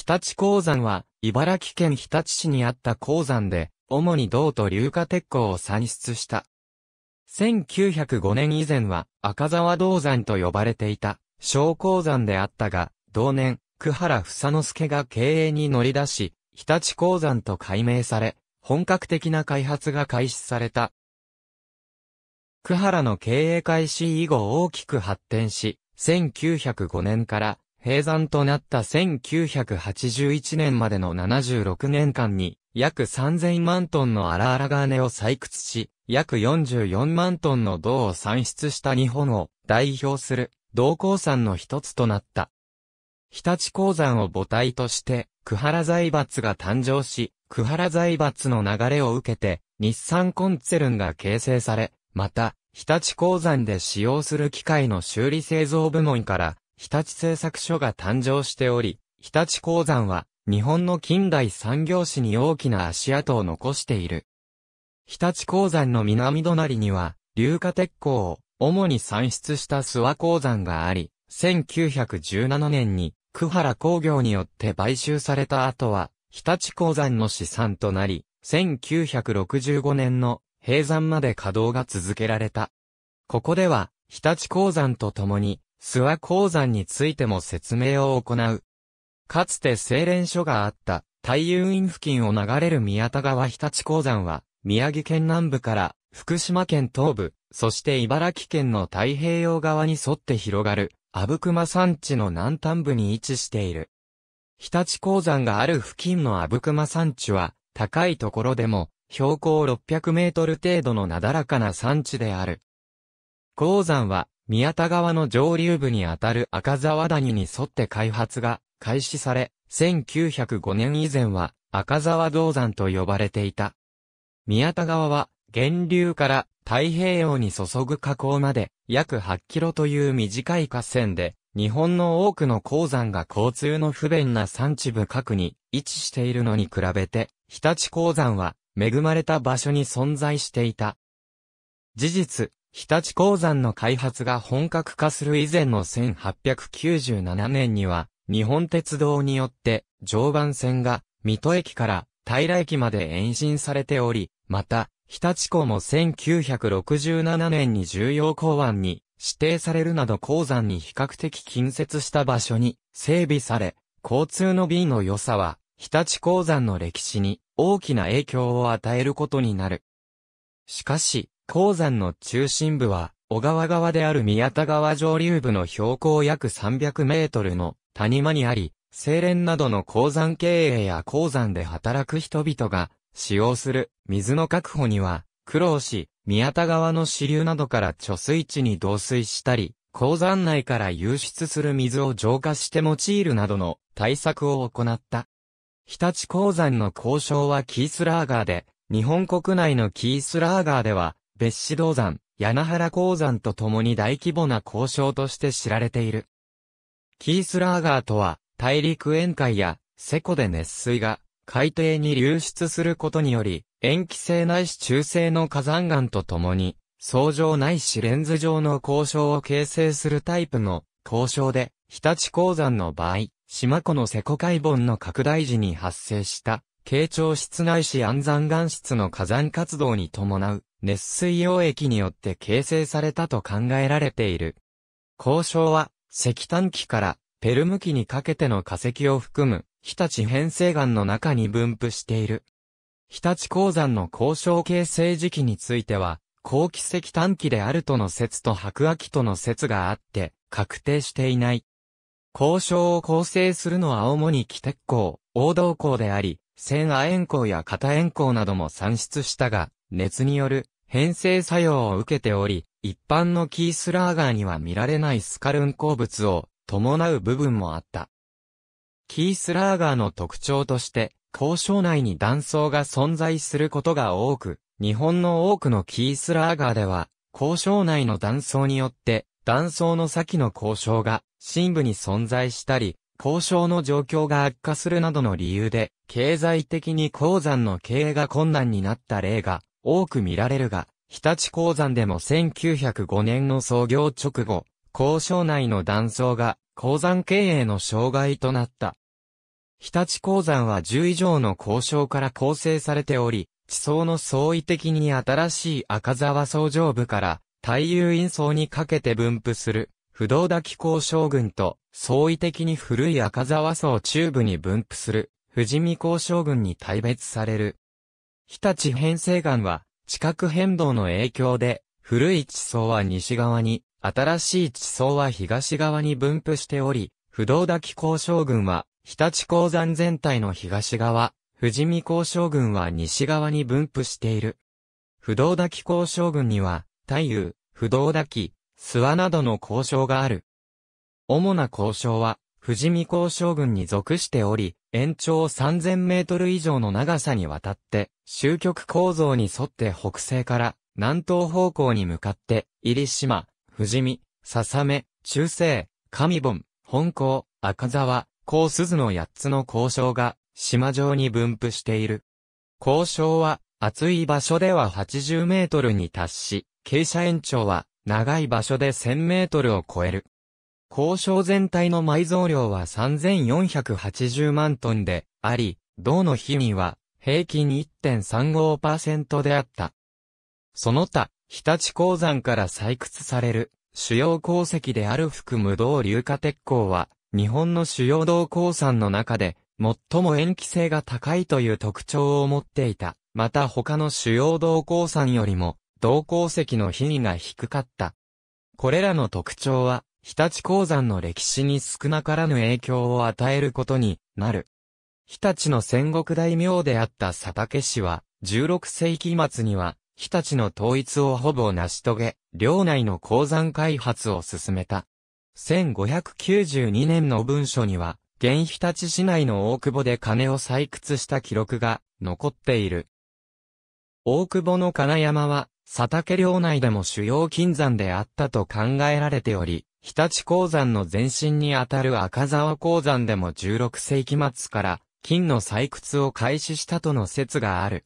日立鉱山は、茨城県日立市にあった鉱山で、主に銅と硫化鉄鉱を産出した。1905年以前は、赤沢銅山と呼ばれていた、小鉱山であったが、同年、久原房之助が経営に乗り出し、日立鉱山と改名され、本格的な開発が開始された。久原の経営開始以後大きく発展し、1905年から閉山となった1981年までの76年間に、約3000万トンの荒々金を採掘し、約44万トンの銅を産出した日本を代表する銅鉱山の一つとなった。日立鉱山を母体として、久原財閥が誕生し、久原財閥の流れを受けて、日産コンツェルンが形成され、また、日立鉱山で使用する機械の修理製造部門から、日立製作所が誕生しており、日立鉱山は日本の近代産業史に大きな足跡を残している。日立鉱山の南隣には、硫化鉄鋼を主に産出した諏訪鉱山があり、1917年に、久原工業によって買収された後は、日立鉱山の資産となり、1965年の閉山まで稼働が続けられた。ここでは、日立鉱山と共に、諏訪鉱山についても説明を行う。かつて精錬所があった、太遊院付近を流れる宮田川日立鉱山は、宮城県南部から福島県東部、そして茨城県の太平洋側に沿って広がる、阿武隈山地の南端部に位置している。日立鉱山がある付近の阿武隈山地は、高いところでも、標高600メートル程度のなだらかな山地である。鉱山は、宮田川の上流部にあたる赤沢谷に沿って開発が開始され、1905年以前は赤沢銅山と呼ばれていた。宮田川は源流から太平洋に注ぐ河口まで約8キロという短い河川で、日本の多くの鉱山が交通の不便な産地部各に位置しているのに比べて、日立鉱山は恵まれた場所に存在していた。事実、日立鉱山の開発が本格化する以前の1897年には、日本鉄道によって常磐線が水戸駅から平駅まで延伸されており、また、日立港も1967年に重要港湾に指定されるなど鉱山に比較的近接した場所に整備され、交通の便の良さは、日立鉱山の歴史に大きな影響を与えることになる。しかし、鉱山の中心部は、小川側である宮田川上流部の標高約300メートルの谷間にあり、精錬などの鉱山経営や鉱山で働く人々が使用する水の確保には苦労し、宮田川の支流などから貯水池に導水したり、鉱山内から流出する水を浄化して用いるなどの対策を行った。日立鉱山の交渉はキースラーガーで、日本国内のキースラーガーでは、別子銅山、柳原鉱山と共に大規模な交渉として知られている。キースラーガーとは、大陸沿海や、セコで熱水が、海底に流出することにより、塩基性ないし中性の火山岩と共に、相乗ないしレンズ状の交渉を形成するタイプの交渉で、日立鉱山の場合、島湖のセコ海盆の拡大時に発生した、慶長室内市安山岩室の火山活動に伴う、熱水溶液によって形成されたと考えられている。交渉は、石炭期からペルム期にかけての化石を含む、日立変成岩の中に分布している。日立鉱山の交渉形成時期については、後期石炭期であるとの説と白亜紀との説があって、確定していない。交渉を構成するのは主に木鉄鉱、黄道鉱であり、千亜塩鉱や片塩鉱なども産出したが、熱による変性作用を受けており、一般のキースラーガーには見られないスカルン鉱物を伴う部分もあった。キースラーガーの特徴として、交渉内に断層が存在することが多く、日本の多くのキースラーガーでは、交渉内の断層によって、断層の先の交渉が深部に存在したり、交渉の状況が悪化するなどの理由で、経済的に鉱山の経営が困難になった例が多く見られるが、日立鉱山でも1905年の創業直後、鉱廠内の断層が鉱山経営の障害となった。日立鉱山は10以上の鉱床から構成されており、地層の相違的に新しい赤沢層上部から対流陰層にかけて分布する不動滝鉱床群と相違的に古い赤沢層中部に分布する富士見鉱床群に大別される日立変成岩は、地殻変動の影響で、古い地層は西側に、新しい地層は東側に分布しており、不動滝交渉群は、日立鉱山全体の東側、富士見交渉群は西側に分布している。不動滝交渉群には、太夫、不動滝、諏訪などの交渉がある。主な交渉は、富士見交渉群に属しており、延長3000メートル以上の長さにわたって、終局構造に沿って北西から南東方向に向かって、入島、富士見、笹目、中西、上本、本港、赤沢、高鈴の八つの交渉が、島上に分布している。交渉は、厚い場所では80メートルに達し、傾斜延長は、長い場所で1000メートルを超える。交渉全体の埋蔵量は3480万トンであり、銅の比には平均1.35%であった。その他、日立鉱山から採掘される主要鉱石である含無銅硫化鉄鉱は、日本の主要銅鉱山の中で、最も塩基性が高いという特徴を持っていた。また他の主要銅鉱山よりも、銅鉱石の品位が低かった。これらの特徴は、日立鉱山の歴史に少なからぬ影響を与えることになる。日立の戦国大名であった佐竹氏は、16世紀末には、日立の統一をほぼ成し遂げ、領内の鉱山開発を進めた。1592年の文書には、現日立市内の大久保で金を採掘した記録が残っている。大久保の金山は、佐竹領内でも主要金山であったと考えられており、日立鉱山の前身にあたる赤沢鉱山でも16世紀末から金の採掘を開始したとの説がある。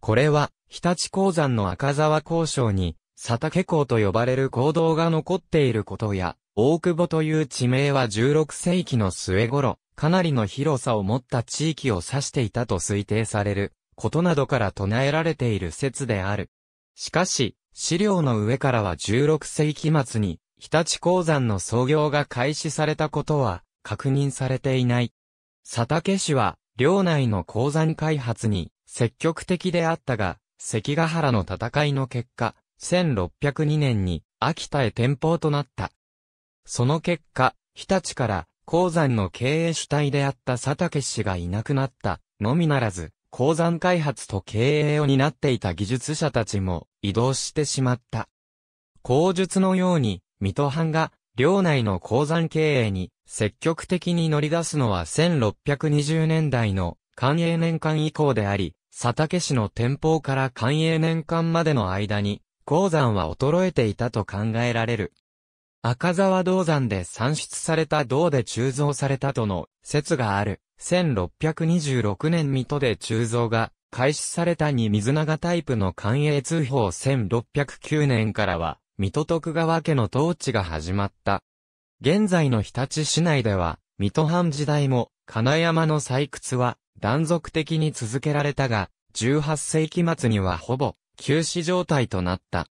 これは、日立鉱山の赤沢鉱床に、佐竹港と呼ばれる坑道が残っていることや、大久保という地名は16世紀の末頃、かなりの広さを持った地域を指していたと推定される、ことなどから唱えられている説である。しかし、資料の上からは16世紀末に、日立鉱山の創業が開始されたことは、確認されていない。佐竹氏は、領内の鉱山開発に積極的であったが、関ヶ原の戦いの結果、1602年に秋田へ転校となった。その結果、日立から鉱山の経営主体であった佐竹氏がいなくなったのみならず、鉱山開発と経営を担っていた技術者たちも移動してしまった。口述のように、水戸藩が領内の鉱山経営に積極的に乗り出すのは1620年代の官営年間以降であり、佐竹市の天保から官営年間までの間に、鉱山は衰えていたと考えられる。赤沢銅山で産出された銅で鋳造されたとの説がある。1626年水戸で鋳造が開始されたに水長タイプの官営通報1609年からは、水戸徳川家の統治が始まった。現在の日立市内では、水戸藩時代も、金山の採掘は断続的に続けられたが、18世紀末にはほぼ休止状態となった。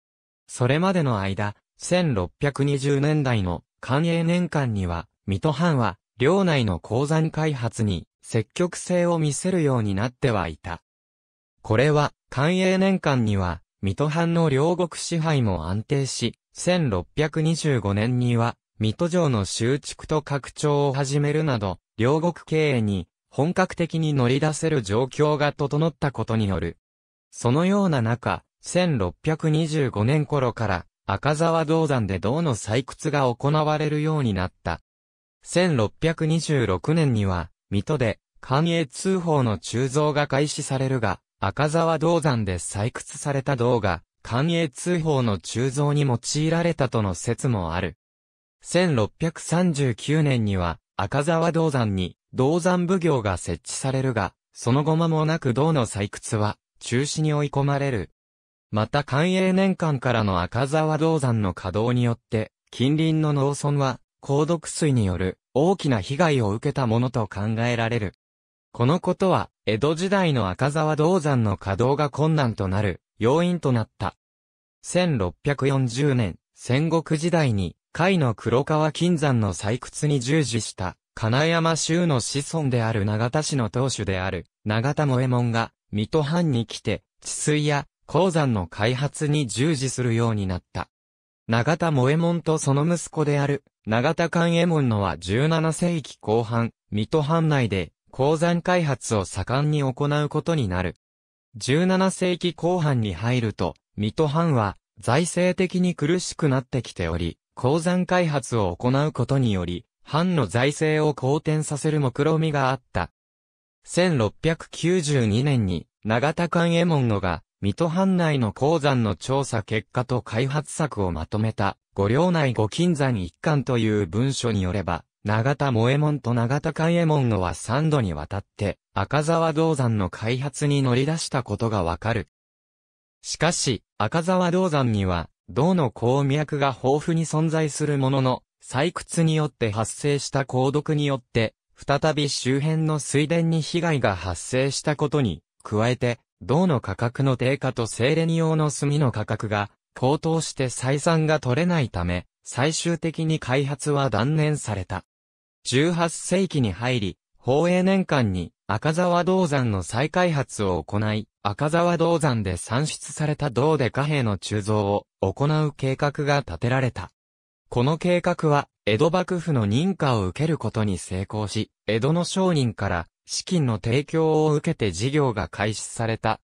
それまでの間、1620年代の寛永年間には、水戸藩は、領内の鉱山開発に積極性を見せるようになってはいた。これは、寛永年間には、水戸藩の両国支配も安定し、1625年には、水戸城の修築と拡張を始めるなど、両国経営に本格的に乗り出せる状況が整ったことによる。そのような中、1625年頃から赤沢銅山で銅の採掘が行われるようになった。1626年には、水戸で、官営通報の鋳造が開始されるが、赤沢銅山で採掘された銅が、官営通報の鋳造に用いられたとの説もある。1639年には、赤沢銅山に銅山奉行が設置されるが、その後間もなく銅の採掘は中止に追い込まれる。また官営年間からの赤沢銅山の稼働によって、近隣の農村は、鉱毒水による大きな被害を受けたものと考えられる。このことは、江戸時代の赤沢銅山の稼働が困難となる要因となった。1640年、戦国時代に、甲斐の黒川金山の採掘に従事した、金山州の子孫である長田市の当主である、長田萌右衛門が、水戸藩に来て、治水や鉱山の開発に従事するようになった。長田萌右衛門とその息子である、長田勘右衛門のは17世紀後半、水戸藩内で、鉱山開発を盛んに行うことになる。17世紀後半に入ると、水戸藩は財政的に苦しくなってきており、鉱山開発を行うことにより、藩の財政を好転させる目論みがあった。1692年に、長田官右衛門のが、水戸藩内の鉱山の調査結果と開発策をまとめた、五両内五金山一貫という文書によれば、長田萌門と長田海右衛門のは3度にわたって、赤沢銅山の開発に乗り出したことがわかる。しかし、赤沢銅山には、銅の鉱脈が豊富に存在するものの、採掘によって発生した鉱毒によって、再び周辺の水田に被害が発生したことに、加えて、銅の価格の低下と精錬用の炭の価格が高騰して採算が取れないため、最終的に開発は断念された。18世紀に入り、宝永年間に赤沢銅山の再開発を行い、赤沢銅山で産出された銅で貨幣の鋳造を行う計画が立てられた。この計画は、江戸幕府の認可を受けることに成功し、江戸の商人から資金の提供を受けて事業が開始された。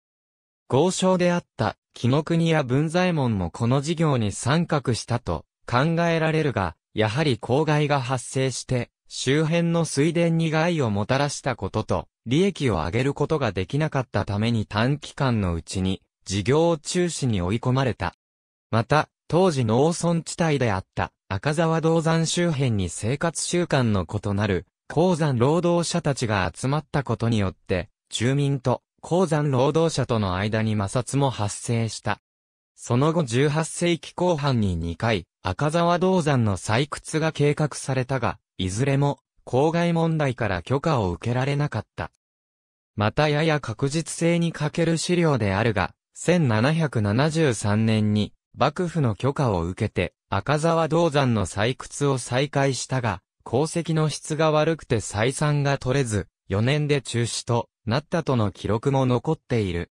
豪商であった紀の国や文左衛門もこの事業に参画したと考えられるが、やはり公害が発生して周辺の水田に害をもたらしたことと、利益を上げることができなかったために短期間のうちに、事業を中止に追い込まれた。また、当時農村地帯であった赤沢銅山周辺に生活習慣の異なる鉱山労働者たちが集まったことによって、住民と鉱山労働者との間に摩擦も発生した。その後18世紀後半に2回、赤沢銅山の採掘が計画されたが、いずれも、公害問題から許可を受けられなかった。またやや確実性に欠ける資料であるが、1773年に、幕府の許可を受けて、赤沢銅山の採掘を再開したが、鉱石の質が悪くて採算が取れず、4年で中止となったとの記録も残っている。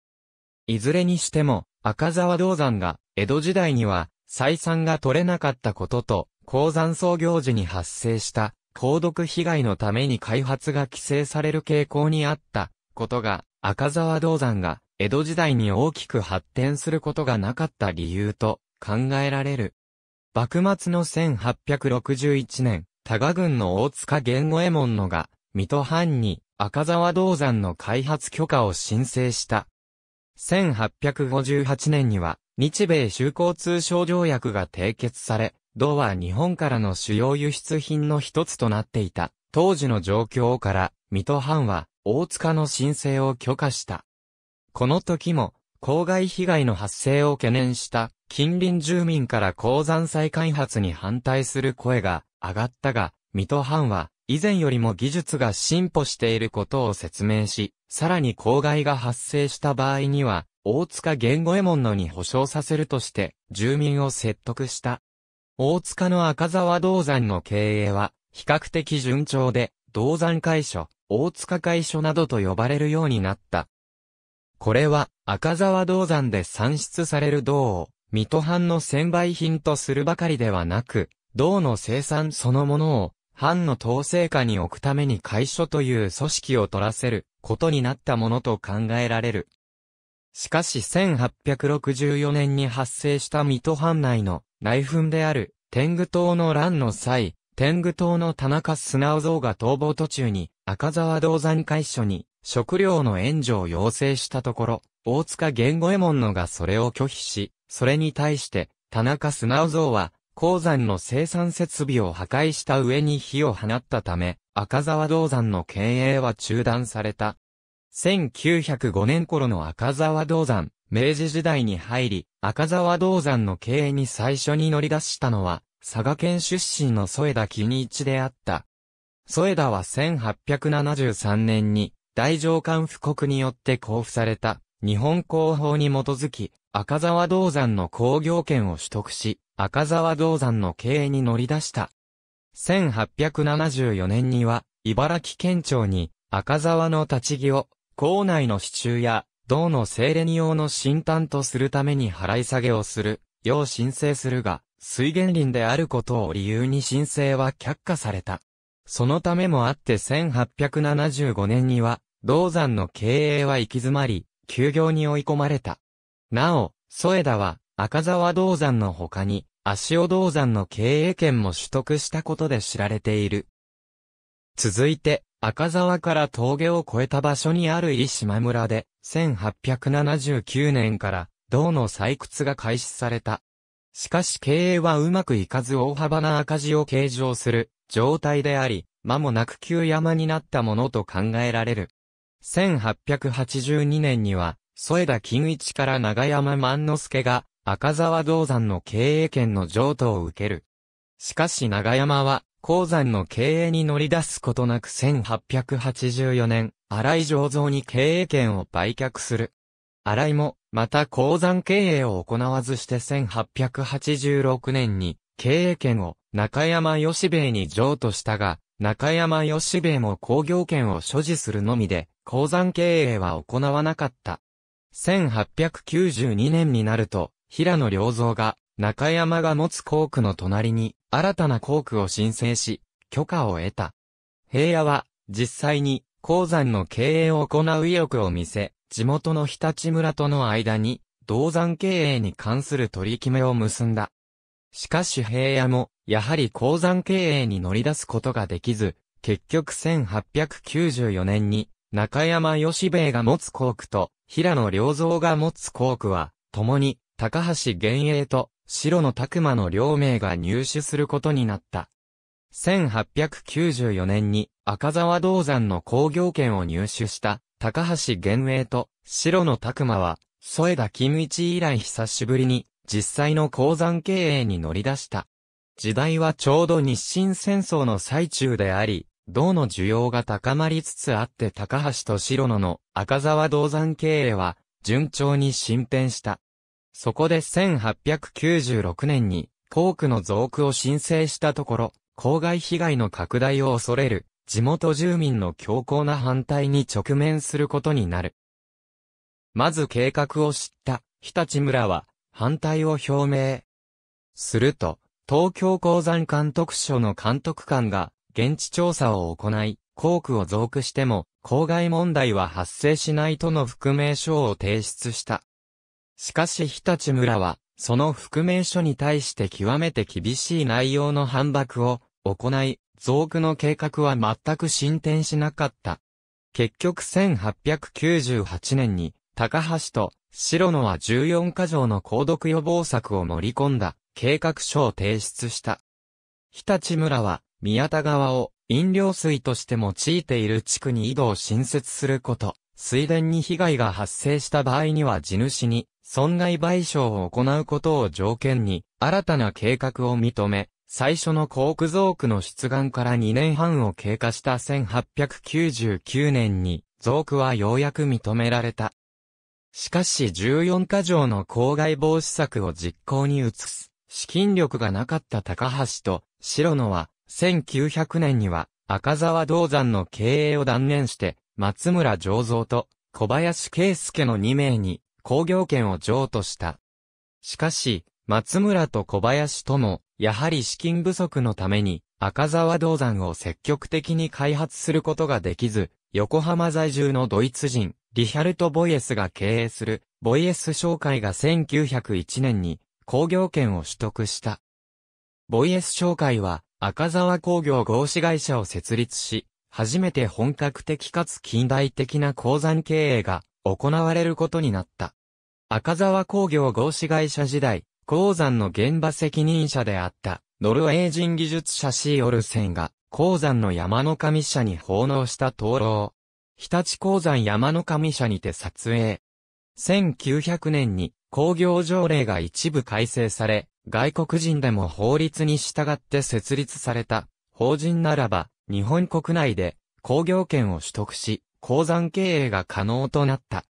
いずれにしても、赤沢銅山が、江戸時代には、採算が取れなかったことと、鉱山創業時に発生した、鉱毒被害のために開発が規制される傾向にあった、ことが、赤沢銅山が、江戸時代に大きく発展することがなかった理由と、考えられる。幕末の1861年、多賀郡の大塚玄五右衛門のが、水戸藩に赤沢銅山の開発許可を申請した1858年には、日米修好通商条約が締結され、同は日本からの主要輸出品の一つとなっていた。当時の状況から、水戸藩は、大塚の申請を許可した。この時も、公害被害の発生を懸念した、近隣住民から鉱山再開発に反対する声が上がったが、水戸藩は、以前よりも技術が進歩していることを説明し、さらに公害が発生した場合には、大塚玄五右衛門のに保証させるとして、住民を説得した。大塚の赤沢銅山の経営は、比較的順調で、銅山会所、大塚会所などと呼ばれるようになった。これは、赤沢銅山で産出される銅を、水戸藩の専売品とするばかりではなく、銅の生産そのものを、藩の統制下に置くために会所という組織を取らせることになったものと考えられる。しかし1864年に発生した水戸藩内の内紛である天狗党の乱の際、天狗党の田中素直像が逃亡途中に赤沢銅山会所に食料の援助を要請したところ、大塚玄五右衛門のがそれを拒否し、それに対して田中素直像は鉱山の生産設備を破壊した上に火を放ったため、赤沢銅山の経営は中断された。1905年頃の赤沢銅山、明治時代に入り、赤沢銅山の経営に最初に乗り出したのは、佐賀県出身の添田喜一であった。添田は1873年に、大上官布告によって交付された、日本工法に基づき、赤沢銅山の工業権を取得し、赤沢銅山の経営に乗り出した。1874年には、茨城県庁に、赤沢の立ち木を、校内の支柱や、銅の精錬用の新炭とするために払い下げをする、よう申請するが、水源林であることを理由に申請は却下された。そのためもあって1875年には、銅山の経営は行き詰まり、休業に追い込まれた。なお、添田は赤沢銅山の他に、足尾銅山の経営権も取得したことで知られている。続いて、赤沢から峠を越えた場所にある石島村で、1879年から銅の採掘が開始された。しかし経営はうまくいかず大幅な赤字を計上する状態であり、間もなく旧山になったものと考えられる。1882年には、添田金一から長山万之助が、赤沢銅山の経営権の譲渡を受ける。しかし長山は、鉱山の経営に乗り出すことなく1884年、荒井醸造に経営権を売却する。荒井も、また鉱山経営を行わずして1886年に、経営権を中山吉兵衛に譲渡したが、中山義兵衛も工業権を所持するのみで、鉱山経営は行わなかった。1892年になると、平野良造が、中山が持つ工区の隣に、新たな工区を申請し、許可を得た。平野は、実際に、鉱山の経営を行う意欲を見せ、地元の日立村との間に、銅山経営に関する取り決めを結んだ。しかし平野も、やはり鉱山経営に乗り出すことができず、結局1894年に、中山義兵衛が持つ鉱区と、平野良造が持つ鉱区は、共に、高橋玄英と、白野拓馬の両名が入手することになった。1894年に、赤沢銅山の工業権を入手した、高橋玄英と、白野拓馬は、添田金一以来久しぶりに、実際の鉱山経営に乗り出した。時代はちょうど日清戦争の最中であり、銅の需要が高まりつつあって高橋と白野の赤沢銅山経営は順調に進展した。そこで1896年に鉱区の増区を申請したところ、公害被害の拡大を恐れる地元住民の強硬な反対に直面することになる。まず計画を知った日立村は反対を表明。すると、東京鉱山監督署の監督官が現地調査を行い、工区を増区しても、公害問題は発生しないとの覆名書を提出した。しかし日立村は、その覆名書に対して極めて厳しい内容の反駁を行い、増区の計画は全く進展しなかった。結局1898年に、高橋と白野は14箇条の高毒予防策を盛り込んだ計画書を提出した。日立村は宮田川を飲料水として用いている地区に井戸を新設すること、水田に被害が発生した場合には地主に損害賠償を行うことを条件に新たな計画を認め、最初の航空造区の出願から2年半を経過した1899年に、造区はようやく認められた。しかし14か条の公害防止策を実行に移す、資金力がなかった高橋と、白野は、1900年には、赤沢銅山の経営を断念して、松村醸造と小林圭介の2名に工業権を譲渡した。しかし、松村と小林とも、やはり資金不足のために、赤沢銅山を積極的に開発することができず、横浜在住のドイツ人、リヒャルト・ボイエスが経営する、ボイエス商会が1901年に工業権を取得した。ボイエス商会は赤沢工業合資会社を設立し、初めて本格的かつ近代的な鉱山経営が行われることになった。赤沢工業合資会社時代、鉱山の現場責任者であったノルウェー人技術者シーオルセンが鉱山の山の神社に奉納した灯籠、日立鉱山山の神社にて撮影。1900年に工業条例が一部改正され、外国人でも法律に従って設立された法人ならば、日本国内で工業権を取得し、鉱山経営が可能となった。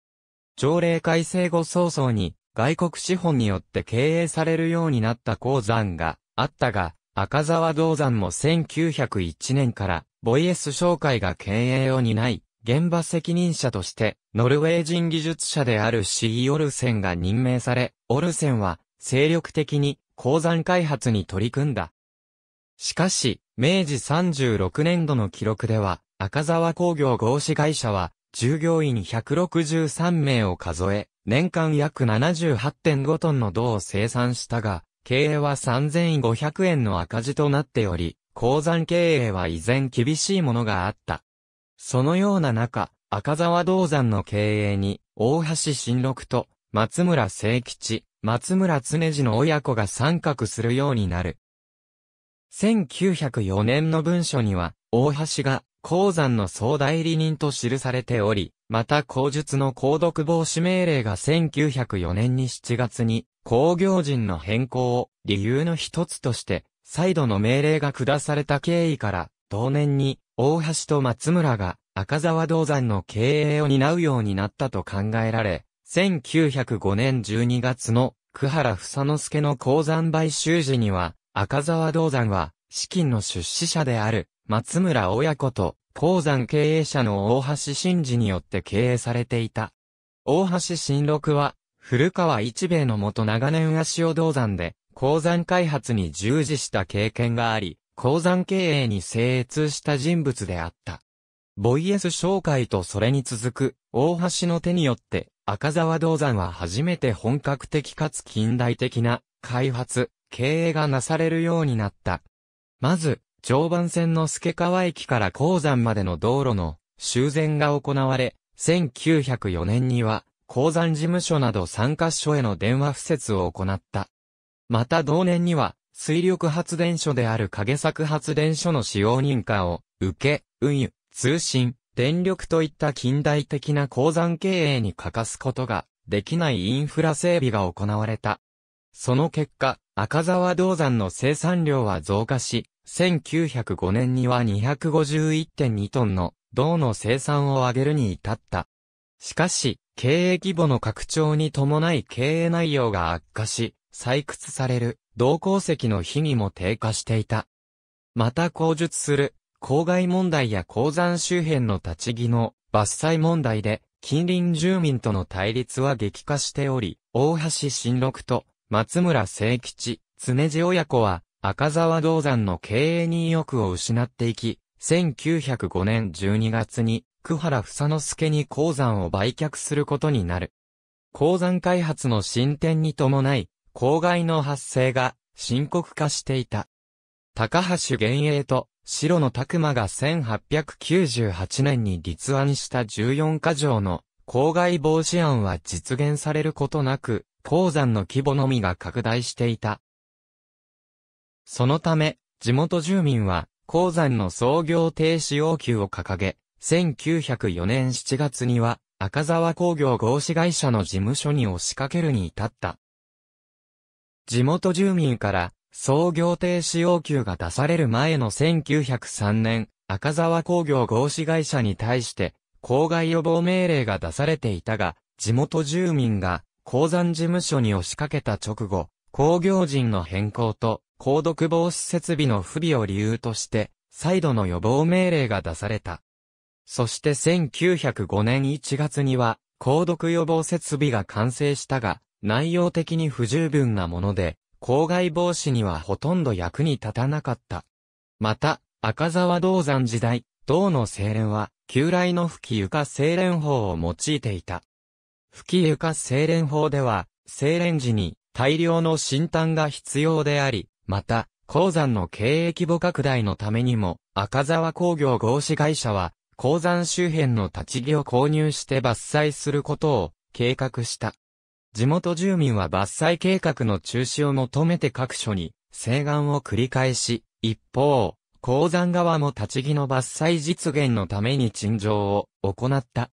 条例改正後早々に外国資本によって経営されるようになった鉱山があったが、赤沢銅山も1901年からボイエス商会が経営を担い、現場責任者として、ノルウェー人技術者である C. オルセンが任命され、オルセンは精力的に鉱山開発に取り組んだ。しかし、明治36年度の記録では、赤沢工業合資会社は、従業員163名を数え、年間約78.5トンの銅を生産したが、経営は3500円の赤字となっており、鉱山経営は依然厳しいものがあった。そのような中、赤沢銅山の経営に、大橋新六と、松村聖吉、松村常次の親子が参画するようになる。1904年の文書には、大橋が、鉱山の総代理人と記されており、また口述の鉱毒防止命令が1904年に7月に、工業人の変更を理由の一つとして、再度の命令が下された経緯から、同年に大橋と松村が赤沢銅山の経営を担うようになったと考えられ、1905年12月の久原房之助の鉱山買収時には、赤沢銅山は資金の出資者である松村親子と鉱山経営者の大橋真次によって経営されていた。大橋新六は、古川一兵衛のもと長年足尾銅山で、鉱山開発に従事した経験があり、鉱山経営に精通した人物であった。ボイエス商会とそれに続く、大橋の手によって、赤沢銅山は初めて本格的かつ近代的な、開発、経営がなされるようになった。まず、常磐線の助川駅から鉱山までの道路の修繕が行われ、1904年には、鉱山事務所など3カ所への電話敷設を行った。また同年には、水力発電所である影作発電所の使用認可を受け、運輸、通信、電力といった近代的な鉱山経営に欠かすことができないインフラ整備が行われた。その結果、赤沢銅山の生産量は増加し、1905年には251.2トンの銅の生産を上げるに至った。しかし、経営規模の拡張に伴い経営内容が悪化し、採掘される同鉱石の比にも低下していた。また口述する、郊外問題や鉱山周辺の立ち木の伐採問題で、近隣住民との対立は激化しており、大橋新六と松村聖吉、常地親子は、赤沢銅山の経営に意欲を失っていき、1905年12月に、久原房之助に鉱山を売却することになる。鉱山開発の進展に伴い、公害の発生が深刻化していた。高橋玄英と白野拓馬が1898年に立案した14か条の公害防止案は実現されることなく、鉱山の規模のみが拡大していた。そのため、地元住民は鉱山の操業停止要求を掲げ、1904年7月には赤沢工業合資会社の事務所に押しかけるに至った。地元住民から創業停止要求が出される前の1903年、赤沢工業合資会社に対して、公害予防命令が出されていたが、地元住民が鉱山事務所に押しかけた直後、工業人の変更と、鉱毒防止設備の不備を理由として、再度の予防命令が出された。そして1905年1月には、鉱毒予防設備が完成したが、内容的に不十分なもので、公害防止にはほとんど役に立たなかった。また、赤沢銅山時代、銅の精錬は、旧来の吹き床精錬法を用いていた。吹き床精錬法では、精錬時に大量の新炭が必要であり、また、鉱山の経営規模拡大のためにも、赤沢工業合資会社は、鉱山周辺の立ち木を購入して伐採することを計画した。地元住民は伐採計画の中止を求めて各所に請願を繰り返し、一方、鉱山側も立ち木の伐採実現のために陳情を行った。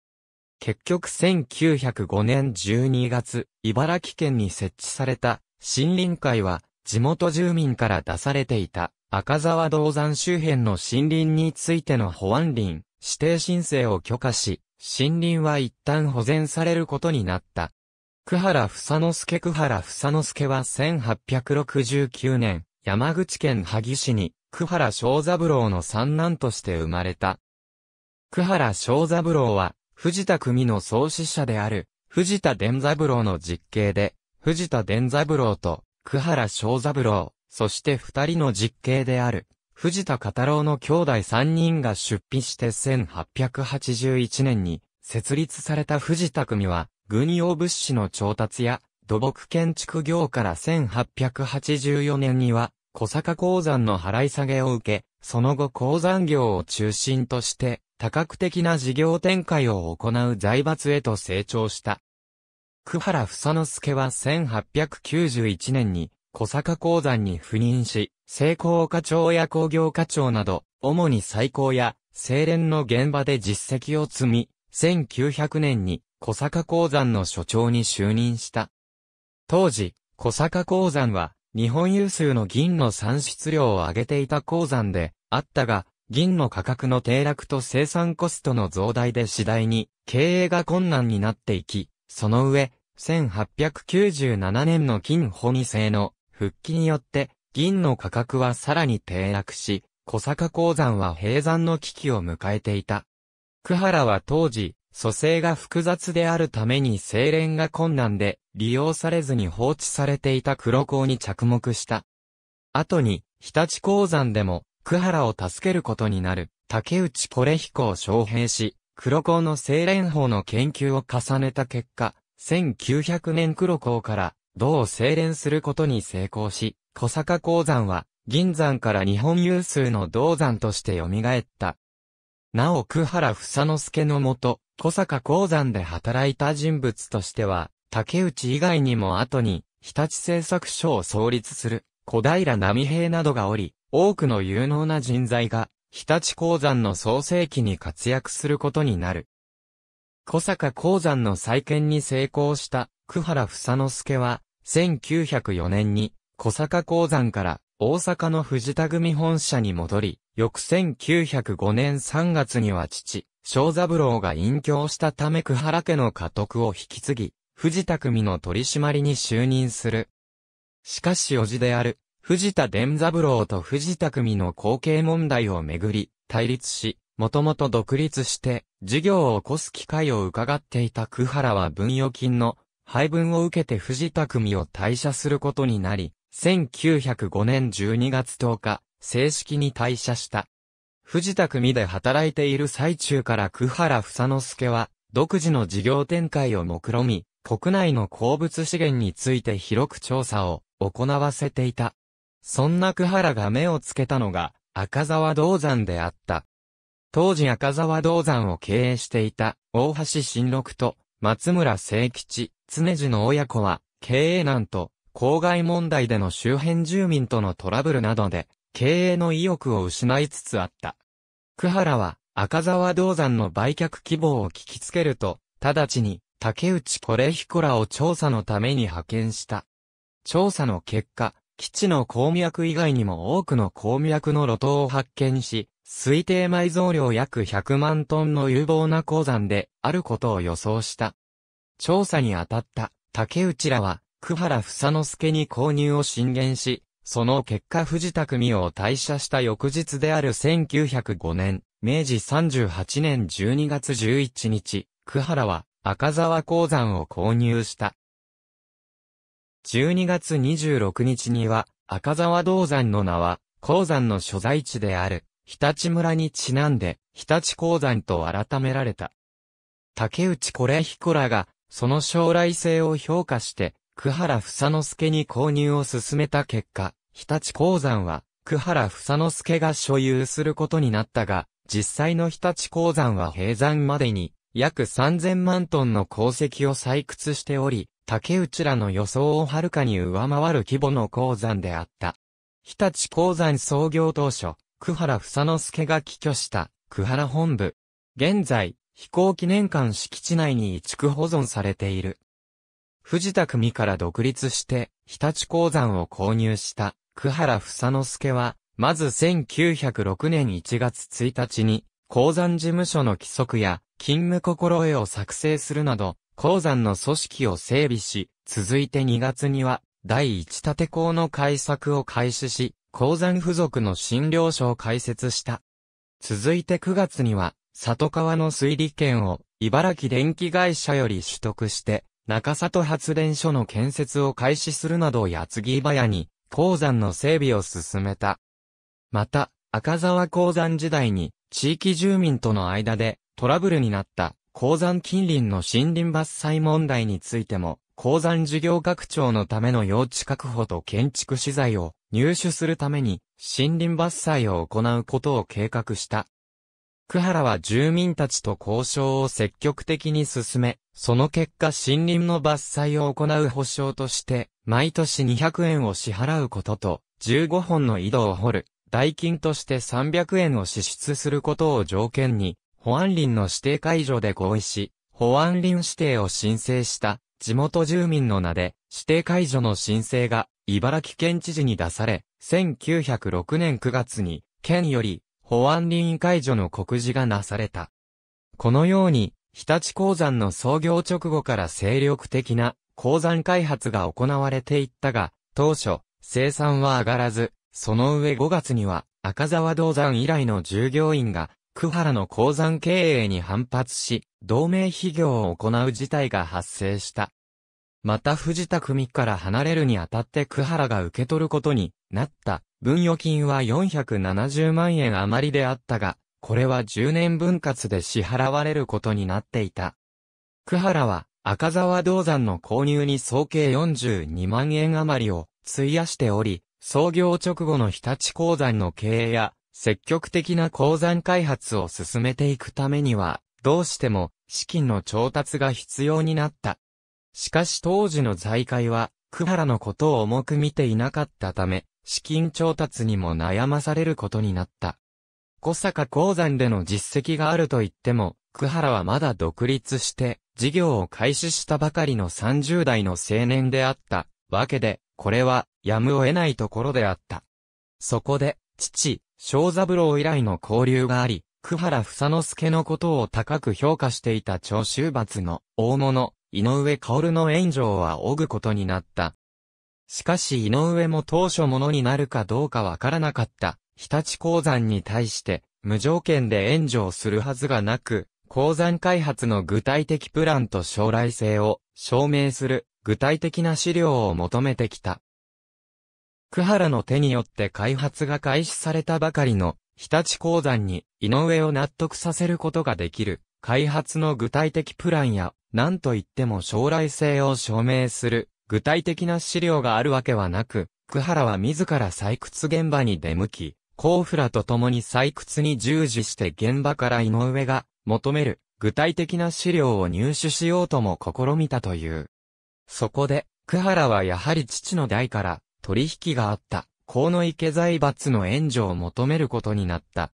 結局1905年12月、茨城県に設置された森林会は地元住民から出されていた赤沢銅山周辺の森林についての保安林指定申請を許可し、森林は一旦保全されることになった。久原房之助久原房之助は1869年、山口県萩市に、久原正三郎の三男として生まれた。久原正三郎は、藤田組の創始者である、藤田伝三郎の実刑で、藤田伝三郎と、久原正三郎、そして二人の実刑である、藤田片郎の兄弟三人が出費して1881年に、設立された藤田組は、軍用物資の調達や土木建築業から1884年には小坂鉱山の払い下げを受け、その後鉱山業を中心として多角的な事業展開を行う財閥へと成長した。久原房之助は1891年に小坂鉱山に赴任し、成功課長や工業課長など、主に最高や、精錬の現場で実績を積み、1900年に小坂鉱山の所長に就任した。当時、小坂鉱山は、日本有数の銀の産出量を上げていた鉱山で、あったが、銀の価格の低落と生産コストの増大で次第に、経営が困難になっていき、その上、1897年の金保二世の復帰によって、銀の価格はさらに低落し、小坂鉱山は閉山の危機を迎えていた。久原は当時、蘇生が複雑であるために精錬が困難で、利用されずに放置されていた黒鉱に着目した。後に、日立鉱山でも、久原を助けることになる、竹内コレ彦を招聘し、黒鉱の精錬法の研究を重ねた結果、1900年黒鉱から、銅を精錬することに成功し、小坂鉱山は、銀山から日本有数の銅山として蘇った。なお、久原房之助のもと、小坂鉱山で働いた人物としては、竹内以外にも後に、日立製作所を創立する、小平波平などがおり、多くの有能な人材が、日立鉱山の創世期に活躍することになる。小坂鉱山の再建に成功した、久原房之助は、1904年に、小坂鉱山から、大阪の藤田組本社に戻り、翌1905年3月には父、小三郎が隠居したため久原家の家督を引き継ぎ、藤田組の取締りに就任する。しかし叔父である、藤田伝三郎と藤田組の後継問題をめぐり、対立し、もともと独立して、事業を起こす機会を伺っていた久原は分与金の配分を受けて藤田組を退社することになり、1905年12月10日、正式に退社した。藤田組で働いている最中から久原房之助は、独自の事業展開を目論み、国内の鉱物資源について広く調査を行わせていた。そんな久原が目をつけたのが、赤沢銅山であった。当時赤沢銅山を経営していた、大橋新六と、松村聖吉、常次の親子は、経営難と、公害問題での周辺住民とのトラブルなどで、経営の意欲を失いつつあった。久原は赤沢銅山の売却希望を聞きつけると、直ちに竹内コレヒコらを調査のために派遣した。調査の結果、基地の鉱脈以外にも多くの鉱脈の路頭を発見し、推定埋蔵量約100万トンの有望な鉱山であることを予想した。調査に当たった竹内らは、久原房之助に購入を進言し、その結果藤田組を退社した翌日である1905年、明治38年12月11日、久原は赤沢鉱山を購入した。12月26日には赤沢銅山の名は鉱山の所在地である日立村にちなんで日立鉱山と改められた。竹内これ彦らがその将来性を評価して久原房之助に購入を進めた結果、日立鉱山は、久原房之助が所有することになったが、実際の日立鉱山は閉山までに、約3000万トンの鉱石を採掘しており、竹内らの予想をはるかに上回る規模の鉱山であった。日立鉱山創業当初、久原房之助が寄居した、久原本部。現在、飛行記念館敷地内に移築保存されている。藤田組から独立して、日立鉱山を購入した、久原房之助は、まず1906年1月1日に、鉱山事務所の規則や、勤務心得を作成するなど、鉱山の組織を整備し、続いて2月には、第1立鉱の開作を開始し、鉱山付属の診療所を開設した。続いて9月には、里川の水利権を、茨城電気会社より取得して、中里発電所の建設を開始するなど矢継ぎ早に鉱山の整備を進めた。また、赤沢鉱山時代に地域住民との間でトラブルになった鉱山近隣の森林伐採問題についても鉱山事業拡張のための用地確保と建築資材を入手するために森林伐採を行うことを計画した。久原は住民たちと交渉を積極的に進め、その結果森林の伐採を行う保証として、毎年200円を支払うことと、15本の井戸を掘る、代金として300円を支出することを条件に、保安林の指定解除で合意し、保安林指定を申請した地元住民の名で指定解除の申請が茨城県知事に出され、1906年9月に県より保安林解除の告示がなされた。このように、日立鉱山の創業直後から精力的な鉱山開発が行われていったが、当初、生産は上がらず、その上5月には赤沢銅山以来の従業員が、久原の鉱山経営に反発し、同盟企業を行う事態が発生した。また藤田組から離れるにあたって久原が受け取ることになった分与金は470万円余りであったが、これは10年分割で支払われることになっていた。久原は赤沢銅山の購入に総計42万円余りを費やしており、創業直後の日立鉱山の経営や積極的な鉱山開発を進めていくためには、どうしても資金の調達が必要になった。しかし当時の財界は、久原のことを重く見ていなかったため、資金調達にも悩まされることになった。小坂鉱山での実績があると言っても、久原はまだ独立して、事業を開始したばかりの30代の青年であったわけで、これは、やむを得ないところであった。そこで、父、正三郎以来の交流があり、久原房之助のことを高く評価していた長州罰の大物、井上薫の援助は仰ぐことになった。しかし井上も当初ものになるかどうかわからなかった、日立鉱山に対して、無条件で援助をするはずがなく、鉱山開発の具体的プランと将来性を証明する具体的な資料を求めてきた。久原の手によって開発が開始されたばかりの日立鉱山に井上を納得させることができる開発の具体的プランや何と言っても将来性を証明する具体的な資料があるわけはなく、久原は自ら採掘現場に出向き、甲府らと共に採掘に従事して現場から井上が求める具体的な資料を入手しようとも試みたという。そこで、久原はやはり父の代から取引があった河野池財閥の援助を求めることになった。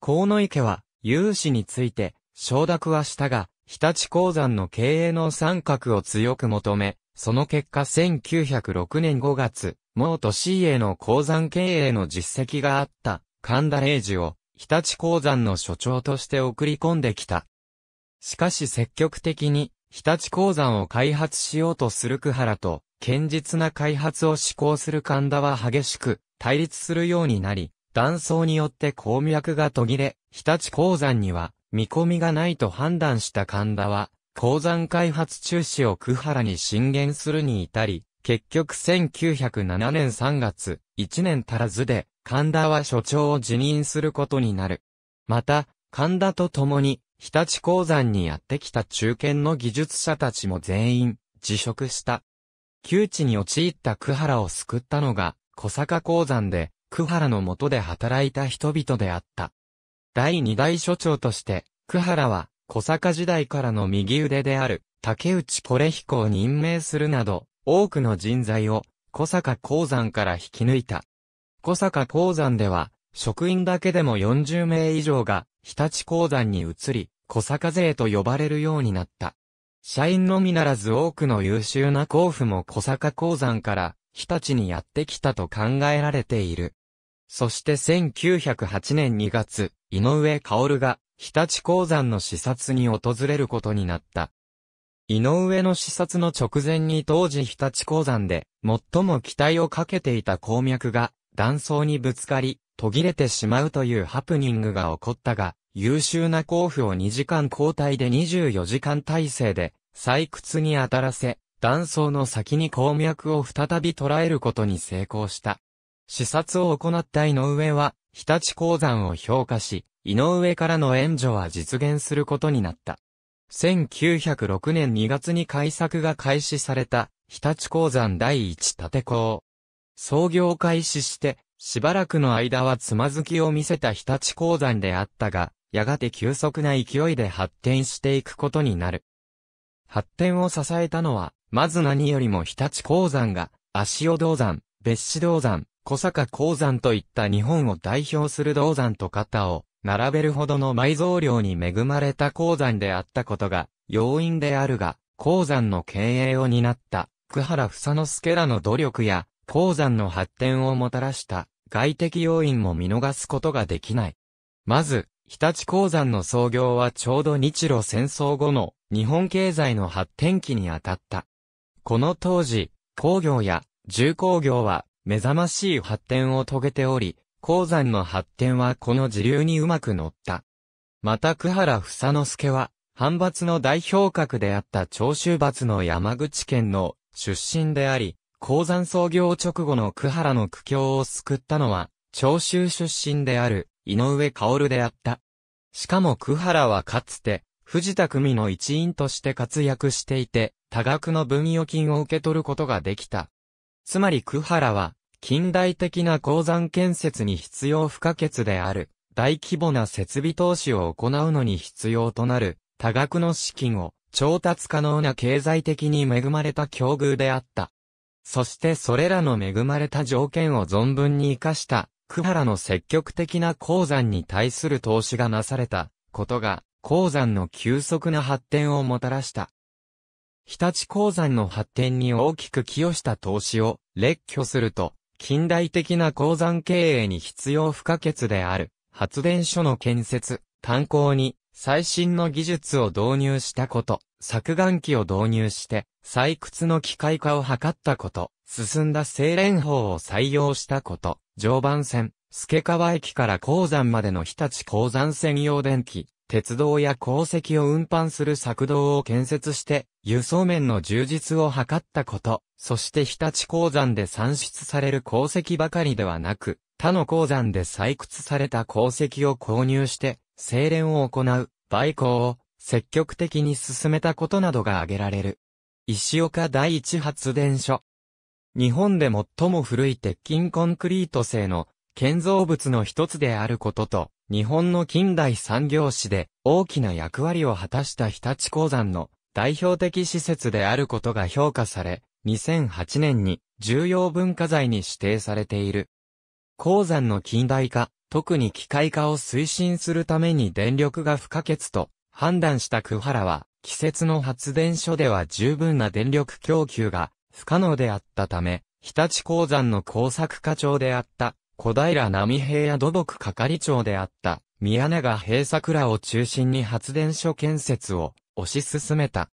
河野池は融資について承諾はしたが、日立鉱山の経営の三角を強く求め、その結果1906年5月、もう都市への鉱山経営の実績があった神田礼二を日立鉱山の所長として送り込んできた。しかし積極的に日立鉱山を開発しようとする久原と、堅実な開発を志向する神田は激しく対立するようになり、断層によって鉱脈が途切れ、日立鉱山には見込みがないと判断した神田は、鉱山開発中止を久原に進言するに至り、結局1907年3月、1年足らずで、神田は所長を辞任することになる。また、神田と共に、日立鉱山にやってきた中堅の技術者たちも全員、辞職した。窮地に陥った久原を救ったのが、小坂鉱山で、久原の下で働いた人々であった。第2代所長として、久原は、小坂時代からの右腕である、竹内コレ彦を任命するなど、多くの人材を、小坂鉱山から引き抜いた。小坂鉱山では、職員だけでも40名以上が、日立鉱山に移り、小坂勢と呼ばれるようになった。社員のみならず多くの優秀な甲府も小坂鉱山から、日立にやってきたと考えられている。そして1908年2月、井上薫が日立鉱山の視察に訪れることになった。井上の視察の直前に当時日立鉱山で最も期待をかけていた鉱脈が断層にぶつかり途切れてしまうというハプニングが起こったが優秀な甲府を2時間交代で24時間体制で採掘に当たらせ断層の先に鉱脈を再び捉えることに成功した。視察を行った井上は、日立鉱山を評価し、井上からの援助は実現することになった。1906年2月に開削が開始された、日立鉱山第一建鉱。創業開始して、しばらくの間はつまずきを見せた日立鉱山であったが、やがて急速な勢いで発展していくことになる。発展を支えたのは、まず何よりも日立鉱山が、足尾銅山、別子銅山、小坂鉱山といった日本を代表する銅山と肩を並べるほどの埋蔵量に恵まれた鉱山であったことが要因であるが、鉱山の経営を担った久原房之助らの努力や鉱山の発展をもたらした外的要因も見逃すことができない。まず、日立鉱山の創業はちょうど日露戦争後の日本経済の発展期にあたった。この当時、工業や重工業は目覚ましい発展を遂げており、鉱山の発展はこの時流にうまく乗った。また久原房之助は、藩閥の代表格であった長州閥の山口県の出身であり、鉱山創業直後の久原の苦境を救ったのは、長州出身である井上薫であった。しかも久原はかつて、藤田組の一員として活躍していて、多額の分与金を受け取ることができた。つまり久原は、近代的な鉱山建設に必要不可欠である、大規模な設備投資を行うのに必要となる、多額の資金を、調達可能な経済的に恵まれた境遇であった。そしてそれらの恵まれた条件を存分に活かした、久原の積極的な鉱山に対する投資がなされた、ことが、鉱山の急速な発展をもたらした。日立鉱山の発展に大きく寄与した投資を列挙すると、近代的な鉱山経営に必要不可欠である、発電所の建設、炭鉱に最新の技術を導入したこと、削岩機を導入して、採掘の機械化を図ったこと、進んだ精錬法を採用したこと、常磐線、助川駅から鉱山までの日立鉱山専用電気、鉄道や鉱石を運搬する作道を建設して、輸送面の充実を図ったこと、そして日立鉱山で産出される鉱石ばかりではなく、他の鉱山で採掘された鉱石を購入して、精錬を行う、売行を積極的に進めたことなどが挙げられる。石岡第一発電所。日本で最も古い鉄筋コンクリート製の建造物の一つであることと、日本の近代産業史で大きな役割を果たした日立鉱山の代表的施設であることが評価され、2008年に重要文化財に指定されている。鉱山の近代化、特に機械化を推進するために電力が不可欠と判断した久原は、季節の発電所では十分な電力供給が不可能であったため、日立鉱山の工作課長であった小平並平や土木係長であった、宮永平作らを中心に発電所建設を推し進めた。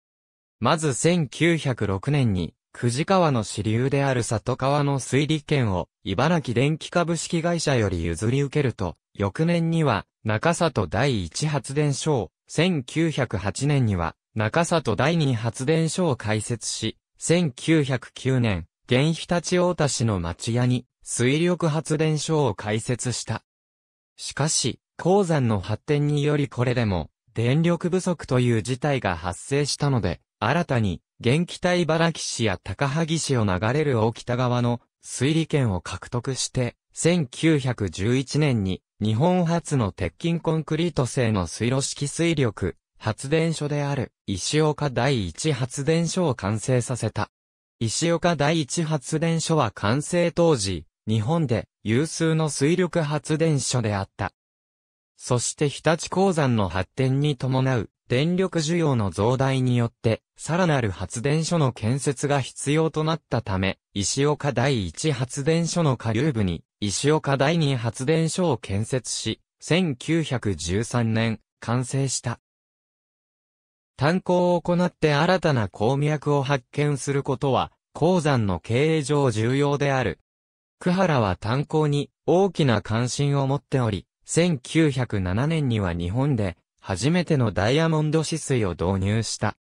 まず1906年に、久慈川の支流である里川の水利権を茨城電気株式会社より譲り受けると、翌年には中里第一発電所を、1908年には中里第二発電所を開設し、1909年、現日立大田市の町屋に水力発電所を開設した。しかし、鉱山の発展によりこれでも、電力不足という事態が発生したので、新たに、元気体茨城市や高萩市を流れる大北側の水利権を獲得して、1911年に日本初の鉄筋コンクリート製の水路式水力発電所である石岡第一発電所を完成させた。石岡第一発電所は完成当時、日本で有数の水力発電所であった。そして日立鉱山の発展に伴う電力需要の増大によって、さらなる発電所の建設が必要となったため、石岡第一発電所の下流部に、石岡第二発電所を建設し、1913年、完成した。炭鉱を行って新たな鉱脈を発見することは、鉱山の経営上重要である久原は炭鉱に大きな関心を持っており、1907年には日本で初めてのダイヤモンド止水を導入した。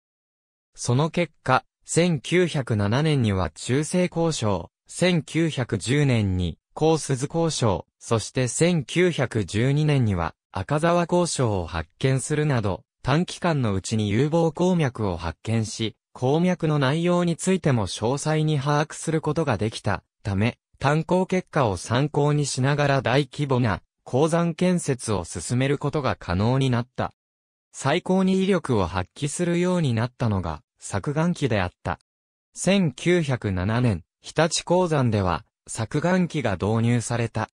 その結果、1907年には中世交渉、1910年に高鈴交渉、そして1912年には赤沢交渉を発見するなど、短期間のうちに有望鉱脈を発見し、鉱脈の内容についても詳細に把握することができたため、炭鉱結果を参考にしながら大規模な鉱山建設を進めることが可能になった。最高に威力を発揮するようになったのが削岩機であった。1907年、日立鉱山では削岩機が導入された。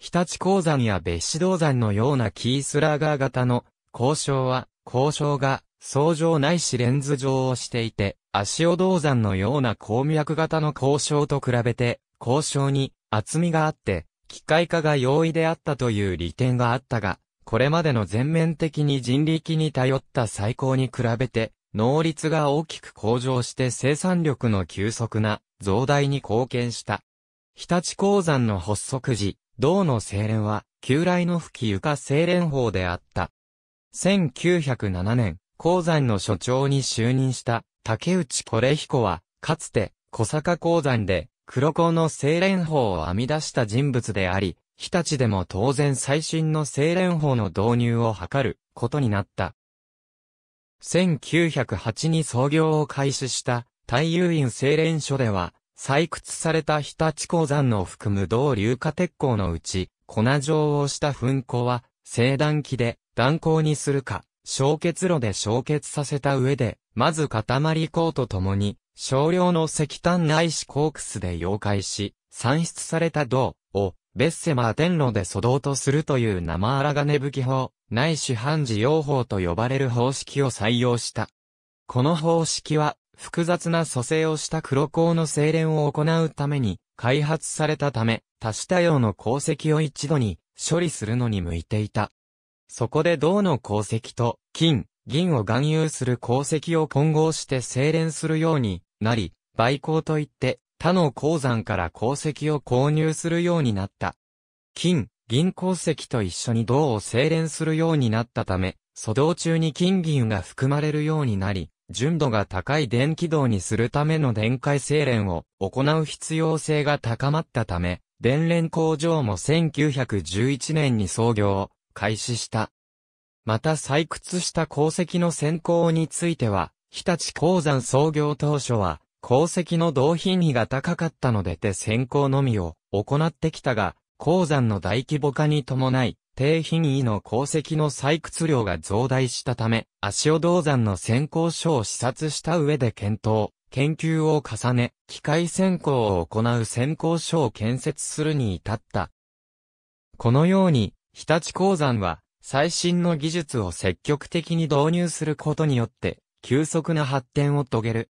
日立鉱山や別子銅山のようなキースラーガー型の鉱床は、鉱床が相乗ないしレンズ状をしていて、足尾銅山のような鉱脈型の鉱床と比べて交渉に厚みがあって、機械化が容易であったという利点があったが、これまでの全面的に人力に頼った最高に比べて、能率が大きく向上して生産力の急速な増大に貢献した。日立鉱山の発足時、銅の精錬は、旧来の吹き床精錬法であった。1907年、鉱山の所長に就任した竹内惚彦は、かつて小坂鉱山で黒子の精錬法を編み出した人物であり、日立でも当然最新の精錬法の導入を図ることになった。1908に創業を開始した太遊院精錬所では、採掘された日立鉱山の含む銅硫化鉄鉱のうち、粉状をした粉鉱は、静断機で断鉱にするか、焼結炉で焼結させた上で、まず塊鉱とともに、少量の石炭内しコークスで溶解し、産出された銅をベッセマー天炉で粗銅とするという生荒金武器法、内し半自用法と呼ばれる方式を採用した。この方式は、複雑な蘇生をした黒鉱の精錬を行うために開発されたため、多種多様の鉱石を一度に処理するのに向いていた。そこで銅の鉱石と金、銀を含有する鉱石を混合して精錬するようになり、売鉱といって、他の鉱山から鉱石を購入するようになった。金、銀鉱石と一緒に銅を精錬するようになったため、粗銅中に金銀が含まれるようになり、純度が高い電気銅にするための電解精錬を行う必要性が高まったため、電錬工場も1911年に創業を開始した。また採掘した鉱石の選行については、日立鉱山創業当初は、鉱石の同品位が高かったので手先行のみを行ってきたが、鉱山の大規模化に伴い、低品位の鉱石の採掘量が増大したため、足尾銅山の先行所を視察した上で検討、研究を重ね、機械先行を行う先行所を建設するに至った。このように、日立鉱山は、最新の技術を積極的に導入することによって、急速な発展を遂げる。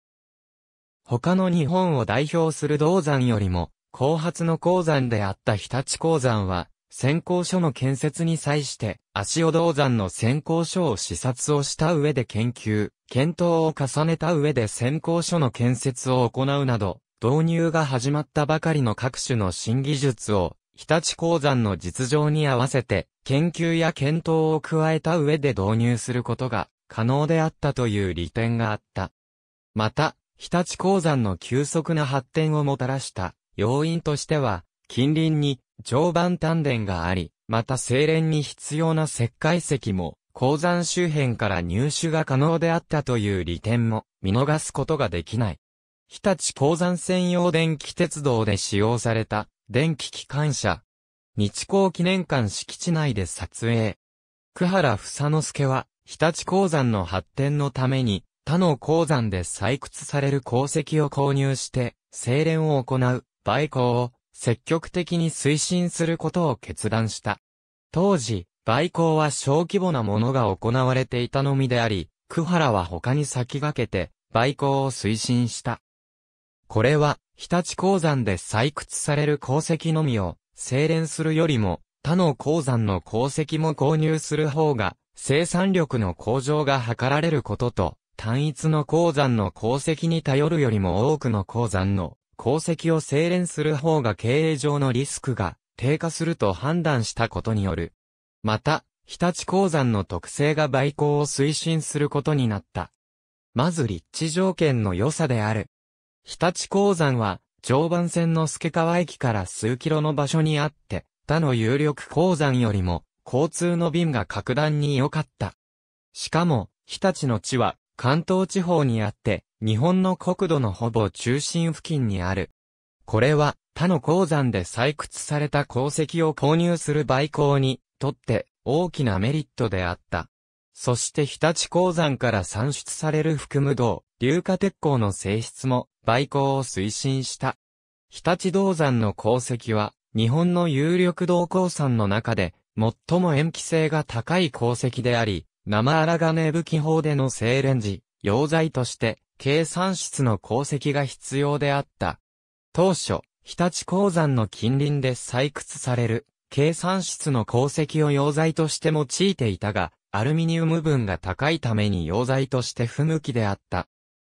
他の日本を代表する銅山よりも、後発の鉱山であった日立鉱山は、先行所の建設に際して、足尾銅山の先行所を視察をした上で研究、検討を重ねた上で先行所の建設を行うなど、導入が始まったばかりの各種の新技術を、日立鉱山の実情に合わせて、研究や検討を加えた上で導入することが可能であったという利点があった。また、日立鉱山の急速な発展をもたらした要因としては、近隣に常磐丹田があり、また精錬に必要な石灰石も鉱山周辺から入手が可能であったという利点も見逃すことができない。日立鉱山専用電気鉄道で使用された電気機関車。日光記念館敷地内で撮影。久原房之助は日立鉱山の発展のために、他の鉱山で採掘される鉱石を購入して、精錬を行う、売鉱を積極的に推進することを決断した。当時、売鉱は小規模なものが行われていたのみであり、久原は他に先駆けて、売鉱を推進した。これは、日立鉱山で採掘される鉱石のみを、精錬するよりも、他の鉱山の鉱石も購入する方が、生産力の向上が図られることと、単一の鉱山の鉱石に頼るよりも多くの鉱山の鉱石を精錬する方が経営上のリスクが低下すると判断したことによる。また、日立鉱山の特性が売行を推進することになった。まず立地条件の良さである。日立鉱山は、常磐線の助川駅から数キロの場所にあって、他の有力鉱山よりも交通の便が格段に良かった。しかも、日立の地は関東地方にあって、日本の国土のほぼ中心付近にある。これは他の鉱山で採掘された鉱石を購入する売港にとって大きなメリットであった。そして日立鉱山から産出される含む銅、硫化鉄鋼の性質も売港を推進した。日立銅山の鉱石は日本の有力銅鉱山の中で最も塩基性が高い鉱石であり、生荒金武器法での精錬時、溶剤として、計算室の鉱石が必要であった。当初、日立鉱山の近隣で採掘される、計算室の鉱石を溶剤として用いていたが、アルミニウム分が高いために溶剤として不向きであった。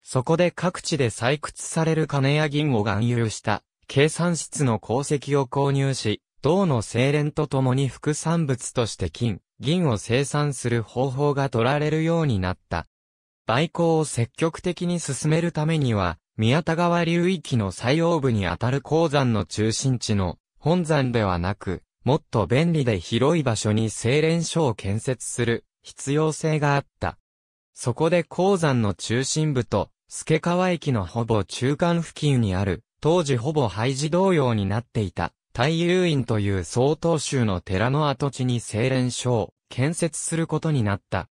そこで各地で採掘される金や銀を含有した、計算室の鉱石を購入し、銅の精錬とともに副産物として金、銀を生産する方法が取られるようになった。売工を積極的に進めるためには、宮田川流域の最用部にあたる鉱山の中心地の本山ではなく、もっと便利で広い場所に精錬所を建設する必要性があった。そこで鉱山の中心部と、助川駅のほぼ中間付近にある、当時ほぼ廃寺同様になっていた、大遊院という曹洞州の寺の跡地に精錬所を建設することになった。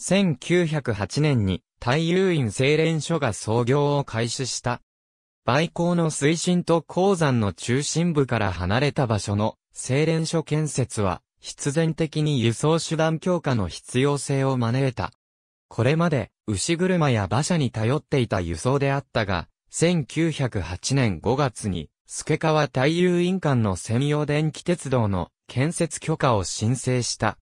1908年に大遊院精錬所が創業を開始した。売港の推進と鉱山の中心部から離れた場所の精錬所建設は必然的に輸送手段強化の必要性を招いた。これまで牛車や馬車に頼っていた輸送であったが、1908年5月に助川大遊院間の専用電気鉄道の建設許可を申請した。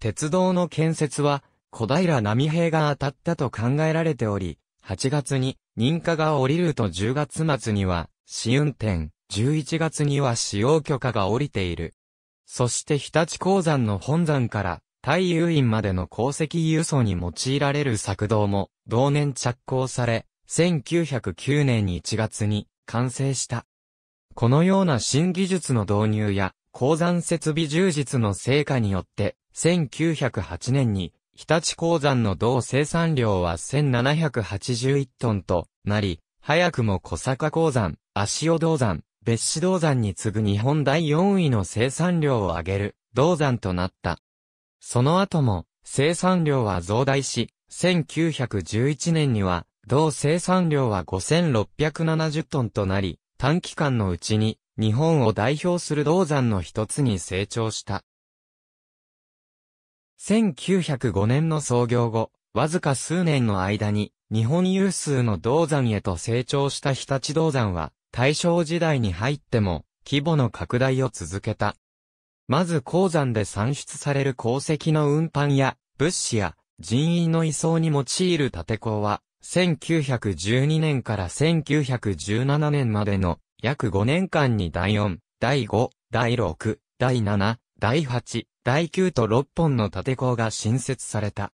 鉄道の建設は、小平波平が当たったと考えられており、8月に認可が下りると10月末には試運転、11月には使用許可が下りている。そして日立鉱山の本山から太遊院までの鉱石輸送に用いられる作動も同年着工され、1909年1月に完成した。このような新技術の導入や、鉱山設備充実の成果によって、1908年に、日立鉱山の銅生産量は1781トンとなり、早くも小坂鉱山、足尾銅山、別子銅山に次ぐ日本第4位の生産量を上げる銅山となった。その後も生産量は増大し、1911年には銅生産量は5670トンとなり、短期間のうちに日本を代表する銅山の一つに成長した。1905年の創業後、わずか数年の間に日本有数の銅山へと成長した日立銅山は大正時代に入っても規模の拡大を続けた。まず鉱山で産出される鉱石の運搬や物資や人員の移送に用いる建て工は1912年から1917年までの約5年間に第4、第5、第6、第7、第8、第9と6本の縦港が新設された。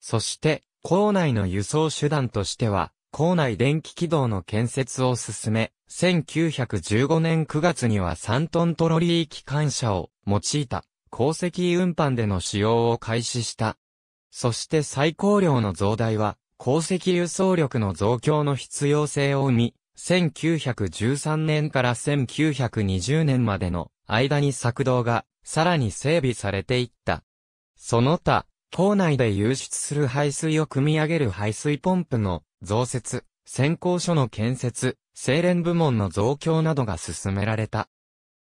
そして、校内の輸送手段としては、校内電気軌道の建設を進め、1915年9月には3トントロリー機関車を用いた、鉱石運搬での使用を開始した。そして最高量の増大は、鉱石輸送力の増強の必要性を生み、1913年から1920年までの間に作動がさらに整備されていった。その他、島内で輸出する排水を汲み上げる排水ポンプの増設、先行所の建設、精錬部門の増強などが進められた。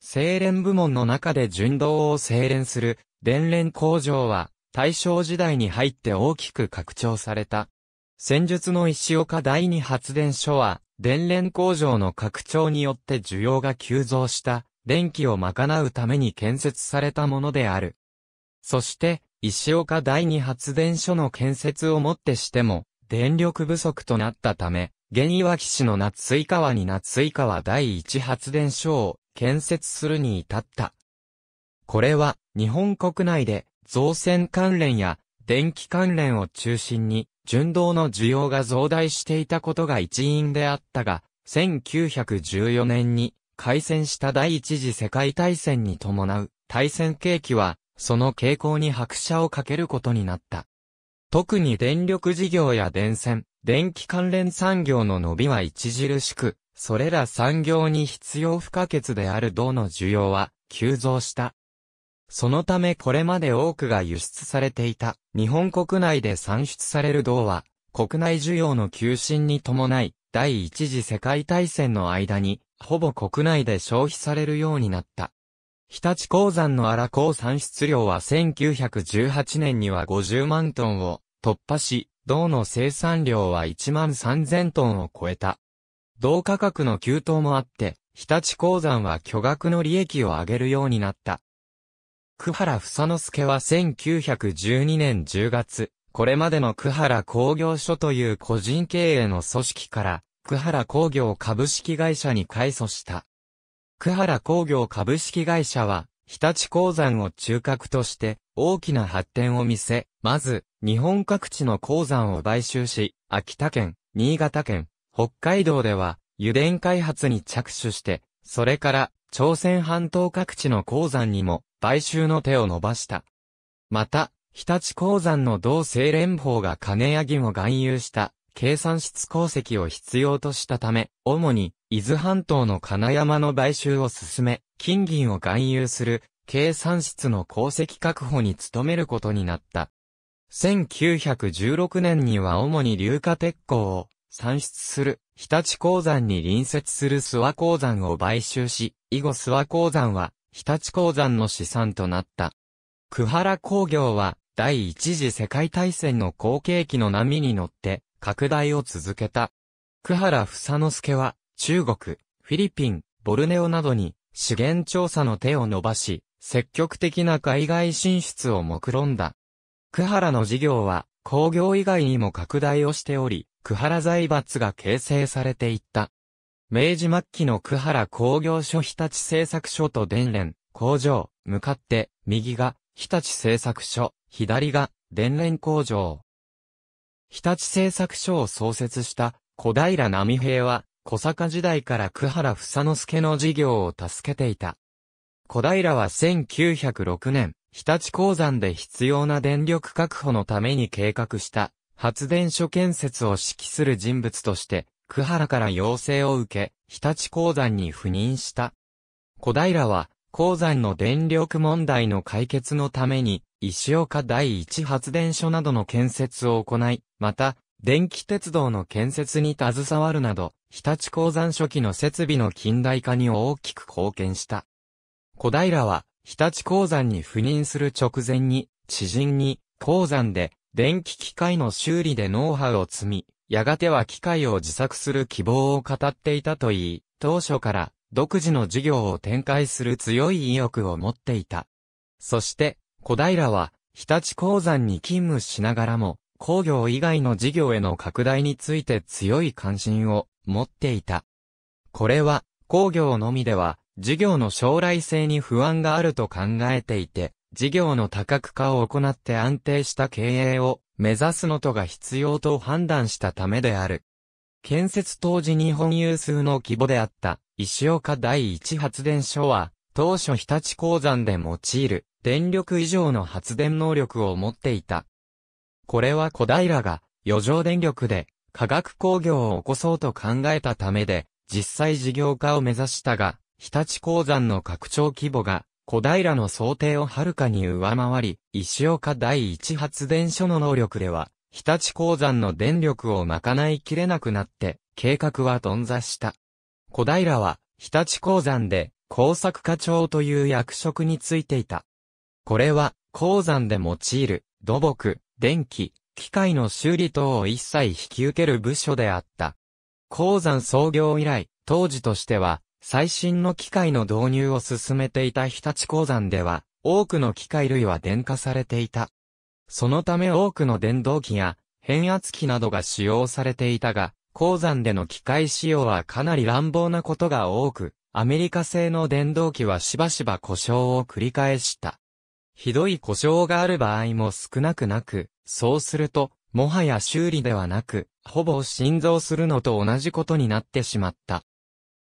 精錬部門の中で純道を精錬する、電錬工場は、大正時代に入って大きく拡張された。戦術の石岡第二発電所は、電連工場の拡張によって需要が急増した電気を賄うために建設されたものである。そして、石岡第二発電所の建設をもってしても、電力不足となったため、現岩岸市の夏井川に夏井川第一発電所を建設するに至った。これは、日本国内で、造船関連や電気関連を中心に、純銅の需要が増大していたことが一因であったが、1914年に開戦した第一次世界大戦に伴う大戦景気は、その傾向に拍車をかけることになった。特に電力事業や電線、電気関連産業の伸びは著しく、それら産業に必要不可欠である銅の需要は急増した。そのためこれまで多くが輸出されていた日本国内で産出される銅は国内需要の急進に伴い第一次世界大戦の間にほぼ国内で消費されるようになった。日立鉱山の荒鉱産出量は1918年には50万トンを突破し、銅の生産量は1万3000トンを超えた。銅価格の急騰もあって、日立鉱山は巨額の利益を上げるようになった。久原房之助は1912年10月、これまでの久原工業所という個人経営の組織から、久原工業株式会社に改組した。久原工業株式会社は、日立鉱山を中核として、大きな発展を見せ、まず、日本各地の鉱山を買収し、秋田県、新潟県、北海道では、油田開発に着手して、それから朝鮮半島各地の鉱山にも買収の手を伸ばした。また、日立鉱山の同性連邦が金や銀を含有した計算室鉱石を必要としたため、主に伊豆半島の金山の買収を進め、金銀を含有する計算室の鉱石確保に努めることになった。1916年には主に硫化鉄鋼を産出する日立鉱山に隣接する諏訪鉱山を買収し、以後諏訪鉱山は日立鉱山の資産となった。久原工業は第一次世界大戦の後継期の波に乗って拡大を続けた。久原房之助は中国、フィリピン、ボルネオなどに資源調査の手を伸ばし、積極的な海外進出を目論んだ。久原の事業は工業以外にも拡大をしており、久原財閥が形成されていった。明治末期の久原工業所日立製作所と電連、工場、向かって、右が、日立製作所、左が、電連工場。日立製作所を創設した小平波平は、小坂時代から久原房之助の事業を助けていた。小平は1906年、日立鉱山で必要な電力確保のために計画した発電所建設を指揮する人物として、久原から要請を受け、日立鉱山に赴任した。小平は、鉱山の電力問題の解決のために、石岡第一発電所などの建設を行い、また、電気鉄道の建設に携わるなど、日立鉱山初期の設備の近代化に大きく貢献した。小平は、日立鉱山に赴任する直前に、知人に、鉱山で電気機械の修理でノウハウを積み、やがては機械を自作する希望を語っていたといい、当初から独自の事業を展開する強い意欲を持っていた。そして、小平は、日立鉱山に勤務しながらも、工業以外の事業への拡大について強い関心を持っていた。これは、工業のみでは、事業の将来性に不安があると考えていて、事業の多角化を行って安定した経営を目指すのとが必要と判断したためである。建設当時日本有数の規模であった石岡第一発電所は当初日立鉱山で用いる電力以上の発電能力を持っていた。これは小平が余剰電力で化学工業を起こそうと考えたためで実際事業化を目指したが日立鉱山の拡張規模が小平の想定をはるかに上回り、石岡第一発電所の能力では、日立鉱山の電力を賄いきれなくなって、計画は頓挫した。小平は、日立鉱山で、工作課長という役職についていた。これは、鉱山で用いる、土木、電気、機械の修理等を一切引き受ける部署であった。鉱山創業以来、当時としては、最新の機械の導入を進めていた日立鉱山では、多くの機械類は電化されていた。そのため多くの電動機や変圧器などが使用されていたが、鉱山での機械使用はかなり乱暴なことが多く、アメリカ製の電動機はしばしば故障を繰り返した。ひどい故障がある場合も少なくなく、そうすると、もはや修理ではなく、ほぼ心臓するのと同じことになってしまった。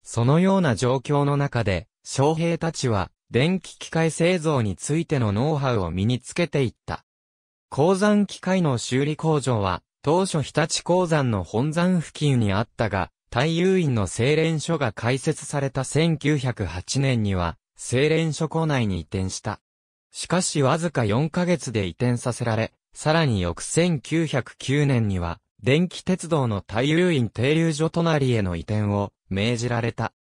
そのような状況の中で、将兵たちは、電気機械製造についてのノウハウを身につけていった。鉱山機械の修理工場は、当初日立鉱山の本山付近にあったが、太遊院の精錬所が開設された1908年には、精錬所構内に移転した。しかしわずか4ヶ月で移転させられ、さらに翌1909年には、電気鉄道の太遊院停留所隣への移転を命じられた。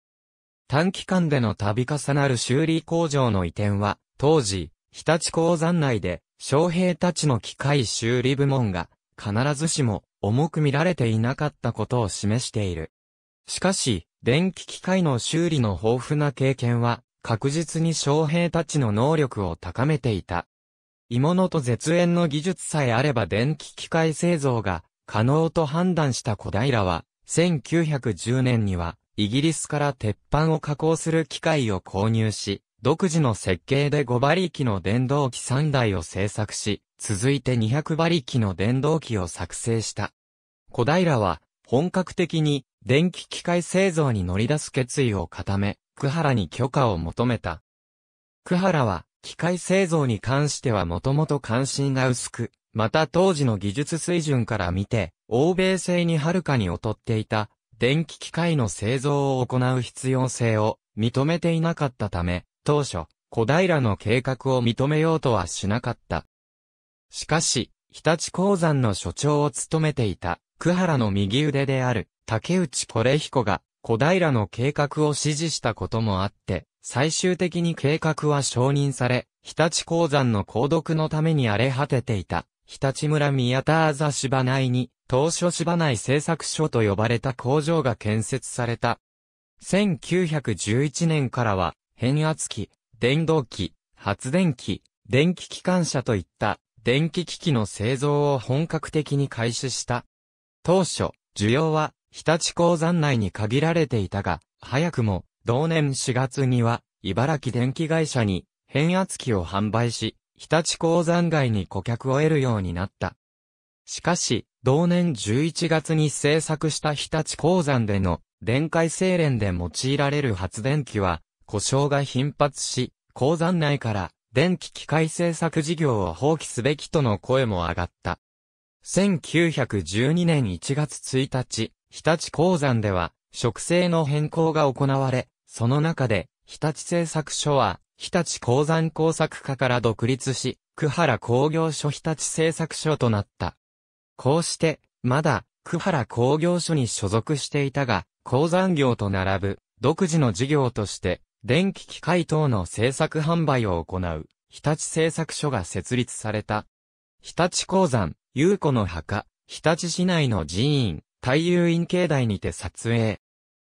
短期間での度重なる修理工場の移転は、当時、日立鉱山内で、将兵たちの機械修理部門が、必ずしも、重く見られていなかったことを示している。しかし、電気機械の修理の豊富な経験は、確実に将兵たちの能力を高めていた。鋳物と絶縁の技術さえあれば電気機械製造が可能と判断した小平は、1910年には、イギリスから鉄板を加工する機械を購入し、独自の設計で5馬力の電動機3台を製作し、続いて200馬力の電動機を作成した。小平は、本格的に電気機械製造に乗り出す決意を固め、久原に許可を求めた。久原は、機械製造に関してはもともと関心が薄く、また当時の技術水準から見て、欧米製にはるかに劣っていた電気機械の製造を行う必要性を認めていなかったため、当初、小平の計画を認めようとはしなかった。しかし、日立鉱山の所長を務めていた、久原の右腕である、竹内コレヒコが、小平の計画を支持したこともあって、最終的に計画は承認され、日立鉱山の鉱毒のために荒れ果てていた、日立村宮田あざ内に、当初芝内製作所と呼ばれた工場が建設された。1911年からは、変圧器、電動機、発電機、電気機関車といった電気機器の製造を本格的に開始した。当初、需要は日立鉱山内に限られていたが、早くも同年4月には茨城電気会社に変圧器を販売し、日立鉱山外に顧客を得るようになった。しかし、同年11月に製作した日立鉱山での電解精錬で用いられる発電機は、故障が頻発し、鉱山内から電気機械製作事業を放棄すべきとの声も上がった。1912年1月1日、日立鉱山では、植生の変更が行われ、その中で、日立製作所は、日立鉱山工作課から独立し、久原工業所日立製作所となった。こうして、まだ、久原工業所に所属していたが、鉱山業と並ぶ、独自の事業として、電気機械等の製作販売を行う、日立製作所が設立された。日立鉱山、優子の墓、日立市内の寺院、太遊院境内にて撮影。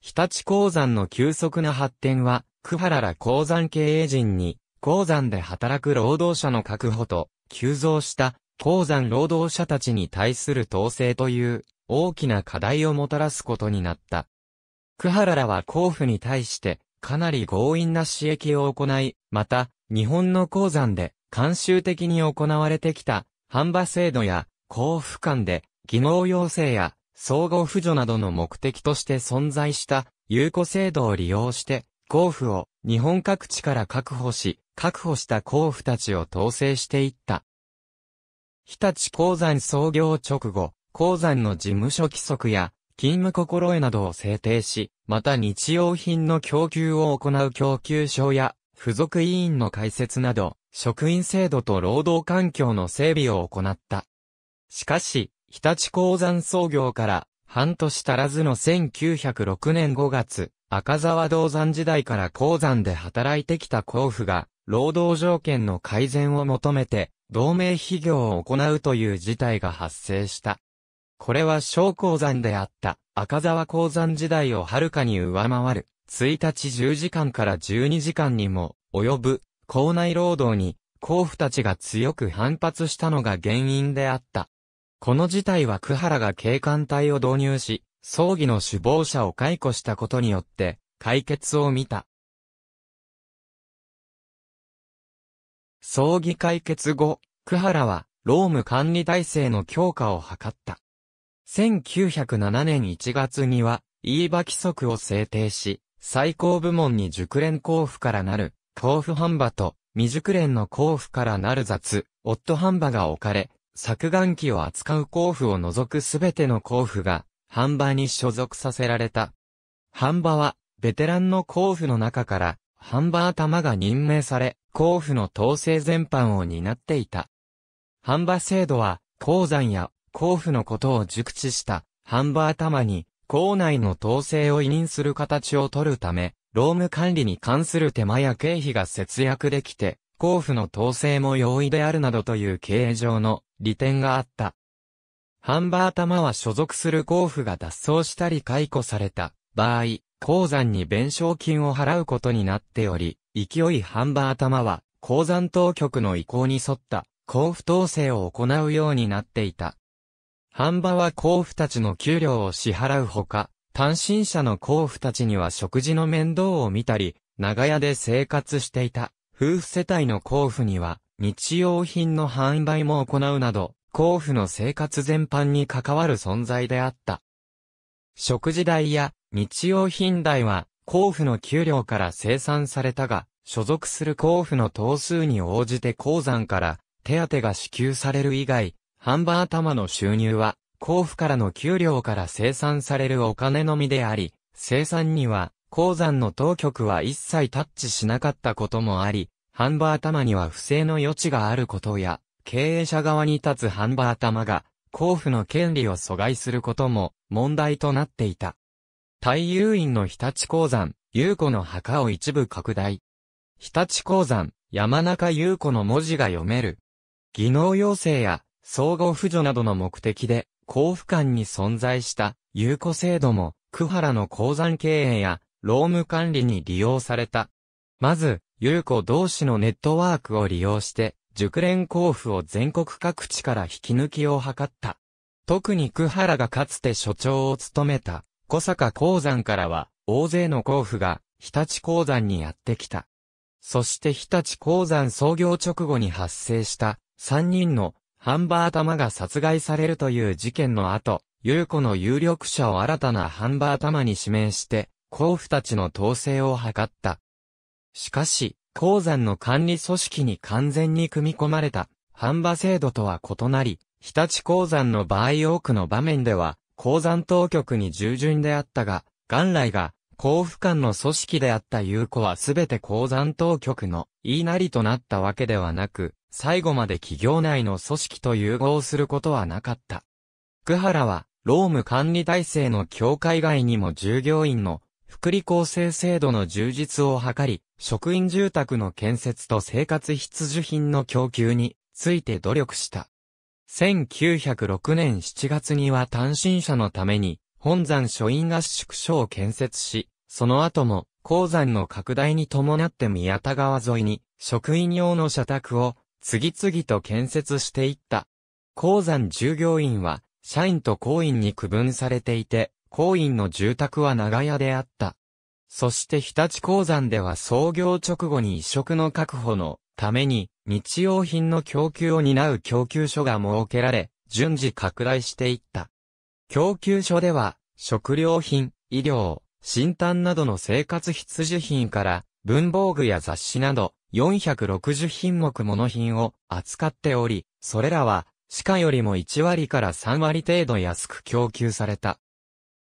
日立鉱山の急速な発展は、久原ら鉱山経営陣に、鉱山で働く労働者の確保と、急増した鉱山労働者たちに対する統制という大きな課題をもたらすことになった。クハラらは甲府に対してかなり強引な刺激を行い、また日本の鉱山で慣習的に行われてきた販売制度や交府間で技能要請や相互扶助などの目的として存在した有効制度を利用して交府を日本各地から確保し、確保した交府たちを統制していった。日立鉱山創業直後、鉱山の事務所規則や、勤務心得などを制定し、また日用品の供給を行う供給所や、付属委員の開設など、職員制度と労働環境の整備を行った。しかし、日立鉱山創業から半年足らずの1906年5月、赤沢銅山時代から鉱山で働いてきた甲府が、労働条件の改善を求めて、同盟企業を行うという事態が発生した。これは小鉱山であった赤沢鉱山時代をはるかに上回る1日10時間から12時間にも及ぶ校内労働に甲府たちが強く反発したのが原因であった。この事態は久原が警官隊を導入し、葬儀の首謀者を解雇したことによって解決を見た。葬儀解決後、久原は、ローム管理体制の強化を図った。1907年1月には、ー場規則を制定し、最高部門に熟練交付からなる、交付販馬と、未熟練の交付からなる雑、夫販馬が置かれ、削岩機を扱う交付を除くすべての交付が、販馬に所属させられた。販馬は、ベテランの交付の中から、販馬頭が任命され、甲府の統制全般を担っていた。半馬制度は、鉱山や交付のことを熟知した半馬頭に、校内の統制を委任する形を取るため、労務管理に関する手間や経費が節約できて、交付の統制も容易であるなどという経営上の利点があった。ハンバー玉は所属する交付が脱走したり解雇された場合、鉱山に弁償金を払うことになっており、勢い半ば頭は、鉱山当局の意向に沿った、交付統制を行うようになっていた。半ばは交付たちの給料を支払うほか、単身者の交付たちには食事の面倒を見たり、長屋で生活していた、夫婦世帯の交付には、日用品の販売も行うなど、交付の生活全般に関わる存在であった。食事代や日用品代は甲府の給料から生産されたが、所属する甲府の等数に応じて鉱山から手当が支給される以外、ハンバー玉の収入は、公府からの給料から生産されるお金のみであり、生産には、鉱山の当局は一切タッチしなかったこともあり、ハンバー玉には不正の余地があることや、経営者側に立つハンバー玉が、公府の権利を阻害することも問題となっていた。大遊院の日立鉱山、優子の墓を一部拡大。日立鉱山、山中優子の文字が読める。技能要請や相互扶助などの目的で、交付官に存在した優子制度も、久原の鉱山経営や労務管理に利用された。まず、優子同士のネットワークを利用して、熟練交付を全国各地から引き抜きを図った。特に久原がかつて所長を務めた小坂鉱山からは、大勢の甲府が、日立鉱山にやってきた。そして日立鉱山創業直後に発生した、3人の、ハンバー玉が殺害されるという事件の後、優子の有力者を新たなハンバー玉に指名して、甲府たちの統制を図った。しかし、鉱山の管理組織に完全に組み込まれた、ハンバ制度とは異なり、日立鉱山の場合多くの場面では、鉱山当局に従順であったが、元来が、交付官の組織であった優子はすべて鉱山当局の言いなりとなったわけではなく、最後まで企業内の組織と融合することはなかった。福原は、労務管理体制の境界外にも従業員の福利厚生制度の充実を図り、職員住宅の建設と生活必需品の供給について努力した。1906年7月には単身者のために、本山書院合宿所を建設し、その後も、鉱山の拡大に伴って宮田川沿いに、職員用の社宅を、次々と建設していった。鉱山従業員は、社員と工員に区分されていて、工員の住宅は長屋であった。そして日立鉱山では創業直後に移植の確保のために、日用品の供給を担う供給所が設けられ、順次拡大していった。供給所では、食料品、医療、診断などの生活必需品から、文房具や雑誌など、460品目もの品を扱っており、それらは、歯科よりも1割から3割程度安く供給された。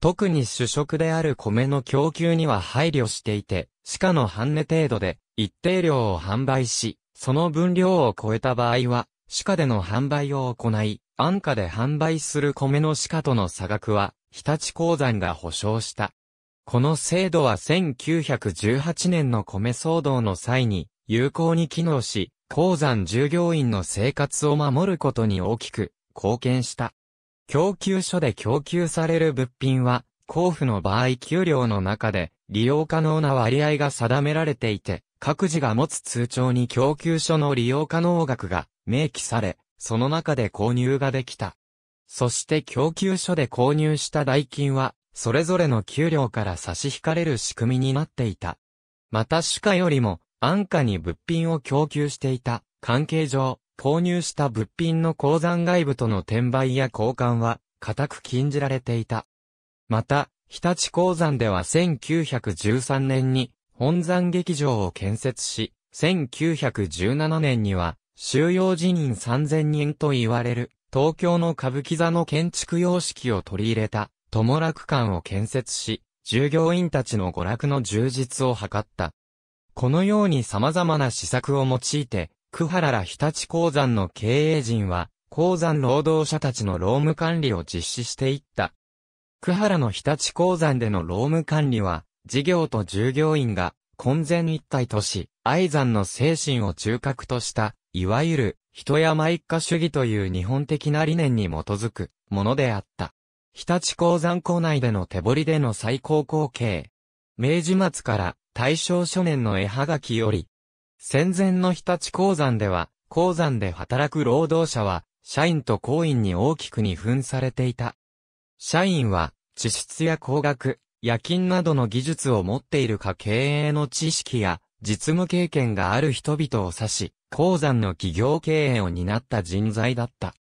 特に主食である米の供給には配慮していて、歯科の半値程度で、一定量を販売し、その分量を超えた場合は、鹿での販売を行い、安価で販売する米の鹿との差額は、日立鉱山が保証した。この制度は1918年の米騒動の際に有効に機能し、鉱山従業員の生活を守ることに大きく貢献した。供給所で供給される物品は、交付の場合給料の中で利用可能な割合が定められていて、各自が持つ通帳に供給所の利用可能額が明記され、その中で購入ができた。そして供給所で購入した代金は、それぞれの給料から差し引かれる仕組みになっていた。また主家よりも、安価に物品を供給していた、関係上、購入した物品の鉱山外部との転売や交換は、固く禁じられていた。また、日立鉱山では1913年に、本山劇場を建設し、1917年には収容人員3000人と言われる東京の歌舞伎座の建築様式を取り入れた友楽館を建設し、従業員たちの娯楽の充実を図った。このように様々な施策を用いて、久原ら日立鉱山の経営陣は、鉱山労働者たちの労務管理を実施していった。久原の日立鉱山での労務管理は、事業と従業員が混然一体とし、愛山の精神を中核とした、いわゆる、人山一家主義という日本的な理念に基づくものであった。日立鉱山港内での手掘りでの最高光景。明治末から大正初年の絵はがきより、戦前の日立鉱山では、鉱山で働く労働者は、社員と工員に大きく二分されていた。社員は、地質や工学、夜勤などの技術を持っているか経営の知識や実務経験がある人々を指し、鉱山の企業経営を担った人材だった。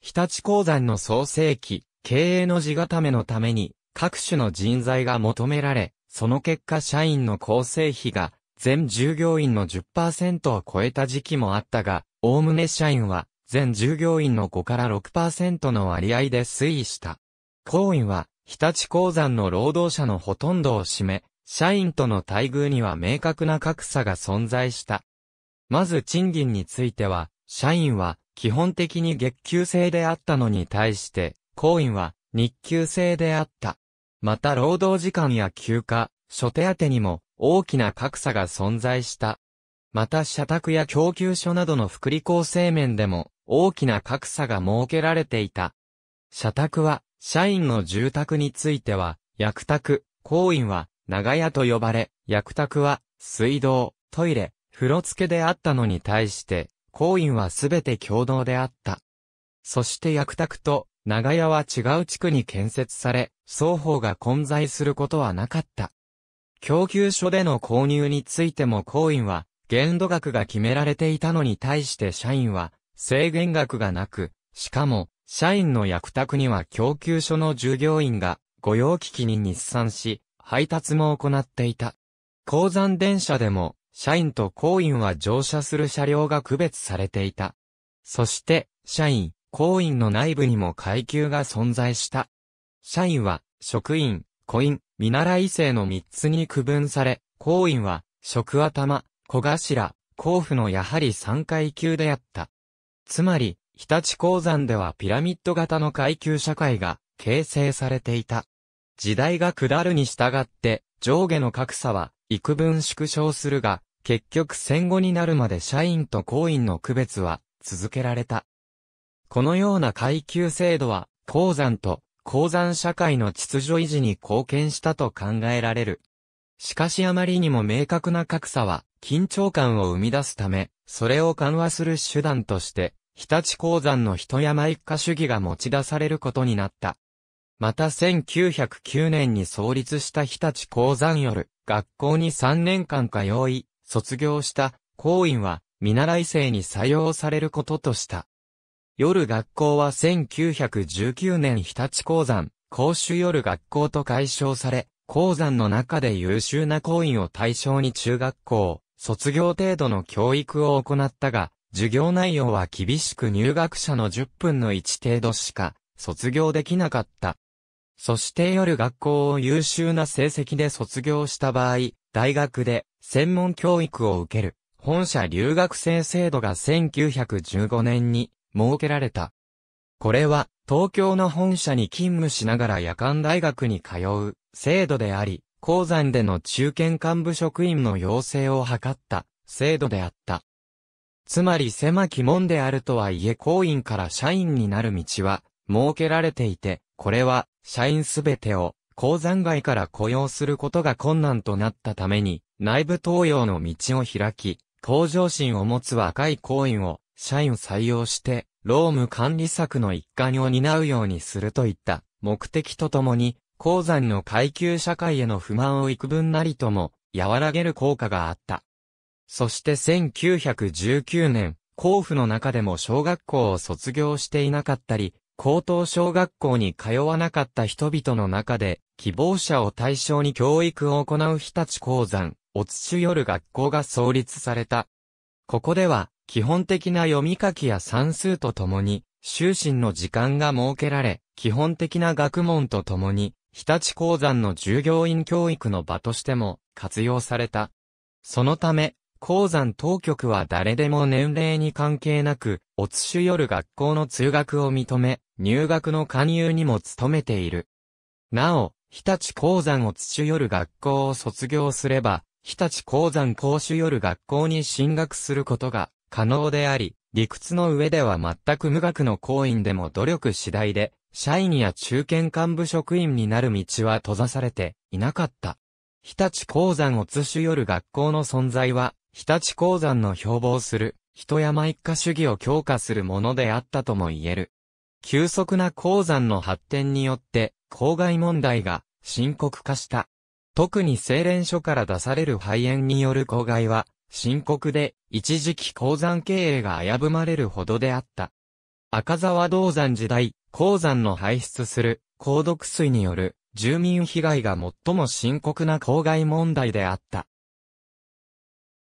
日立鉱山の創世期、経営の地固めのために、各種の人材が求められ、その結果社員の構成費が、全従業員の10%を超えた時期もあったが、おおむね社員は、全従業員の5から6%の割合で推移した。行員は、日立鉱山の労働者のほとんどを占め、社員との待遇には明確な格差が存在した。まず賃金については、社員は基本的に月給制であったのに対して、公員は日給制であった。また労働時間や休暇、諸手当にも大きな格差が存在した。また社宅や供給所などの福利厚生面でも大きな格差が設けられていた。社宅は社員の住宅については、薬宅、公院は、長屋と呼ばれ、薬宅は、水道、トイレ、風呂付けであったのに対して、公院はすべて共同であった。そして薬宅と長屋は違う地区に建設され、双方が混在することはなかった。供給所での購入についても公院は、限度額が決められていたのに対して社員は、制限額がなく、しかも、社員の役宅には供給所の従業員が御用機器に日産し、配達も行っていた。鉱山電車でも、社員と工員は乗車する車両が区別されていた。そして、社員、工員の内部にも階級が存在した。社員は、職員、コイン、見習い生の3つに区分され、工員は、職頭、小頭、甲府のやはり3階級であった。つまり、日立鉱山ではピラミッド型の階級社会が形成されていた。時代が下るに従って上下の格差は幾分縮小するが、結局戦後になるまで社員と行員の区別は続けられた。このような階級制度は鉱山と鉱山社会の秩序維持に貢献したと考えられる。しかしあまりにも明確な格差は緊張感を生み出すため、それを緩和する手段として日立鉱山の人山一家主義が持ち出されることになった。また1909年に創立した日立鉱山夜、学校に3年間通い、卒業した校員は見習い生に採用されることとした。夜学校は1919年日立鉱山、公衆夜学校と解消され、鉱山の中で優秀な校員を対象に中学校、卒業程度の教育を行ったが、授業内容は厳しく入学者の10分の1程度しか卒業できなかった。そして夜学校を優秀な成績で卒業した場合、大学で専門教育を受ける本社留学生制度が1915年に設けられた。これは東京の本社に勤務しながら夜間大学に通う制度であり、鉱山での中堅幹部職員の養成を図った制度であった。つまり狭き門であるとはいえ行員から社員になる道は設けられていて、これは社員すべてを鉱山外から雇用することが困難となったために内部登用の道を開き、向上心を持つ若い行員を社員採用して労務管理策の一環を担うようにするといった目的とともに鉱山の階級社会への不満を幾分なりとも和らげる効果があった。そして1919年、甲府の中でも小学校を卒業していなかったり、高等小学校に通わなかった人々の中で、希望者を対象に教育を行う日立鉱山、おつしよる学校が創立された。ここでは、基本的な読み書きや算数とともに、就寝の時間が設けられ、基本的な学問とともに、日立鉱山の従業員教育の場としても活用された。そのため、鉱山当局は誰でも年齢に関係なく、おつし夜学校の通学を認め、入学の勧誘にも努めている。なお、日立鉱山おつし夜学校を卒業すれば、日立鉱山講師夜学校に進学することが可能であり、理屈の上では全く無学の行員でも努力次第で、社員や中堅幹部職員になる道は閉ざされていなかった。日立鉱山おつし夜学校の存在は、日立鉱山の標榜する、人山一家主義を強化するものであったとも言える。急速な鉱山の発展によって、公害問題が深刻化した。特に精錬所から出される肺炎による公害は、深刻で、一時期鉱山経営が危ぶまれるほどであった。赤沢銅山時代、鉱山の排出する、鉱毒水による、住民被害が最も深刻な公害問題であった。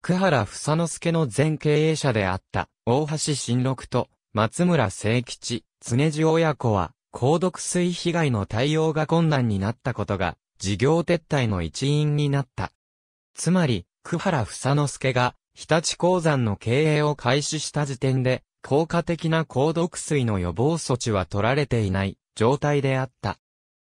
久原房之助の前経営者であった大橋新六と松村聖吉、常地親子は、高毒水被害の対応が困難になったことが、事業撤退の一因になった。つまり、久原房之助が、日立鉱山の経営を開始した時点で、効果的な高毒水の予防措置は取られていない状態であった。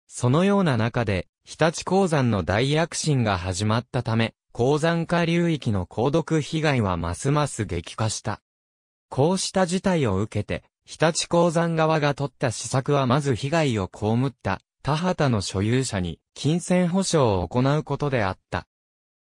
そのような中で、日立鉱山の大躍進が始まったため、鉱山下流域の鉱毒被害はますます激化した。こうした事態を受けて、日立鉱山側が取った施策はまず被害を被った田畑の所有者に金銭保障を行うことであった。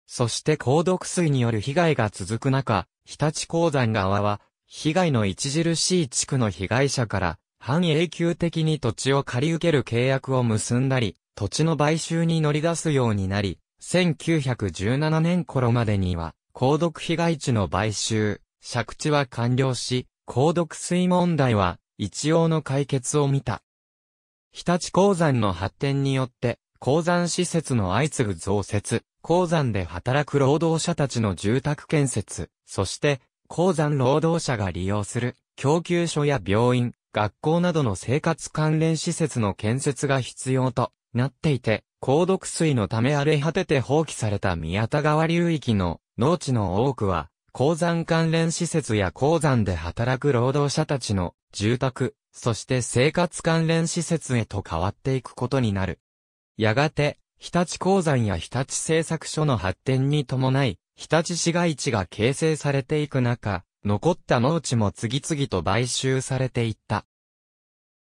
そして鉱毒水による被害が続く中、日立鉱山側は、被害の著しい地区の被害者から、半永久的に土地を借り受ける契約を結んだり、土地の買収に乗り出すようになり、1917年頃までには、鉱毒被害地の買収、借地は完了し、鉱毒水問題は一応の解決を見た。日立鉱山の発展によって、鉱山施設の相次ぐ増設、鉱山で働く労働者たちの住宅建設、そして、鉱山労働者が利用する供給所や病院、学校などの生活関連施設の建設が必要となっていて、高毒水のため荒れ果てて放棄された宮田川流域の農地の多くは、鉱山関連施設や鉱山で働く労働者たちの住宅、そして生活関連施設へと変わっていくことになる。やがて、日立鉱山や日立製作所の発展に伴い、日立市街地が形成されていく中、残った農地も次々と買収されていった。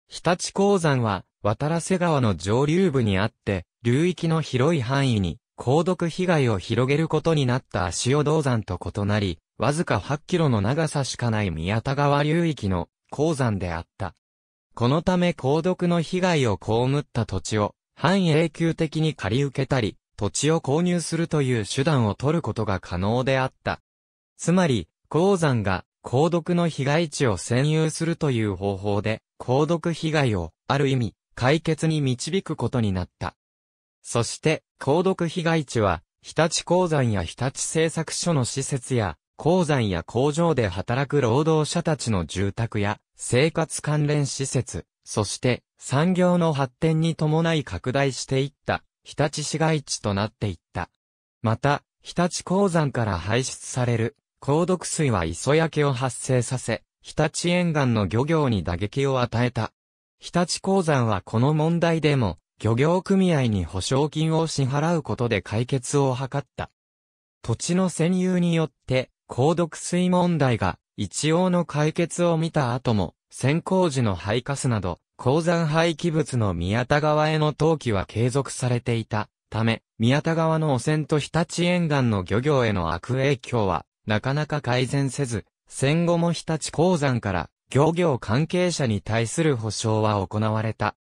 日立鉱山は、渡良瀬川の上流部にあって、流域の広い範囲に、鉱毒被害を広げることになった足尾銅山と異なり、わずか8キロの長さしかない宮田川流域の鉱山であった。このため鉱毒の被害を被った土地を半永久的に借り受けたり、土地を購入するという手段を取ることが可能であった。つまり、鉱山が鉱毒の被害地を占有するという方法で、鉱毒被害を、ある意味、解決に導くことになった。そして、鉱毒被害地は、日立鉱山や日立製作所の施設や、鉱山や工場で働く労働者たちの住宅や、生活関連施設、そして、産業の発展に伴い拡大していった、日立市街地となっていった。また、日立鉱山から排出される、鉱毒水は磯焼けを発生させ、日立沿岸の漁業に打撃を与えた。日立鉱山はこの問題でも、漁業組合に保証金を支払うことで解決を図った。土地の占有によって、鉱毒水問題が一応の解決を見た後も、先行時の廃カスなど、鉱山廃棄物の宮田川への投棄は継続されていたため、宮田川の汚染と日立沿岸の漁業への悪影響は、なかなか改善せず、戦後も日立鉱山から漁業関係者に対する補償は行われた。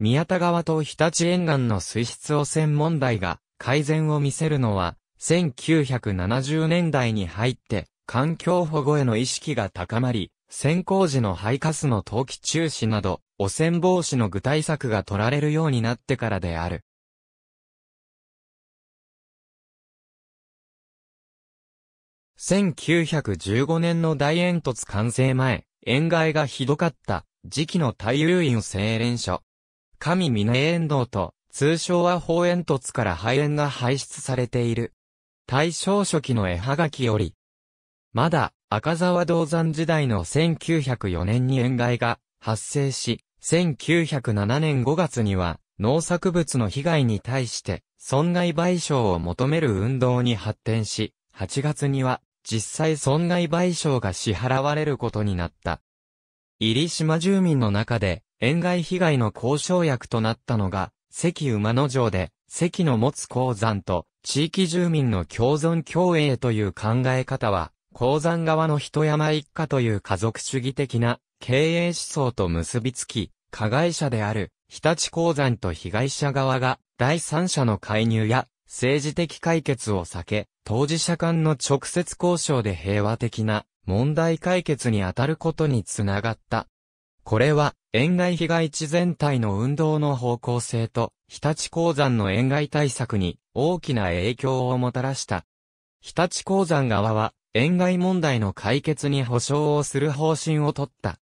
宮田川と日立沿岸の水質汚染問題が改善を見せるのは、1970年代に入って環境保護への意識が高まり、先行時の排ガスの投機中止など、汚染防止の具体策が取られるようになってからである。1915年の大煙突完成前、塩害がひどかった、時期の大遊院精錬所。神峰炎道と、通称は方煙突から肺炎が排出されている。大正初期の絵はがきより、まだ赤沢銅山時代の1904年に塩害が発生し、1907年5月には農作物の被害に対して損害賠償を求める運動に発展し、8月には実際損害賠償が支払われることになった。入島住民の中で、塩害被害の交渉役となったのが、関馬野城で、関の持つ鉱山と、地域住民の共存共栄という考え方は、鉱山側の人山一家という家族主義的な経営思想と結びつき、加害者である日立鉱山と被害者側が第三者の介入や政治的解決を避け、当事者間の直接交渉で平和的な問題解決に当たることにつながった。これは、沿岸被害地全体の運動の方向性と、日立鉱山の沿岸対策に大きな影響をもたらした。日立鉱山側は、沿岸問題の解決に保障をする方針をとった。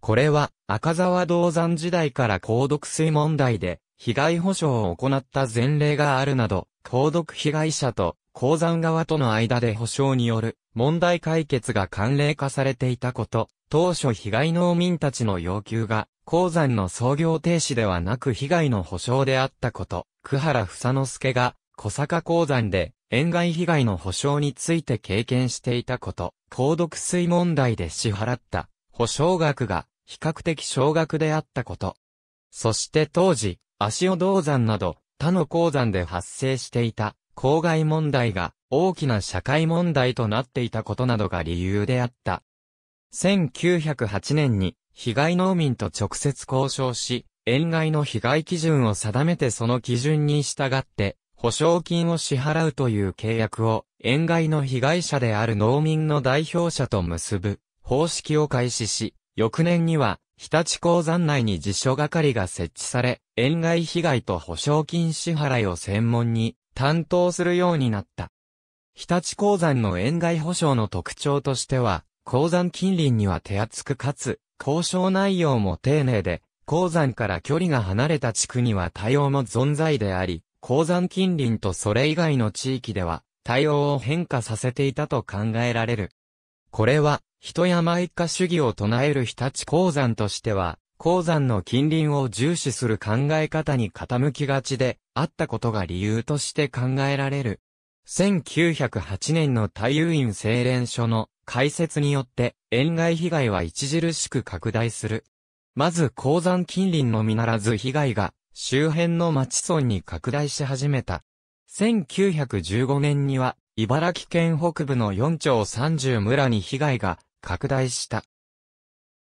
これは、赤沢銅山時代から鉱毒水問題で、被害補償を行った前例があるなど、購読被害者と鉱山側との間で補償による問題解決が慣例化されていたこと、当初被害農民たちの要求が鉱山の操業停止ではなく被害の補償であったこと、久原房之助が小坂鉱山で塩害被害の補償について経験していたこと、鉱毒水問題で支払った補償額が比較的少額であったこと。そして当時、足尾銅山など他の鉱山で発生していた公害問題が大きな社会問題となっていたことなどが理由であった。1908年に被害農民と直接交渉し、円外の被害基準を定めてその基準に従って、保証金を支払うという契約を、円外の被害者である農民の代表者と結ぶ、方式を開始し、翌年には、日立鉱山内に辞書係が設置され、円外被害と保証金支払いを専門に担当するようになった。日立鉱山の円外保証の特徴としては、鉱山近隣には手厚くかつ、交渉内容も丁寧で、鉱山から距離が離れた地区には対応も存在であり、鉱山近隣とそれ以外の地域では、対応を変化させていたと考えられる。これは、人山一家主義を唱える日立鉱山としては、鉱山の近隣を重視する考え方に傾きがちで、あったことが理由として考えられる。1908年の太遊院精錬所の開設によって、塩害被害は著しく拡大する。まず鉱山近隣のみならず被害が周辺の町村に拡大し始めた。1915年には茨城県北部の4町30村に被害が拡大した。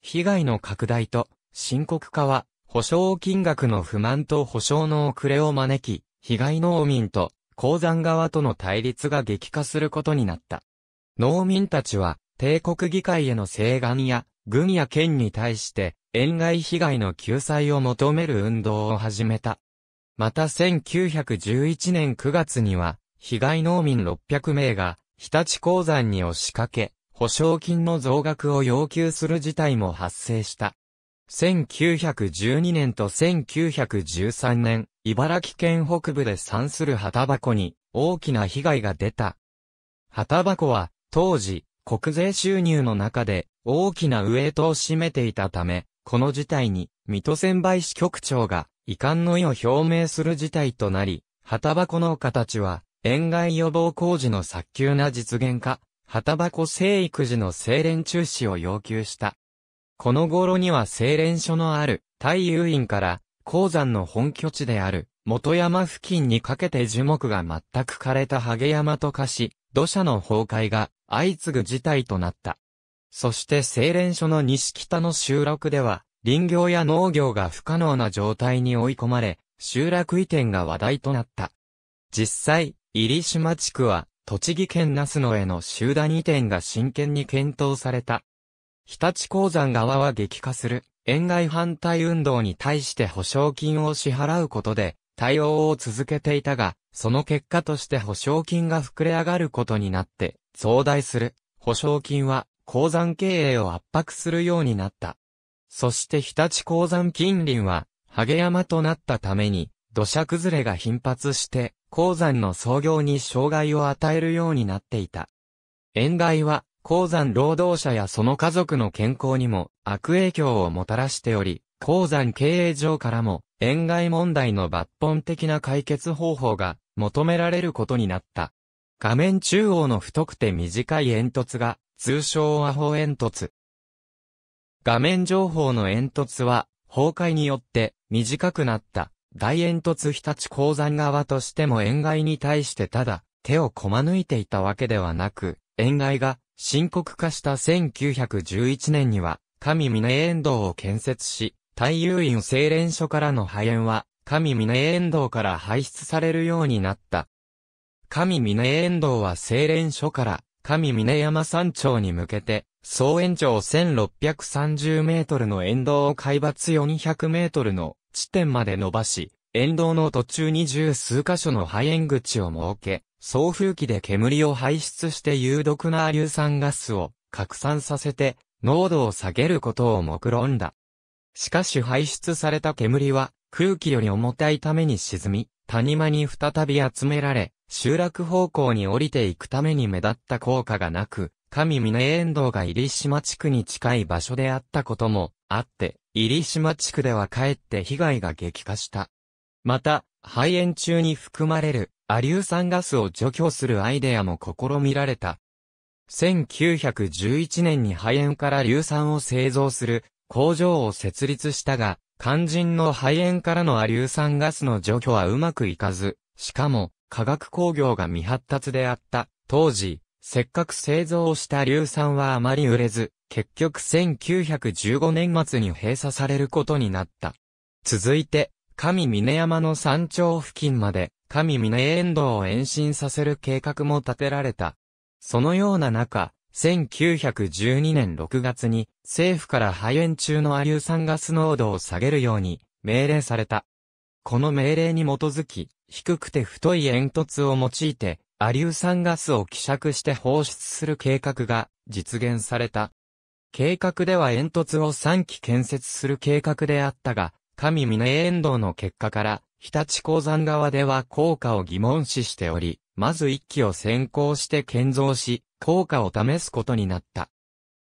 被害の拡大と深刻化は、保証金額の不満と保証の遅れを招き、被害農民と鉱山側との対立が激化することになった。農民たちは、帝国議会への請願や、軍や県に対して、円外被害の救済を求める運動を始めた。また1911年9月には、被害農民600名が、日立鉱山に押しかけ、保証金の増額を要求する事態も発生した。1912年と1913年、茨城県北部で産する旗箱に大きな被害が出た。旗箱は当時国税収入の中で大きなウエイトを占めていたため、この事態に水戸仙売市局長が遺憾の意を表明する事態となり、旗箱の形は塩害予防工事の早急な実現化、旗箱生育時の精錬中止を要求した。この頃には精錬所のある、太遊院から、鉱山の本拠地である、元山付近にかけて樹木が全く枯れたハゲ山と化し、土砂の崩壊が相次ぐ事態となった。そして精錬所の西北の集落では、林業や農業が不可能な状態に追い込まれ、集落移転が話題となった。実際、入島地区は、栃木県那須野への集団移転が真剣に検討された。日立鉱山側は激化する、沿外反対運動に対して保証金を支払うことで、対応を続けていたが、その結果として保証金が膨れ上がることになって、増大する、保証金は、鉱山経営を圧迫するようになった。そして日立鉱山近隣は、ハゲ山となったために、土砂崩れが頻発して、鉱山の操業に障害を与えるようになっていた。塩害は、鉱山労働者やその家族の健康にも悪影響をもたらしており、鉱山経営上からも、塩害問題の抜本的な解決方法が求められることになった。画面中央の太くて短い煙突が、通称アホ煙突。画面情報の煙突は、崩壊によって短くなった大煙突日立鉱山側としても塩害に対してただ、手をこまぬいていたわけではなく、塩害が深刻化した1911年には、神峰沿道を建設し、太遊院精錬所からの破煙は、神峰沿道から排出されるようになった。神峰沿道は精錬所から、神峰山山頂に向けて、総延長1630メートルの沿道を海抜400メートルの地点まで伸ばし、沿道の途中に十数箇所の肺炎口を設け、送風機で煙を排出して有毒な硫酸ガスを拡散させて、濃度を下げることを目論んだ。しかし排出された煙は空気より重たいために沈み、谷間に再び集められ、集落方向に降りていくために目立った効果がなく、神峰沿道が入島地区に近い場所であったこともあって、入島地区ではかえって被害が激化した。また、肺炎中に含まれるアリウ酸ガスを除去するアイデアも試みられた。1911年に肺炎から硫酸を製造する工場を設立したが、肝心の肺炎からのア硫酸ガスの除去はうまくいかず、しかも化学工業が未発達であった。当時、せっかく製造した硫酸はあまり売れず、結局1915年末に閉鎖されることになった。続いて、上峰山の山頂付近まで、上峰沿道を延伸させる計画も立てられた。そのような中、1912年6月に、政府から肺炎中のアリュー酸ガス濃度を下げるように、命令された。この命令に基づき、低くて太い煙突を用いて、アリュー酸ガスを希釈して放出する計画が実現された。計画では煙突を3基建設する計画であったが、神峰遠道の結果から、日立鉱山側では効果を疑問視しており、まず1基を先行して建造し、効果を試すことになった。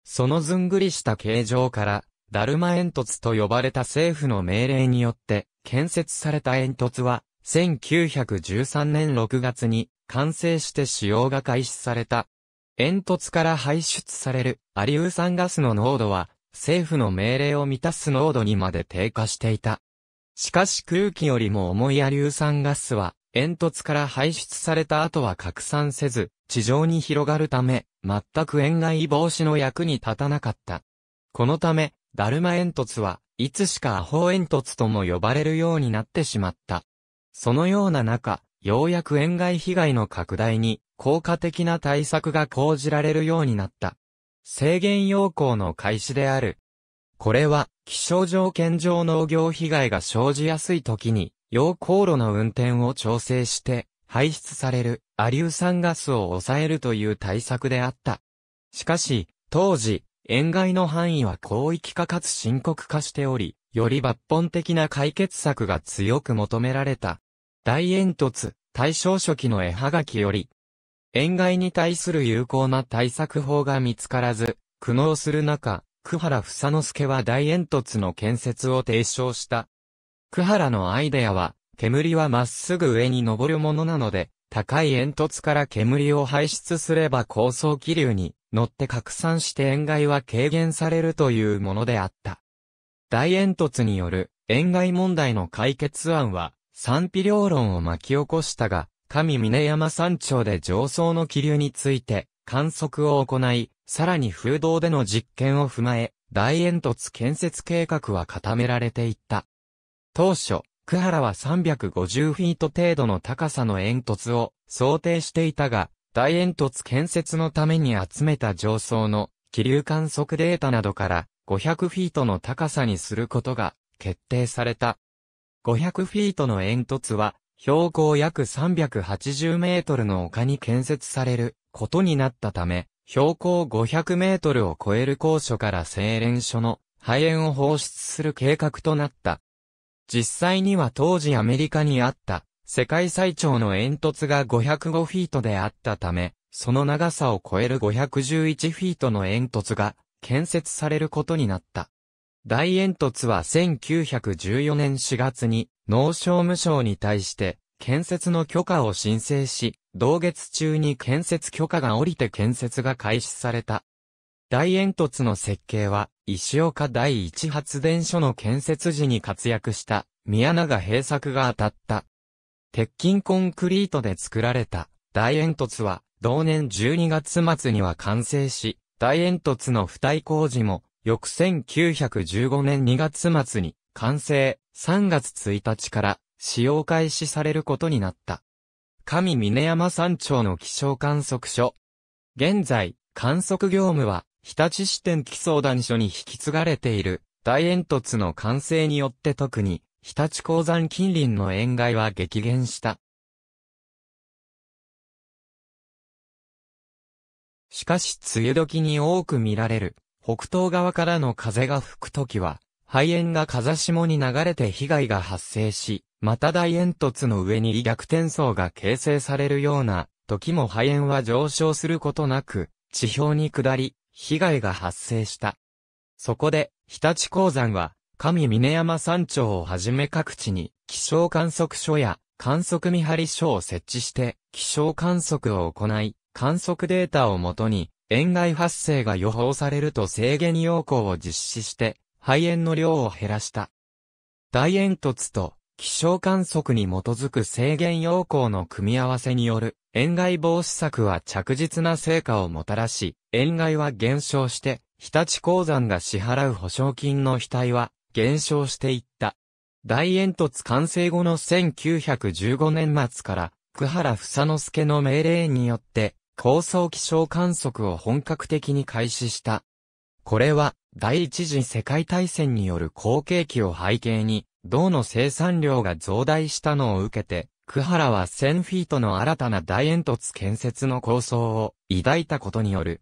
そのずんぐりした形状から、ダルマ煙突と呼ばれた政府の命令によって、建設された煙突は、1913年6月に完成して使用が開始された煙突から排出されるアリウ酸ガスの濃度は、政府の命令を満たす濃度にまで低下していた。しかし空気よりも重いアリウ酸ガスは、煙突から排出された後は拡散せず、地上に広がるため、全く塩害防止の役に立たなかった。このため、ダルマ煙突は、いつしかアホ煙突とも呼ばれるようになってしまった。そのような中、ようやく塩害被害の拡大に効果的な対策が講じられるようになった。制限要項の開始である。これは、気象条件上農業被害が生じやすい時に、要航炉の運転を調整して、排出されるアリュサ酸ガスを抑えるという対策であった。しかし、当時、塩害の範囲は広域化かつ深刻化しており、より抜本的な解決策が強く求められた。大煙突、大正初期の絵はがきより、塩害に対する有効な対策法が見つからず、苦悩する中、久原房之助は大煙突の建設を提唱した。久原のアイデアは、煙はまっすぐ上に登るものなので、高い煙突から煙を排出すれば高層気流に乗って拡散して塩害は軽減されるというものであった。大煙突による塩害問題の解決案は賛否両論を巻き起こしたが、上峰山山頂で上層の気流について観測を行い、さらに風洞での実験を踏まえ、大煙突建設計画は固められていった。当初、久原は350フィート程度の高さの煙突を想定していたが、大煙突建設のために集めた上層の気流観測データなどから500フィートの高さにすることが決定された。500フィートの煙突は標高約380メートルの丘に建設されることになったため、標高500メートルを超える高所から精錬所の肺炎を放出する計画となった。実際には当時アメリカにあった世界最長の煙突が505フィートであったため、その長さを超える511フィートの煙突が建設されることになった。大煙突は1914年4月に農商務省に対して、建設の許可を申請し、同月中に建設許可が下りて建設が開始された。大煙突の設計は、石岡第一発電所の建設時に活躍した、宮永平作が当たった。鉄筋コンクリートで作られた、大煙突は、同年12月末には完成し、大煙突の付帯工事も、翌1915年2月末に、完成、3月1日から使用開始されることになった。上峰山山頂の気象観測所。現在、観測業務は、日立支店基相談所に引き継がれている、大煙突の完成によって特に、日立鉱山近隣の塩害は激減した。しかし梅雨時に多く見られる、北東側からの風が吹くときは、肺炎が風下に流れて被害が発生し、また大煙突の上に逆転層が形成されるような、時も肺炎は上昇することなく、地表に下り、被害が発生した。そこで、日立鉱山は、上峰山山頂をはじめ各地に、気象観測所や観測見張り所を設置して、気象観測を行い、観測データをもとに、塩害発生が予報されると制限要項を実施して、肺炎の量を減らした。大煙突と気象観測に基づく制限要項の組み合わせによる塩害防止策は着実な成果をもたらし、塩害は減少して、日立鉱山が支払う保証金の額は減少していった。大煙突完成後の1915年末から、久原房之助の命令によって、高層気象観測を本格的に開始した。これは、第一次世界大戦による後継期を背景に、銅の生産量が増大したのを受けて、久原は1000フィートの新たな大煙突建設の構想を抱いたことによる。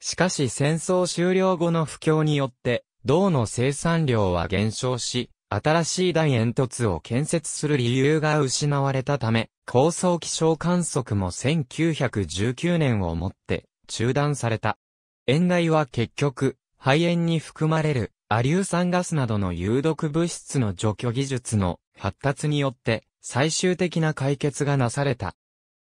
しかし戦争終了後の不況によって、銅の生産量は減少し、新しい大煙突を建設する理由が失われたため、高層気象観測も1919年をもって中断された。塩害は結局、肺炎に含まれるアリュー酸ガスなどの有毒物質の除去技術の発達によって最終的な解決がなされた。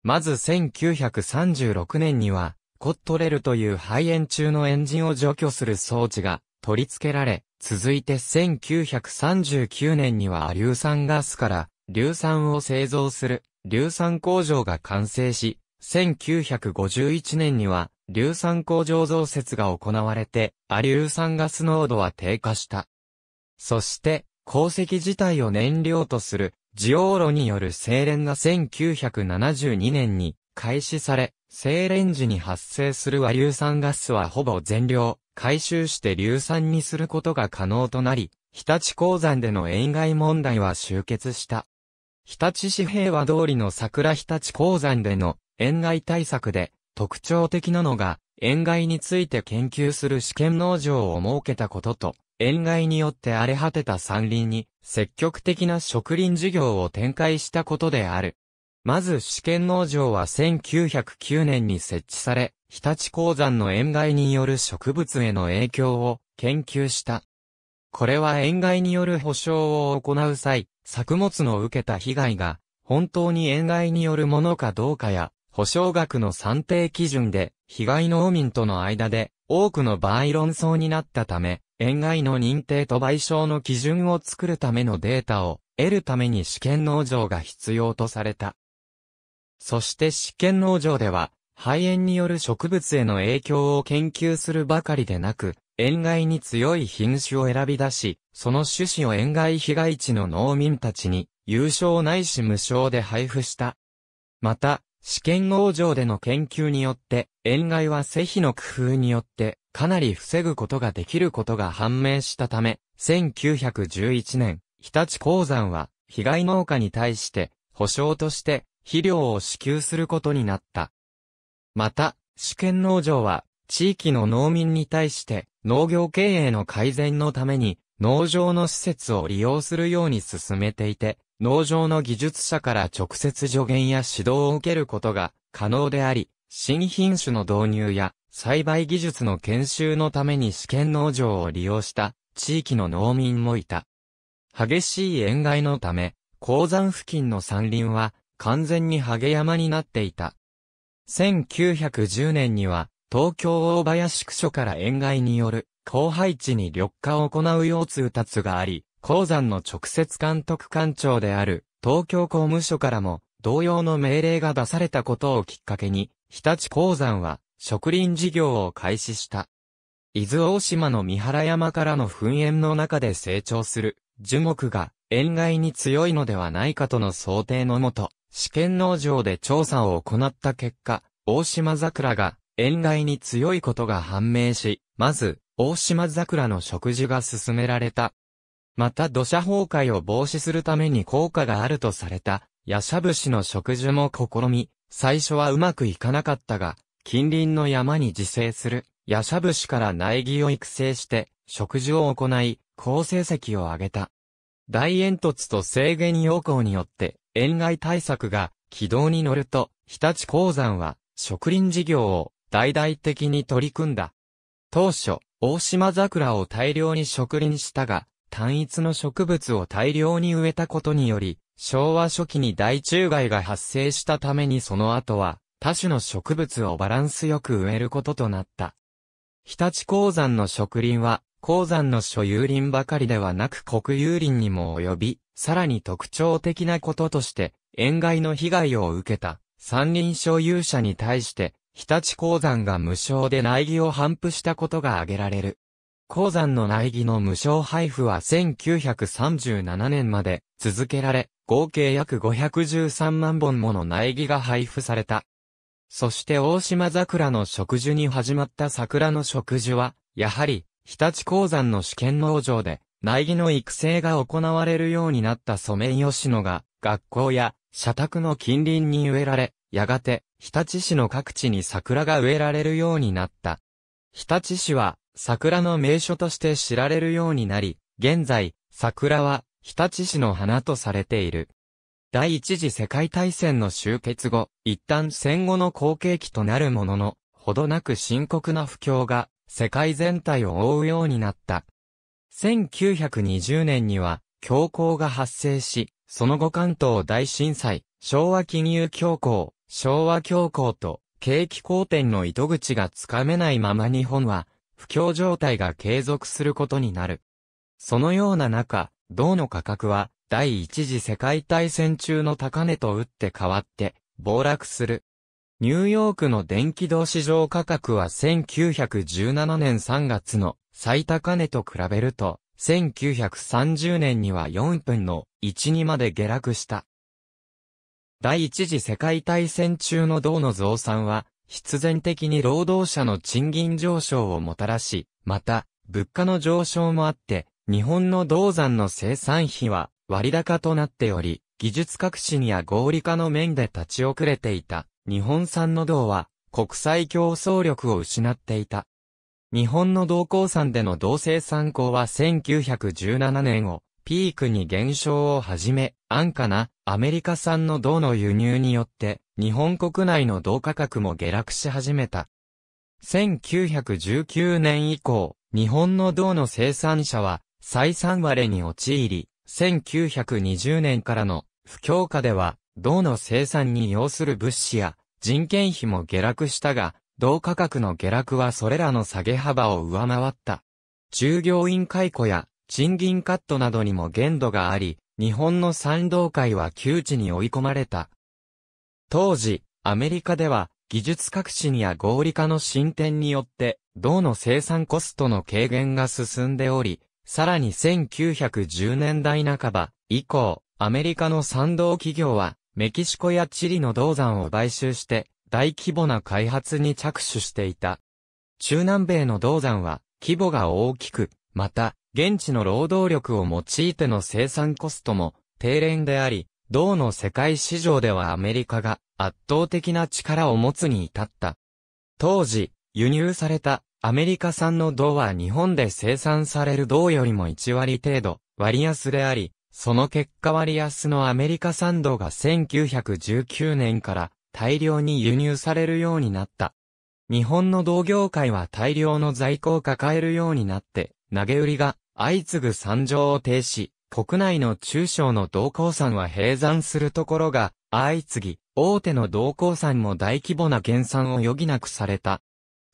まず1936年には、コットレルという肺炎中のエンジンを除去する装置が取り付けられ、続いて1939年にはアリュー酸ガスから硫酸を製造する硫酸工場が完成し、1951年には硫酸工場増設が行われて、亜硫酸ガス濃度は低下した。そして、鉱石自体を燃料とする、ジオーロによる精錬が1972年に開始され、精錬時に発生する亜硫酸ガスはほぼ全量、回収して硫酸にすることが可能となり、日立鉱山での塩害問題は終結した。日立市平和通りの桜日立鉱山での塩害対策で、特徴的なのが、塩害について研究する試験農場を設けたことと、塩害によって荒れ果てた山林に積極的な植林事業を展開したことである。まず試験農場は1909年に設置され、日立鉱山の塩害による植物への影響を研究した。これは塩害による保障を行う際、作物の受けた被害が本当に塩害によるものかどうかや、保証額の算定基準で、被害農民との間で、多くの場合論争になったため、園外の認定と賠償の基準を作るためのデータを得るために試験農場が必要とされた。そして試験農場では、肺炎による植物への影響を研究するばかりでなく、塩害に強い品種を選び出し、その種子を塩害被害地の農民たちに、有償ないし無償で配布した。また、試験王城での研究によって、塩害は施肥の工夫によって、かなり防ぐことができることが判明したため、1911年、日立鉱山は、被害農家に対して、保証として、肥料を支給することになった。また、試験農場は、地域の農民に対して、農業経営の改善のために、農場の施設を利用するように進めていて、農場の技術者から直接助言や指導を受けることが可能であり、新品種の導入や栽培技術の研修のために試験農場を利用した地域の農民もいた。激しい塩害のため、鉱山付近の山林は完全にハゲ山になっていた。1910年には東京大林区所から塩害による荒廃地に緑化を行う腰痛達があり、鉱山の直接監督官庁である東京公務所からも同様の命令が出されたことをきっかけに、日立鉱山は植林事業を開始した。伊豆大島の三原山からの噴煙の中で成長する樹木が塩害に強いのではないかとの想定のもと、試験農場で調査を行った結果、大島桜が塩害に強いことが判明し、まず、大島桜の植樹が進められた。また土砂崩壊を防止するために効果があるとされた、ヤシャブシの植樹も試み、最初はうまくいかなかったが、近隣の山に自生する、ヤシャブシから苗木を育成して、植樹を行い、好成績を上げた。大煙突と制限要項によって、塩害対策が軌道に乗ると、日立鉱山は、植林事業を大々的に取り組んだ。当初、大島桜を大量に植林したが、単一の植物を大量に植えたことにより、昭和初期に大虫害が発生したためにその後は、多種の植物をバランスよく植えることとなった。日立鉱山の植林は、鉱山の所有林ばかりではなく国有林にも及び、さらに特徴的なこととして、塩害の被害を受けた山林所有者に対して、日立鉱山が無償で苗木を反布したことが挙げられる。鉱山の苗木の無償配布は1937年まで続けられ、合計約513万本もの苗木が配布された。そして大島桜の植樹に始まった桜の植樹は、やはり、日立鉱山の試験農場で、苗木の育成が行われるようになったソメイヨシノが、学校や社宅の近隣に植えられ、やがて、日立市の各地に桜が植えられるようになった。日立市は、桜の名所として知られるようになり、現在、桜は、日立市の花とされている。第一次世界大戦の終結後、一旦戦後の後継期となるものの、ほどなく深刻な不況が、世界全体を覆うようになった。1920年には、恐慌が発生し、その後関東大震災、昭和金融恐慌、昭和恐慌と、景気好転の糸口がつかめないまま日本は、不況状態が継続することになる。そのような中、銅の価格は第一次世界大戦中の高値と打って変わって暴落する。ニューヨークの電気銅市場価格は1917年3月の最高値と比べると、1930年には4分の12まで下落した。第一次世界大戦中の銅の増産は必然的に労働者の賃金上昇をもたらし、また、物価の上昇もあって、日本の銅山の生産費は割高となっており、技術革新や合理化の面で立ち遅れていた、日本産の銅は国際競争力を失っていた。日本の銅鉱山での銅生産工は1917年をピークに減少をはじめ、安価なアメリカ産の銅の輸入によって、日本国内の銅価格も下落し始めた。1919年以降、日本の銅の生産者は、再産割れに陥り、1920年からの不況下では、銅の生産に要する物資や人件費も下落したが、銅価格の下落はそれらの下げ幅を上回った。従業員解雇や賃金カットなどにも限度があり、日本の賛同会は窮地に追い込まれた。当時、アメリカでは、技術革新や合理化の進展によって、銅の生産コストの軽減が進んでおり、さらに1910年代半ば以降、アメリカの賛同企業は、メキシコやチリの銅山を買収して、大規模な開発に着手していた。中南米の銅山は、規模が大きく、また、現地の労働力を用いての生産コストも低廉であり、銅の世界市場ではアメリカが圧倒的な力を持つに至った。当時、輸入されたアメリカ産の銅は日本で生産される銅よりも1割程度割安であり、その結果割安のアメリカ産銅が1919年から大量に輸入されるようになった。日本の同業界は大量の在庫を抱えるようになって、投げ売りが相次ぐ惨状を呈し、国内の中小の同鉱山は閉山するところが相次ぎ、大手の同鉱山も大規模な減産を余儀なくされた。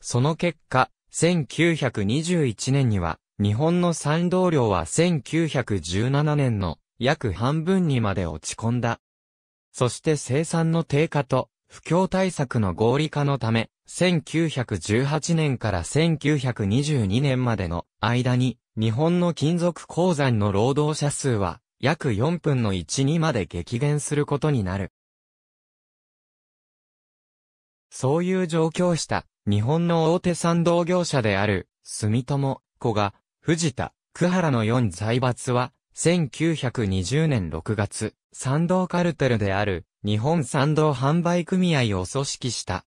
その結果、1921年には、日本の産道量は1917年の約半分にまで落ち込んだ。そして生産の低下と不況対策の合理化のため、1918年から1922年までの間に、日本の金属鉱山の労働者数は、約4分の1にまで激減することになる。そういう状況した、日本の大手産同業者である、住友、子賀、藤田、久原の4財閥は、1920年6月、賛同カルテルである、日本参道販売組合を組織した。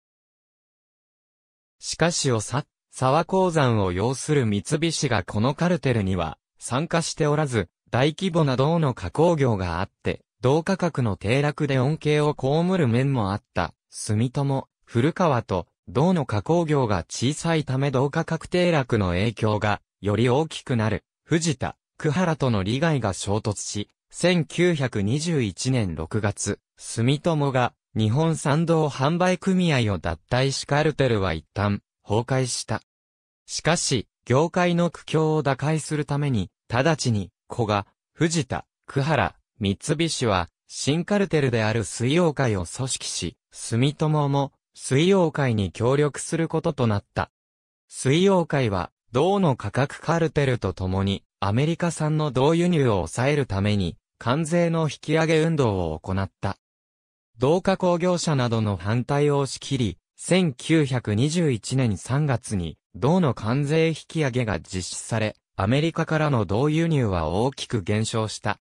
しかしおさ、沢鉱山を要する三菱がこのカルテルには参加しておらず、大規模な銅の加工業があって、銅価格の低落で恩恵を被る面もあった、住友、古川と、銅の加工業が小さいため銅価格低落の影響が、より大きくなる、藤田、久原との利害が衝突し、1921年6月、住友が日本産道販売組合を脱退しカルテルは一旦崩壊した。しかし、業界の苦境を打開するために、直ちに、古賀、藤田、久原、三菱は、新カルテルである水曜会を組織し、住友も水曜会に協力することとなった。水曜会は、銅の価格カルテルとともに、アメリカ産の銅輸入を抑えるために、関税の引き上げ運動を行った。同化工業者などの反対を押し切り、1921年3月に、銅の関税引き上げが実施され、アメリカからの銅輸入は大きく減少した。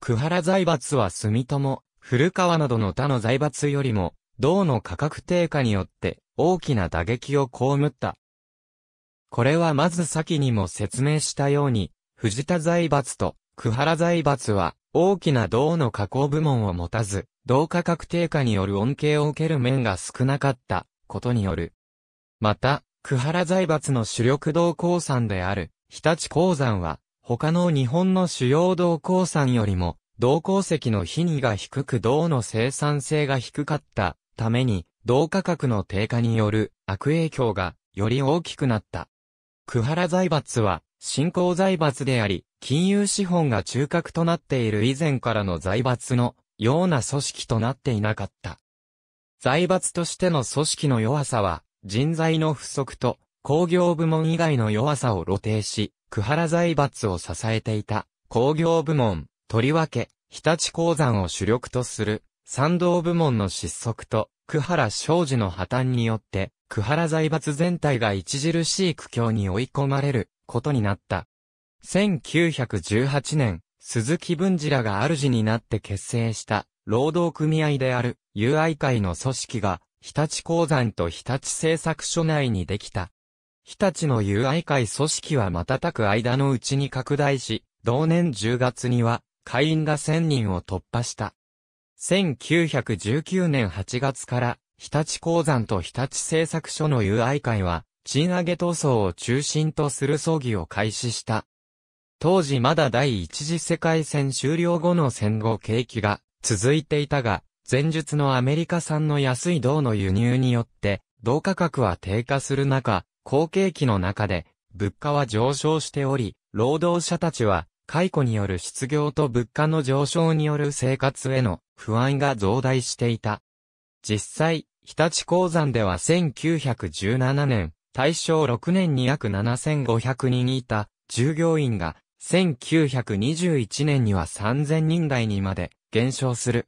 久原財閥は住友、古川などの他の財閥よりも、銅の価格低下によって大きな打撃を被った。これはまず先にも説明したように、藤田財閥とクハラ財閥は、大きな銅の加工部門を持たず、銅価格低下による恩恵を受ける面が少なかったことによる。また、クハラ財閥の主力銅鉱山である、日立鉱山は、他の日本の主要銅鉱山よりも、銅鉱石の比にが低く銅の生産性が低かったために、銅価格の低下による悪影響がより大きくなった。クハラ財閥は新興財閥であり、金融資本が中核となっている以前からの財閥のような組織となっていなかった。財閥としての組織の弱さは、人材の不足と工業部門以外の弱さを露呈し、久原財閥を支えていた工業部門、とりわけ、日立鉱山を主力とする、賛道部門の失速と、久原商事の破綻によって、久原財閥全体が著しい苦境に追い込まれることになった。1918年、鈴木文治らが主になって結成した労働組合である友愛会の組織が日立鉱山と日立製作所内にできた。日立の友愛会組織は瞬く間のうちに拡大し、同年10月には会員が1000人を突破した。1919年8月から日立鉱山と日立製作所の友愛会は、賃上げ闘争を中心とする葬儀を開始した。当時まだ第一次世界戦終了後の戦後景気が続いていたが、前述のアメリカ産の安い銅の輸入によって、銅価格は低下する中、好景気の中で、物価は上昇しており、労働者たちは、解雇による失業と物価の上昇による生活への不安が増大していた。実際、日立鉱山では1917年、大正6年に約7500人いた従業員が1921年には3000人台にまで減少する。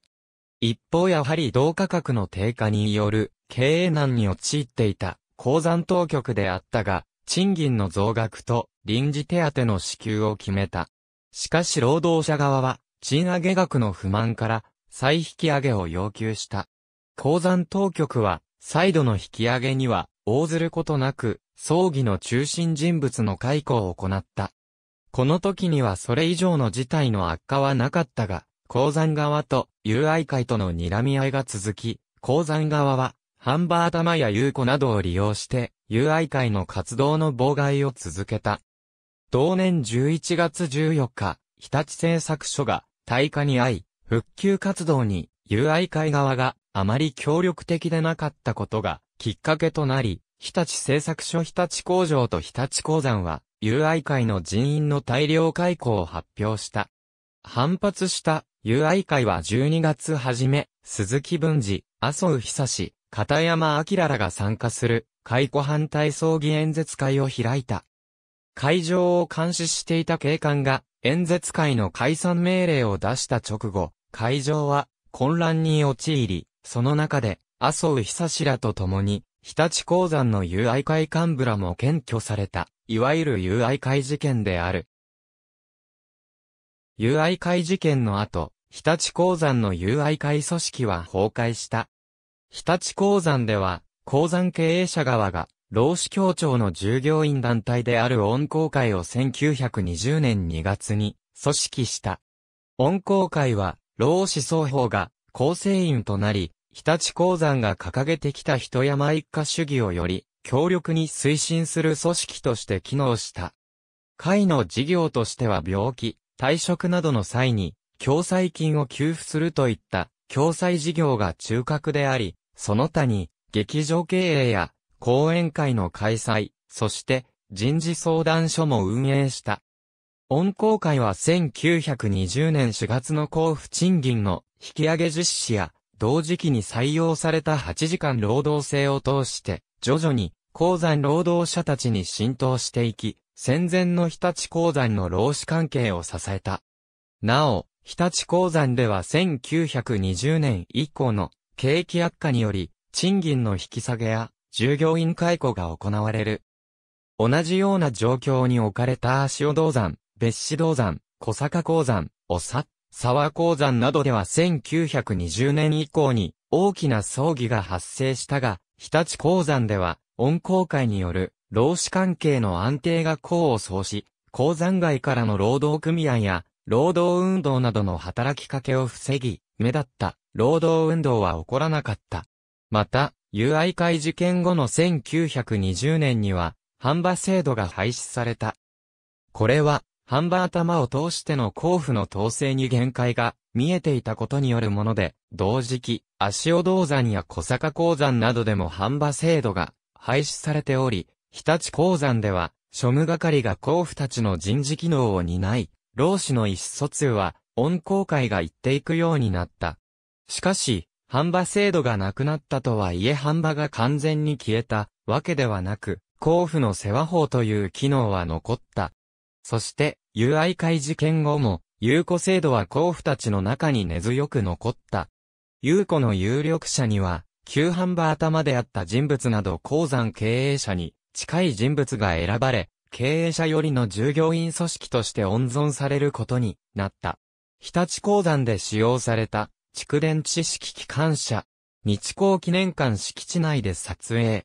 一方やはり同価格の低下による経営難に陥っていた鉱山当局であったが、賃金の増額と臨時手当の支給を決めた。しかし労働者側は賃上げ額の不満から再引き上げを要求した。鉱山当局は、再度の引き上げには、応ずることなく、葬儀の中心人物の解雇を行った。この時にはそれ以上の事態の悪化はなかったが、鉱山側と友愛会との睨み合いが続き、鉱山側は、ハンバー玉や優子などを利用して、友愛会の活動の妨害を続けた。同年11月14日、日立製作所が、大火に遭い、復旧活動に、友愛会側があまり協力的でなかったことがきっかけとなり、日立製作所日立工場と日立鉱山は、友愛会の人員の大量解雇を発表した。反発した友愛会は12月初め、鈴木文治、麻生久志、片山明らが参加する解雇反対葬儀演説会を開いた。会場を監視していた警官が演説会の解散命令を出した直後、会場は混乱に陥り、その中で、麻生久志らと共に、日立鉱山の友愛会幹部らも検挙された、いわゆる友愛会事件である。友愛会事件の後、日立鉱山の友愛会組織は崩壊した。日立鉱山では、鉱山経営者側が、労使協調の従業員団体である温工会を1920年2月に組織した。温工会は、労使双方が構成員となり、日立鉱山が掲げてきた人山一家主義をより強力に推進する組織として機能した。会の事業としては病気、退職などの際に、共済金を給付するといった、共済事業が中核であり、その他に、劇場経営や、講演会の開催、そして、人事相談所も運営した。温公会は1920年4月の交付賃金の引き上げ実施や、同時期に採用された8時間労働制を通して、徐々に鉱山労働者たちに浸透していき、戦前の日立鉱山の労使関係を支えた。なお、日立鉱山では1920年以降の景気悪化により、賃金の引き下げや従業員解雇が行われる。同じような状況に置かれた足尾銅山、別子銅山、小坂鉱山、おさ、沢鉱山などでは1920年以降に大きな葬儀が発生したが、日立鉱山では、温鉱会による労使関係の安定が功を奏し、鉱山外からの労働組合や、労働運動などの働きかけを防ぎ、目立った労働運動は起こらなかった。また、友愛会事件後の1920年には、販売制度が廃止された。これは、ハンバー玉を通しての交付の統制に限界が見えていたことによるもので、同時期、足尾銅山や小坂鉱山などでもハンバ制度が廃止されており、日立鉱山では、庶務係が交付たちの人事機能を担い、老子の意思疎通は、恩公会が行っていくようになった。しかし、販売制度がなくなったとはいえ販売が完全に消えたわけではなく、甲府の世話法という機能は残った。そして、友愛会事件後も、優子制度は候補たちの中に根強く残った。優子の有力者には、旧販売頭であった人物など鉱山経営者に近い人物が選ばれ、経営者よりの従業員組織として温存されることになった。日立鉱山で使用された蓄電池式機関車、日光記念館敷地内で撮影。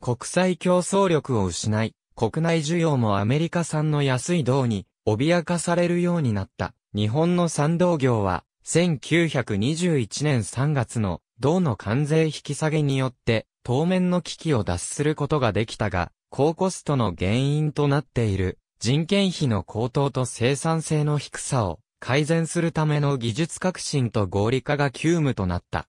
国際競争力を失い、国内需要もアメリカ産の安い銅に脅かされるようになった日本の産銅業は1921年3月の銅の関税引き下げによって当面の危機を脱することができたが高コストの原因となっている人件費の高騰と生産性の低さを改善するための技術革新と合理化が急務となった。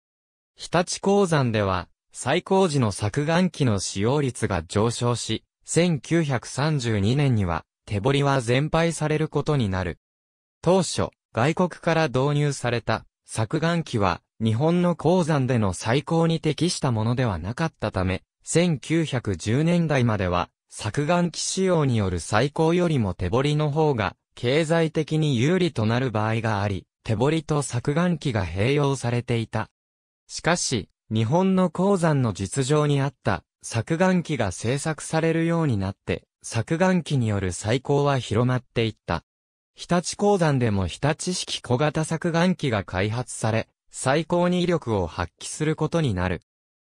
日立鉱山では最高時の削岩機の使用率が上昇し1932年には、手彫りは全廃されることになる。当初、外国から導入された削岩機は、日本の鉱山での最高に適したものではなかったため、1910年代までは、削岩機使用による最高よりも手彫りの方が、経済的に有利となる場合があり、手彫りと削岩機が併用されていた。しかし、日本の鉱山の実情にあった削岩機が製作されるようになって、削岩機による採光は広まっていった。日立鉱山でも日立式小型削岩機が開発され、最高に威力を発揮することになる。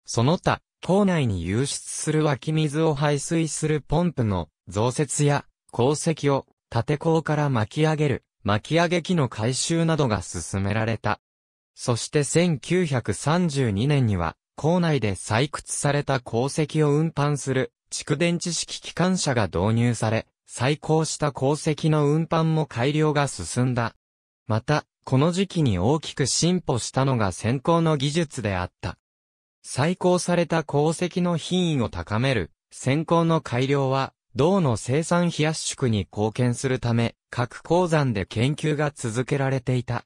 その他、島内に流出する湧き水を排水するポンプの増設や、鉱石を縦鉱から巻き上げる、巻き上げ機の改修などが進められた。そして1932年には、校内で採掘された鉱石を運搬する蓄電池式機関車が導入され、再興した鉱石の運搬も改良が進んだ。また、この時期に大きく進歩したのが先行の技術であった。再興された鉱石の品位を高める先行の改良は、銅の生産費圧縮に貢献するため、各鉱山で研究が続けられていた。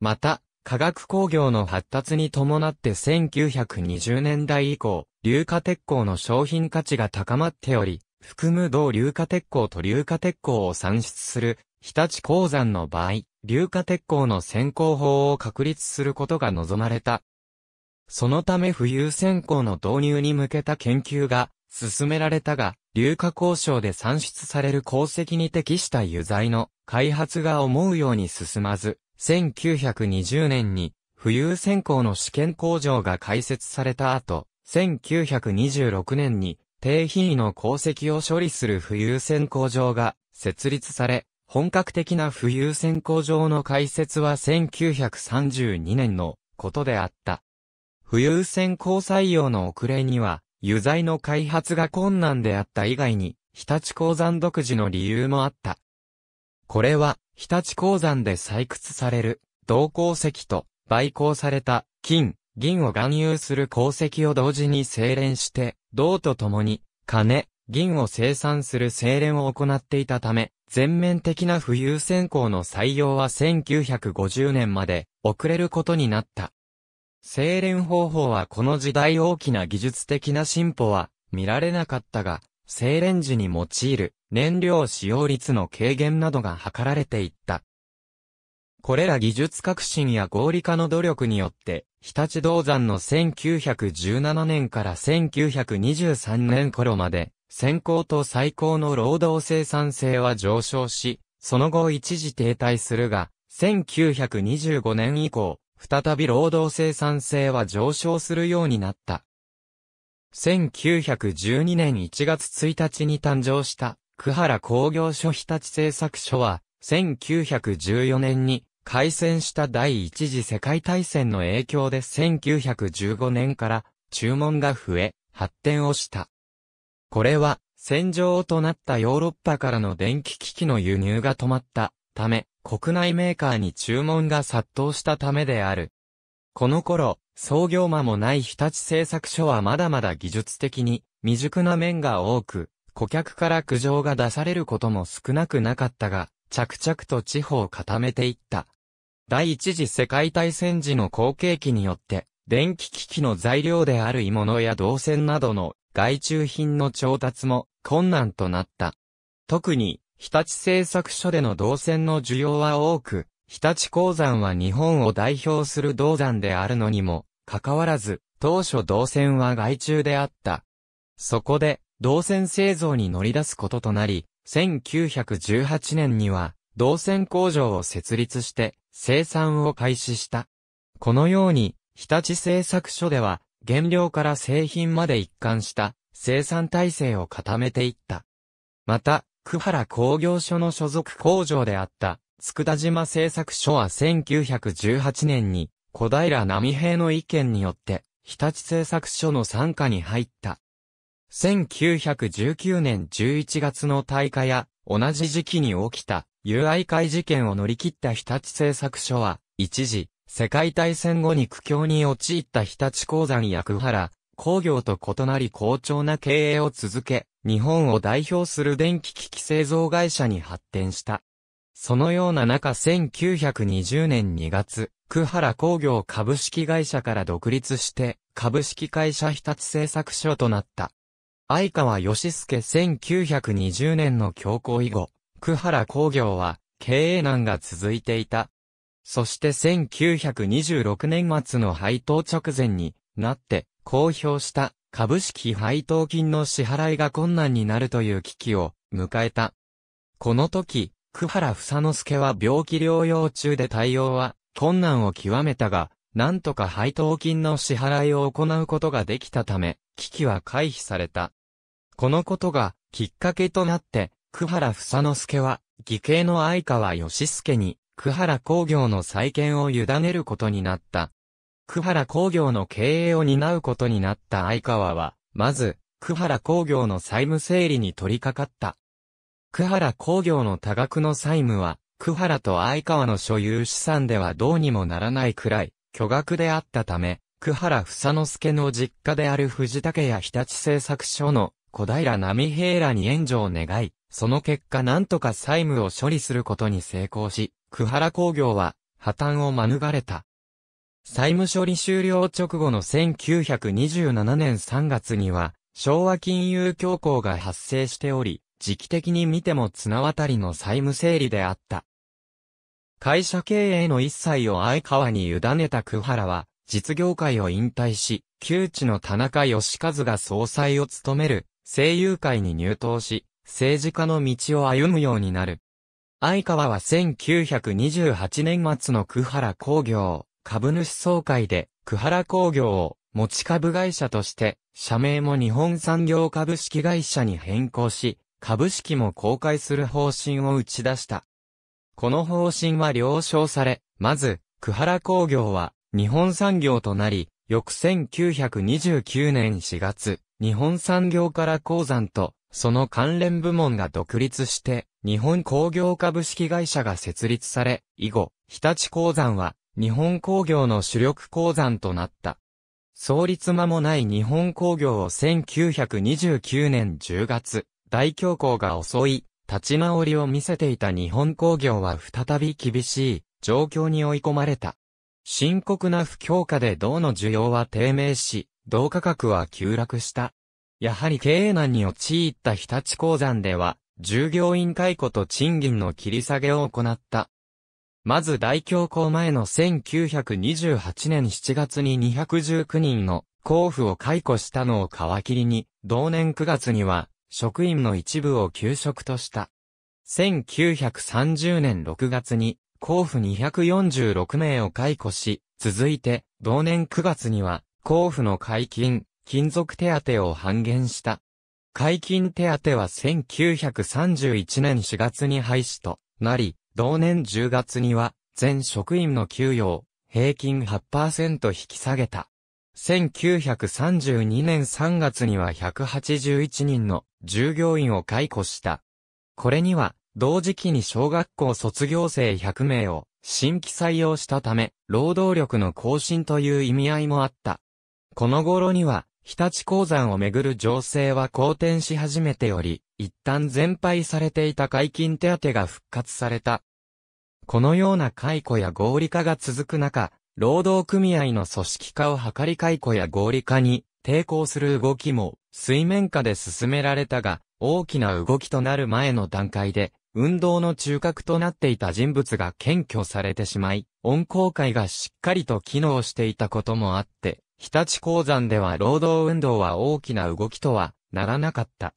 また、化学工業の発達に伴って1920年代以降、硫化鉄鋼の商品価値が高まっており、含む銅硫化鉄鋼と硫化鉄鋼を産出する日立鉱山の場合、硫化鉄鋼の先行法を確立することが望まれた。そのため浮遊先行の導入に向けた研究が進められたが、硫化交渉で産出される鉱石に適した油材の開発が思うように進まず、1920年に浮遊線香の試験工場が開設された後、1926年に低品位の鉱石を処理する浮遊線工場が設立され、本格的な浮遊線工場の開設は1932年のことであった。浮遊線工採用の遅れには、油材の開発が困難であった以外に、日立鉱山独自の理由もあった。これは、日立鉱山で採掘される、銅鉱石と、売鉱された、金、銀を含有する鉱石を同時に精錬して、銅と共に、金、銀を生産する精錬を行っていたため、全面的な浮遊選考の採用は1950年まで遅れることになった。精錬方法はこの時代大きな技術的な進歩は見られなかったが、精錬時に用いる燃料使用率の軽減などが図られていった。これら技術革新や合理化の努力によって、日立銅山の1917年から1923年頃まで、先行と最高の労働生産性は上昇し、その後一時停滞するが、1925年以降、再び労働生産性は上昇するようになった。1912年1月1日に誕生した、久原工業所日立製作所は、1914年に開戦した第一次世界大戦の影響で1915年から注文が増え、発展をした。これは、戦場となったヨーロッパからの電気機器の輸入が止まったため、国内メーカーに注文が殺到したためである。この頃、創業間もない日立製作所はまだまだ技術的に未熟な面が多く、顧客から苦情が出されることも少なくなかったが、着々と地方を固めていった。第一次世界大戦時の後継機によって、電気機器の材料である鋳物や銅線などの外注品の調達も困難となった。特に、日立製作所での銅線の需要は多く、日立鉱山は日本を代表する銅山であるのにも、関わらず、当初銅線は外注であった。そこで、銅線製造に乗り出すこととなり、1918年には、銅線工場を設立して、生産を開始した。このように、日立製作所では、原料から製品まで一貫した生産体制を固めていった。また、久原工業所の所属工場であった、佃島製作所は1918年に小平波平の意見によって、日立製作所の参加に入った。1919年11月の大火や、同じ時期に起きた、友愛会事件を乗り切った日立製作所は、一時、世界大戦後に苦境に陥った日立鉱山役原、工業と異なり好調な経営を続け、日本を代表する電気機器製造会社に発展した。そのような中1920年2月、久原工業株式会社から独立して、株式会社日立製作所となった。相川義介1920年の強行以後、久原工業は経営難が続いていた。そして1926年末の配当直前になって公表した株式配当金の支払いが困難になるという危機を迎えた。この時、久原房之助は病気療養中で対応は困難を極めたが、なんとか配当金の支払いを行うことができたため、危機は回避された。このことがきっかけとなって、久原房之助は、義兄の相川義助に、久原工業の再建を委ねることになった。久原工業の経営を担うことになった相川は、まず、久原工業の債務整理に取り掛かった。久原工業の多額の債務は、久原と相川の所有資産ではどうにもならないくらい、巨額であったため、久原房之助の実家である藤竹や日立製作所の小平波平らに援助を願い、その結果なんとか債務を処理することに成功し、久原工業は破綻を免れた。債務処理終了直後の1927年3月には、昭和金融恐慌が発生しており、時期的に見ても綱渡りの債務整理であった。会社経営の一切を相川に委ねた久原は、実業界を引退し、旧知の田中義和が総裁を務める、声優会に入党し、政治家の道を歩むようになる。相川は1928年末の久原工業、株主総会で、久原工業を持ち株会社として、社名も日本産業株式会社に変更し、株式も公開する方針を打ち出した。この方針は了承され、まず、久原工業は日本産業となり、翌1929年4月、日本産業から鉱山と、その関連部門が独立して、日本工業株式会社が設立され、以後、日立鉱山は、日本工業の主力鉱山となった。創立間もない日本工業を1929年10月、大恐慌が襲い、立ち直りを見せていた日本工業は再び厳しい状況に追い込まれた。深刻な不況下で銅の需要は低迷し、銅価格は急落した。やはり経営難に陥った日立鉱山では、従業員解雇と賃金の切り下げを行った。まず大恐慌前の1928年7月に219人の交付を解雇したのを皮切りに、同年9月には職員の一部を休職とした。1930年6月に、交付246名を解雇し、続いて、同年9月には、交付の解禁、金属手当を半減した。解禁手当は1931年4月に廃止となり、同年10月には、全職員の給与を、平均8%引き下げた。1932年3月には181人の従業員を解雇した。これには、同時期に小学校卒業生100名を新規採用したため、労働力の更新という意味合いもあった。この頃には、日立鉱山をめぐる情勢は好転し始めており、一旦全廃されていた解禁手当が復活された。このような解雇や合理化が続く中、労働組合の組織化を図り解雇や合理化に抵抗する動きも水面下で進められたが、大きな動きとなる前の段階で、運動の中核となっていた人物が検挙されてしまい、温公会がしっかりと機能していたこともあって、日立鉱山では労働運動は大きな動きとはならなかった。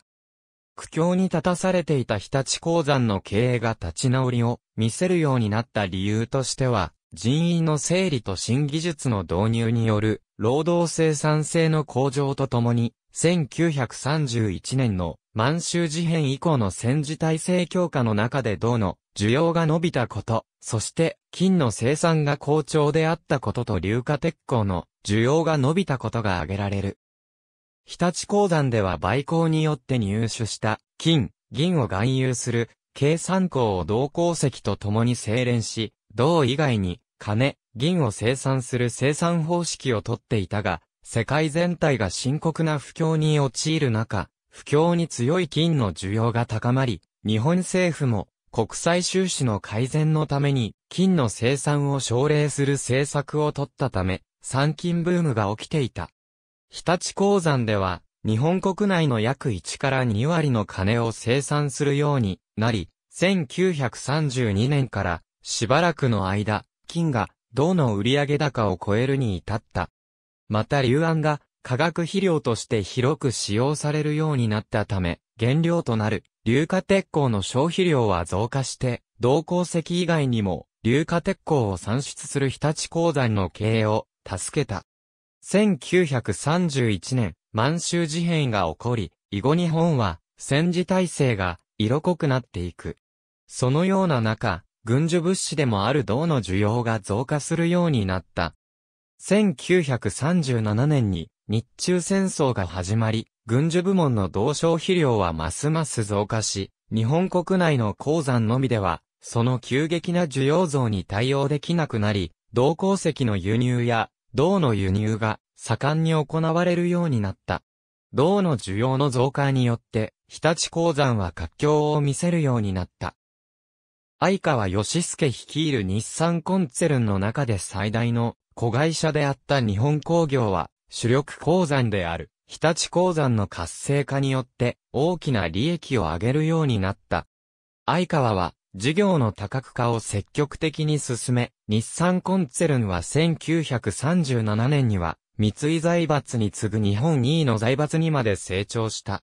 苦境に立たされていた日立鉱山の経営が立ち直りを見せるようになった理由としては、人員の整理と新技術の導入による、労働生産性の向上とともに、1931年の満州事変以降の戦時体制強化の中で銅の需要が伸びたこと、そして金の生産が好調であったことと硫化鉄鋼の需要が伸びたことが挙げられる。日立鉱山では売鉱によって入手した金、銀を含有する計算鉱を銅鉱石と共に精錬し、銅以外に金、銀を生産する生産方式をとっていたが、世界全体が深刻な不況に陥る中、不況に強い金の需要が高まり、日本政府も国際収支の改善のために金の生産を奨励する政策をとったため、産金ブームが起きていた。日立鉱山では、日本国内の約1から2割の金を生産するようになり、1932年からしばらくの間、金が銅の売上高を超えるに至った。また硫安が化学肥料として広く使用されるようになったため、原料となる硫化鉄鋼の消費量は増加して、銅鉱石以外にも硫化鉄鋼を産出する日立鉱山の経営を助けた。1931年、満州事変が起こり、以後日本は戦時体制が色濃くなっていく。そのような中、軍需物資でもある銅の需要が増加するようになった。1937年に日中戦争が始まり、軍需部門の銅消費量はますます増加し、日本国内の鉱山のみでは、その急激な需要増に対応できなくなり、銅鉱石の輸入や銅の輸入が盛んに行われるようになった。銅の需要の増加によって、日立鉱山は活況を見せるようになった。相川義介率いる日産コンツェルンの中で最大の子会社であった日本工業は、主力鉱山である、日立鉱山の活性化によって大きな利益を上げるようになった。相川は、事業の多角化を積極的に進め、日産コンツェルンは1937年には、三井財閥に次ぐ日本2位の財閥にまで成長した。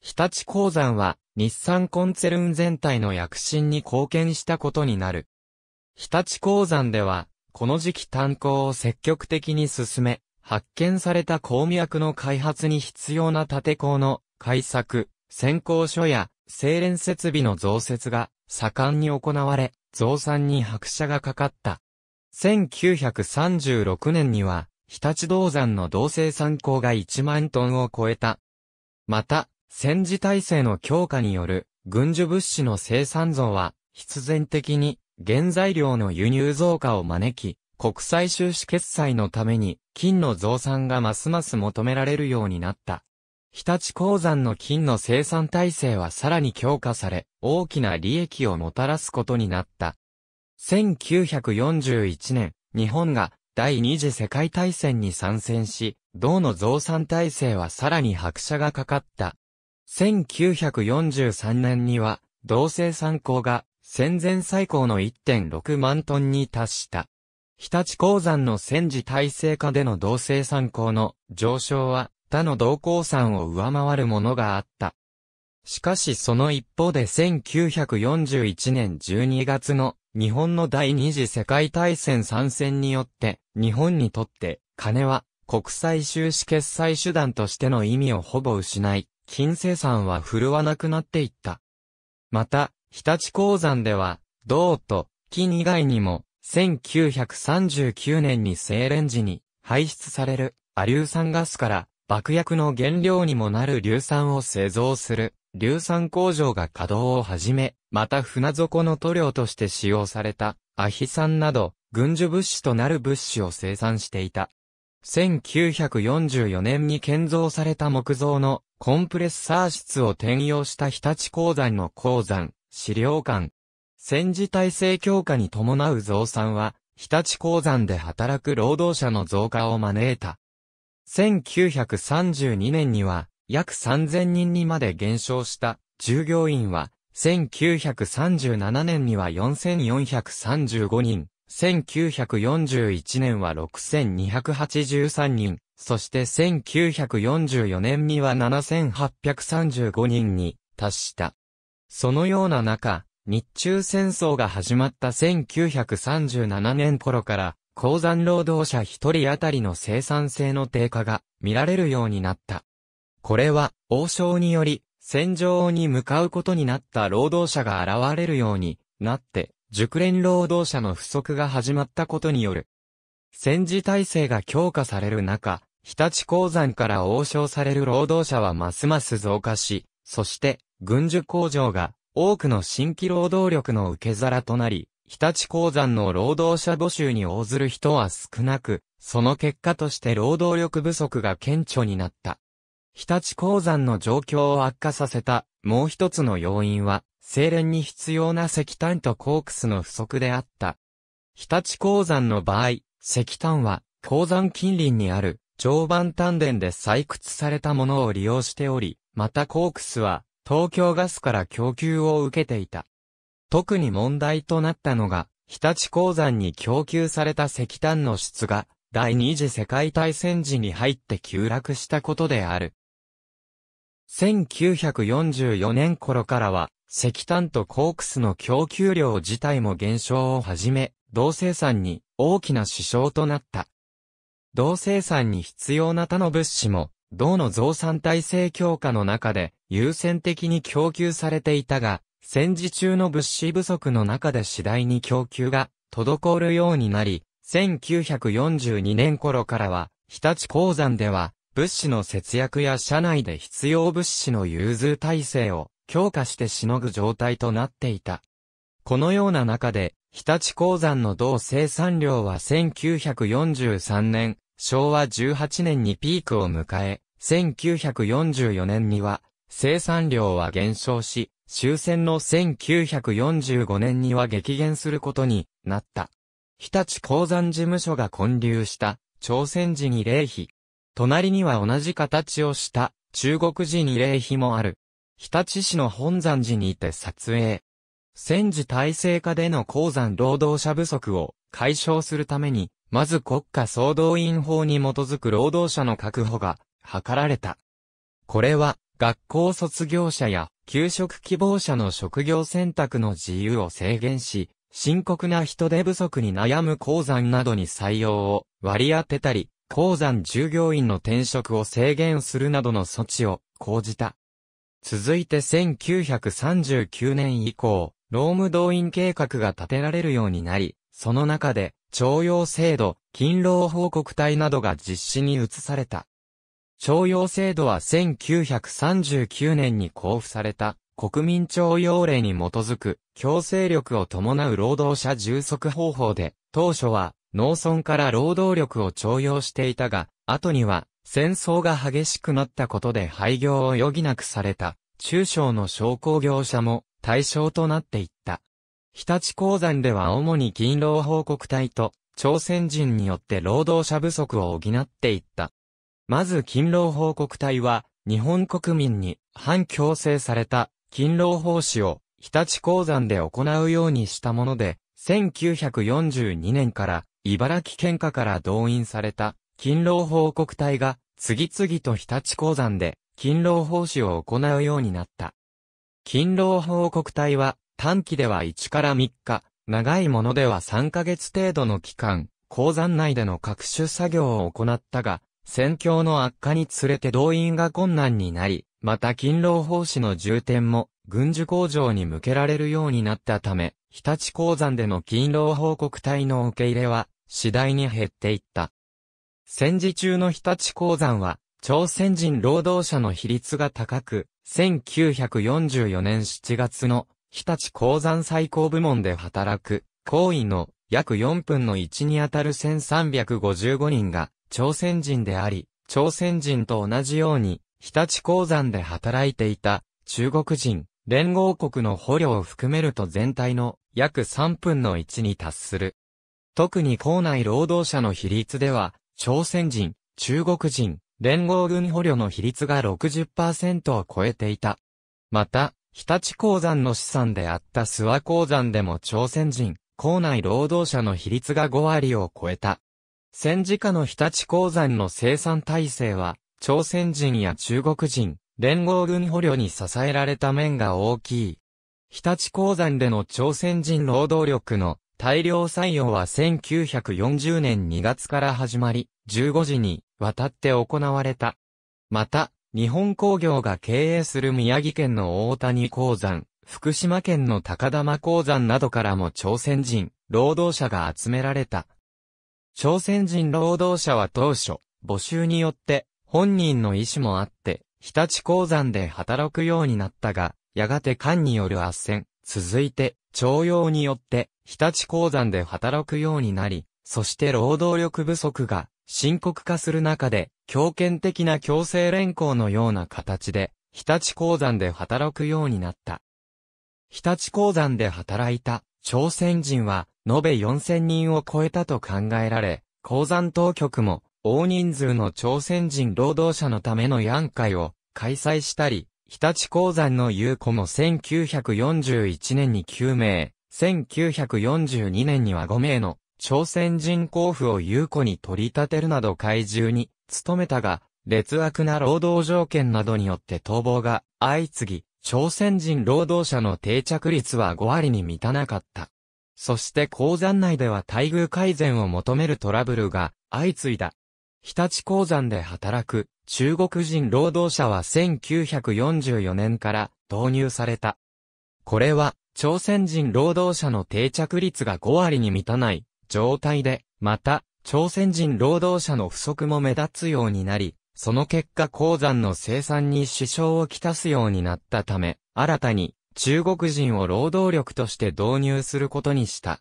日立鉱山は、日産コンツェルン全体の躍進に貢献したことになる。日立鉱山では、この時期炭鉱を積極的に進め、発見された鉱脈の開発に必要な建鉱の開削、先行所や精錬設備の増設が盛んに行われ、増産に拍車がかかった。1936年には、日立銅山の銅製産鉱が1万トンを超えた。また、戦時体制の強化による軍需物資の生産増は必然的に原材料の輸入増加を招き、国際収支決済のために金の増産がますます求められるようになった。日立鉱山の金の生産体制はさらに強化され、大きな利益をもたらすことになった。1941年、日本が第二次世界大戦に参戦し、銅の増産体制はさらに拍車がかかった。1943年には、同性参考が戦前最高の1.6万トンに達した。日立鉱山の戦時体制下での同性参考の上昇は他の同鉱山を上回るものがあった。しかしその一方で1941年12月の日本の第二次世界大戦参戦によって日本にとって金は国際収支決済手段としての意味をほぼ失い金生産は振るわなくなっていった。また、日立鉱山では、銅と金以外にも、1939年に精錬時に排出されるア硫酸ガスから爆薬の原料にもなる硫酸を製造する硫酸工場が稼働を始め、また船底の塗料として使用されたアヒ酸など軍需物資となる物資を生産していた。1944年に建造された木造のコンプレッサー室を転用した日立鉱山の鉱山、資料館。戦時体制強化に伴う増産は、日立鉱山で働く労働者の増加を招いた。1932年には、約3000人にまで減少した従業員は、1937年には4435人、1941年は6283人、そして1944年には7835人に達した。そのような中、日中戦争が始まった1937年頃から、鉱山労働者一人当たりの生産性の低下が見られるようになった。これは、王将により、戦場に向かうことになった労働者が現れるようになって、熟練労働者の不足が始まったことによる。戦時体制が強化される中、日立鉱山から応召される労働者はますます増加し、そして、軍需工場が多くの新規労働力の受け皿となり、日立鉱山の労働者募集に応ずる人は少なく、その結果として労働力不足が顕著になった。日立鉱山の状況を悪化させた、もう一つの要因は、精錬に必要な石炭とコークスの不足であった。日立鉱山の場合、石炭は鉱山近隣にある常磐丹田で採掘されたものを利用しており、またコークスは東京ガスから供給を受けていた。特に問題となったのが、日立鉱山に供給された石炭の質が、第二次世界大戦時に入って急落したことである。1944年頃からは、石炭とコークスの供給量自体も減少をはじめ、同生産に大きな支障となった。同生産に必要な他の物資も、銅の増産体制強化の中で優先的に供給されていたが、戦時中の物資不足の中で次第に供給が滞るようになり、1942年頃からは、日立鉱山では、物資の節約や社内で必要物資の融通体制を強化してしのぐ状態となっていた。このような中で、日立鉱山の同生産量は1943年、昭和18年にピークを迎え、1944年には、生産量は減少し、終戦の1945年には激減することになった。日立鉱山事務所が建立した朝鮮時に霊碑。隣には同じ形をした中国時に霊碑もある。日立市の本山寺にて撮影。戦時体制下での鉱山労働者不足を解消するために、まず国家総動員法に基づく労働者の確保が図られた。これは、学校卒業者や給食希望者の職業選択の自由を制限し、深刻な人手不足に悩む鉱山などに採用を割り当てたり、鉱山従業員の転職を制限するなどの措置を講じた。続いて1939年以降、ローム動員計画が立てられるようになり、その中で、徴用制度、勤労報告隊などが実施に移された。徴用制度は1939年に交付された国民徴用令に基づく強制力を伴う労働者充足方法で、当初は農村から労働力を徴用していたが、後には戦争が激しくなったことで廃業を余儀なくされた中小の商工業者も対象となっていった。日立鉱山では主に勤労報告隊と朝鮮人によって労働者不足を補っていった。まず勤労報告隊は日本国民に反強制された勤労奉仕を日立鉱山で行うようにしたもので、1942年から茨城県下から動員された勤労報告隊が次々と日立鉱山で勤労奉仕を行うようになった。勤労報告隊は、短期では1から3日、長いものでは3ヶ月程度の期間、鉱山内での各種作業を行ったが、戦況の悪化につれて動員が困難になり、また勤労奉仕の重点も軍需工場に向けられるようになったため、日立鉱山での勤労報告隊の受け入れは次第に減っていった。戦時中の日立鉱山は朝鮮人労働者の比率が高く、1944年7月の日立鉱山最高部門で働く、行為の約4分の1にあたる1355人が朝鮮人であり、朝鮮人と同じように日立鉱山で働いていた中国人、連合国の捕虜を含めると全体の約3分の1に達する。特に校内労働者の比率では、朝鮮人、中国人、連合軍捕虜の比率が60%を超えていた。また、日立鉱山の資産であった諏訪鉱山でも朝鮮人、校内労働者の比率が5割を超えた。戦時下の日立鉱山の生産体制は、朝鮮人や中国人、連合軍捕虜に支えられた面が大きい。日立鉱山での朝鮮人労働力の大量採用は1940年2月から始まり、15時に渡って行われた。また、日本工業が経営する宮城県の大谷鉱山、福島県の高玉鉱山などからも朝鮮人、労働者が集められた。朝鮮人労働者は当初、募集によって、本人の意思もあって、日立鉱山で働くようになったが、やがて官による圧戦、続いて、徴用によって、日立鉱山で働くようになり、そして労働力不足が深刻化する中で、強権的な強制連行のような形で、日立鉱山で働くようになった。日立鉱山で働いた朝鮮人は延べ4000人を超えたと考えられ、鉱山当局も大人数の朝鮮人労働者のためのヤン会を開催したり、日立鉱山の有子も1941年に救命、1942年には5名の朝鮮人交付を有効に取り立てるなど怪獣に努めたが、劣悪な労働条件などによって逃亡が相次ぎ、朝鮮人労働者の定着率は5割に満たなかった。そして鉱山内では待遇改善を求めるトラブルが相次いだ。日立鉱山で働く中国人労働者は1944年から導入された。これは朝鮮人労働者の定着率が5割に満たない状態で、また、朝鮮人労働者の不足も目立つようになり、その結果鉱山の生産に支障をきたすようになったため、新たに中国人を労働力として導入することにした。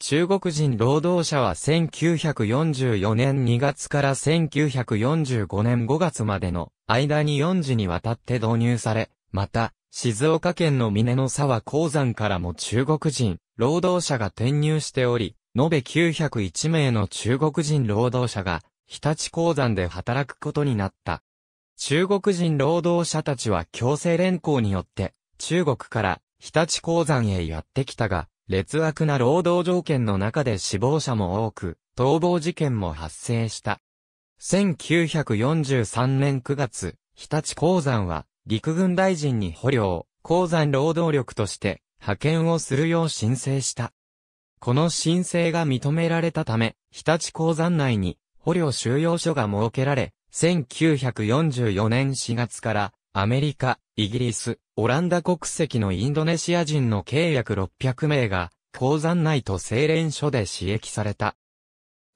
中国人労働者は1944年2月から1945年5月までの間に4時にわたって導入され、また、静岡県の峰の沢鉱山からも中国人、労働者が転入しており、延べ901名の中国人労働者が、日立鉱山で働くことになった。中国人労働者たちは強制連行によって、中国から日立鉱山へやってきたが、劣悪な労働条件の中で死亡者も多く、逃亡事件も発生した。1943年9月、日立鉱山は陸軍大臣に捕虜、を鉱山労働力として派遣をするよう申請した。この申請が認められたため、日立鉱山内に捕虜収容所が設けられ、1944年4月からアメリカ、イギリス、オランダ国籍のインドネシア人の契約600名が、鉱山内と精錬所で刺激された。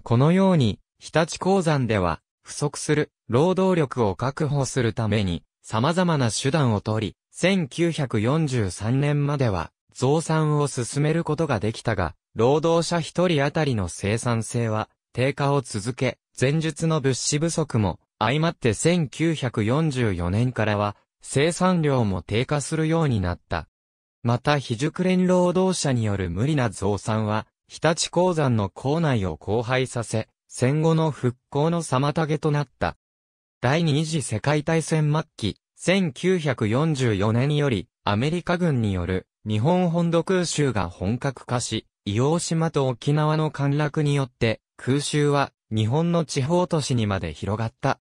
このように、日立鉱山では、不足する労働力を確保するために、様々な手段をとり、1943年までは増産を進めることができたが、労働者一人当たりの生産性は低下を続け、前述の物資不足も相まって1944年からは生産量も低下するようになった。また非熟練労働者による無理な増産は、日立鉱山の構内を荒廃させ、戦後の復興の妨げとなった。第二次世界大戦末期、1944年より、アメリカ軍による、日本本土空襲が本格化し、伊黄島と沖縄の陥落によって、空襲は、日本の地方都市にまで広がった。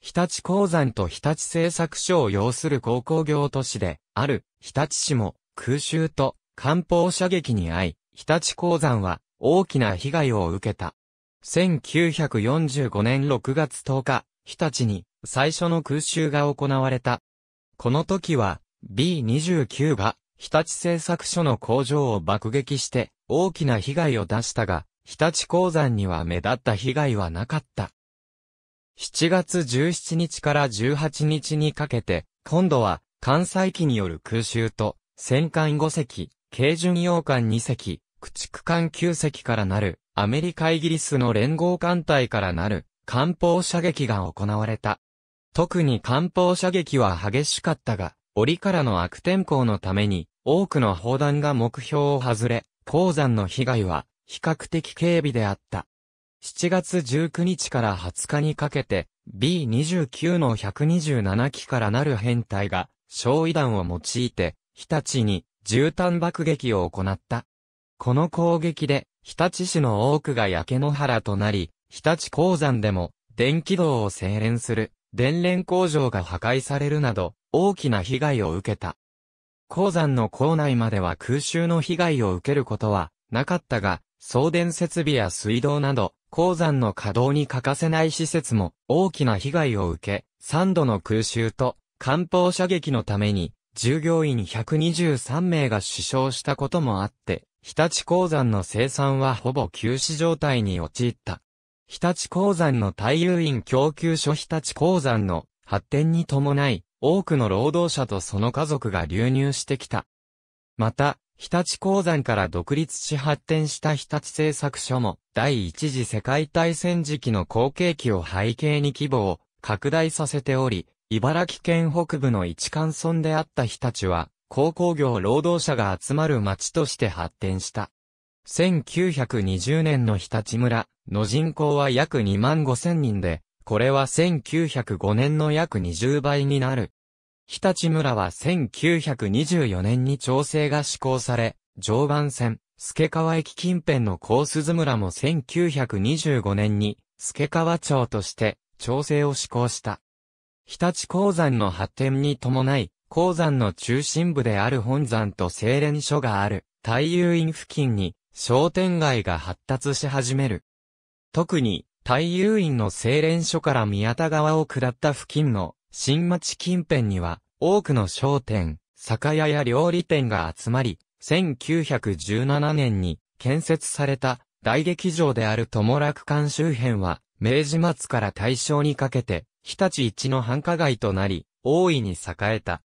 日立鉱山と日立製作所を要する鉱工業都市で、ある、日立市も、空襲と、艦砲射撃に遭い、日立鉱山は、大きな被害を受けた。1945年6月10日、日立に最初の空襲が行われた。この時は B29 が日立製作所の工場を爆撃して大きな被害を出したが、日立鉱山には目立った被害はなかった。7月17日から18日にかけて、今度は関西機による空襲と、戦艦5隻、軽巡洋艦2隻、駆逐艦9隻からなる、アメリカイギリスの連合艦隊からなる、艦砲射撃が行われた。特に艦砲射撃は激しかったが、折からの悪天候のために、多くの砲弾が目標を外れ、鉱山の被害は、比較的軽微であった。7月19日から20日にかけて、B29 の127機からなる編隊が、焼夷弾を用いて、日立に、絨毯爆撃を行った。この攻撃で、日立市の多くが焼け野原となり、日立鉱山でも、電気道を精錬する、電錬工場が破壊されるなど、大きな被害を受けた。鉱山の構内までは空襲の被害を受けることはなかったが、送電設備や水道など、鉱山の稼働に欠かせない施設も大きな被害を受け、3度の空襲と艦砲射撃のために、従業員123名が死傷したこともあって、日立鉱山の生産はほぼ休止状態に陥った。日立鉱山の対遊院供給所日立鉱山の発展に伴い、多くの労働者とその家族が流入してきた。また、日立鉱山から独立し発展した日立製作所も、第一次世界大戦時期の後継期を背景に規模を拡大させており、茨城県北部の一貫村であった日立は、鉱工業労働者が集まる町として発展した。1920年の日立村の人口は約2万5千人で、これは1905年の約20倍になる。日立村は1924年に調整が施行され、常磐線、助川駅近辺の高鈴村も1925年に、助川町として、調整を施行した。日立鉱山の発展に伴い、鉱山の中心部である本山と精錬所がある、太遊院付近に、商店街が発達し始める。特に、大遊院の精錬所から宮田川を下った付近の新町近辺には、多くの商店、酒屋や料理店が集まり、1917年に建設された大劇場である友楽館周辺は、明治末から大正にかけて、日立一の繁華街となり、大いに栄えた。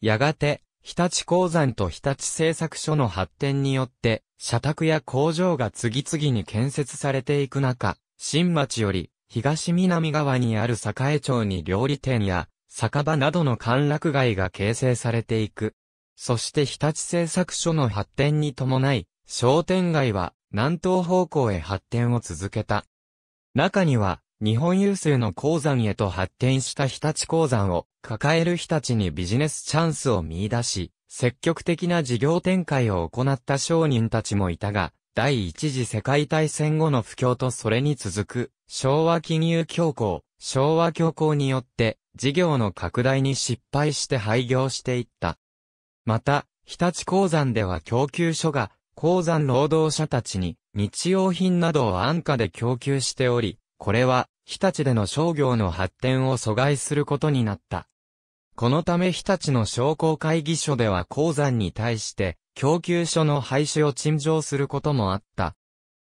やがて、日立鉱山と日立製作所の発展によって、社宅や工場が次々に建設されていく中、新町より東南側にある栄町に料理店や酒場などの歓楽街が形成されていく。そして日立製作所の発展に伴い、商店街は南東方向へ発展を続けた。中には、日本有数の鉱山へと発展した日立鉱山を抱える日立にビジネスチャンスを見出し、積極的な事業展開を行った商人たちもいたが、第一次世界大戦後の不況とそれに続く、昭和金融恐慌、昭和恐慌によって、事業の拡大に失敗して廃業していった。また、日立鉱山では供給所が、鉱山労働者たちに日用品などを安価で供給しており、これは日立での商業の発展を阻害することになった。このため日立の商工会議所では鉱山に対して、供給所の廃止を陳情することもあった。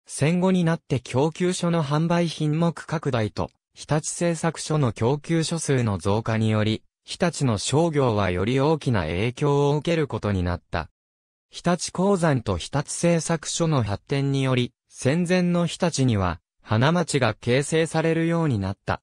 戦後になって供給所の販売品目拡大と、日立製作所の供給所数の増加により、日立の商業はより大きな影響を受けることになった。日立鉱山と日立製作所の発展により、戦前の日立には、花街が形成されるようになった。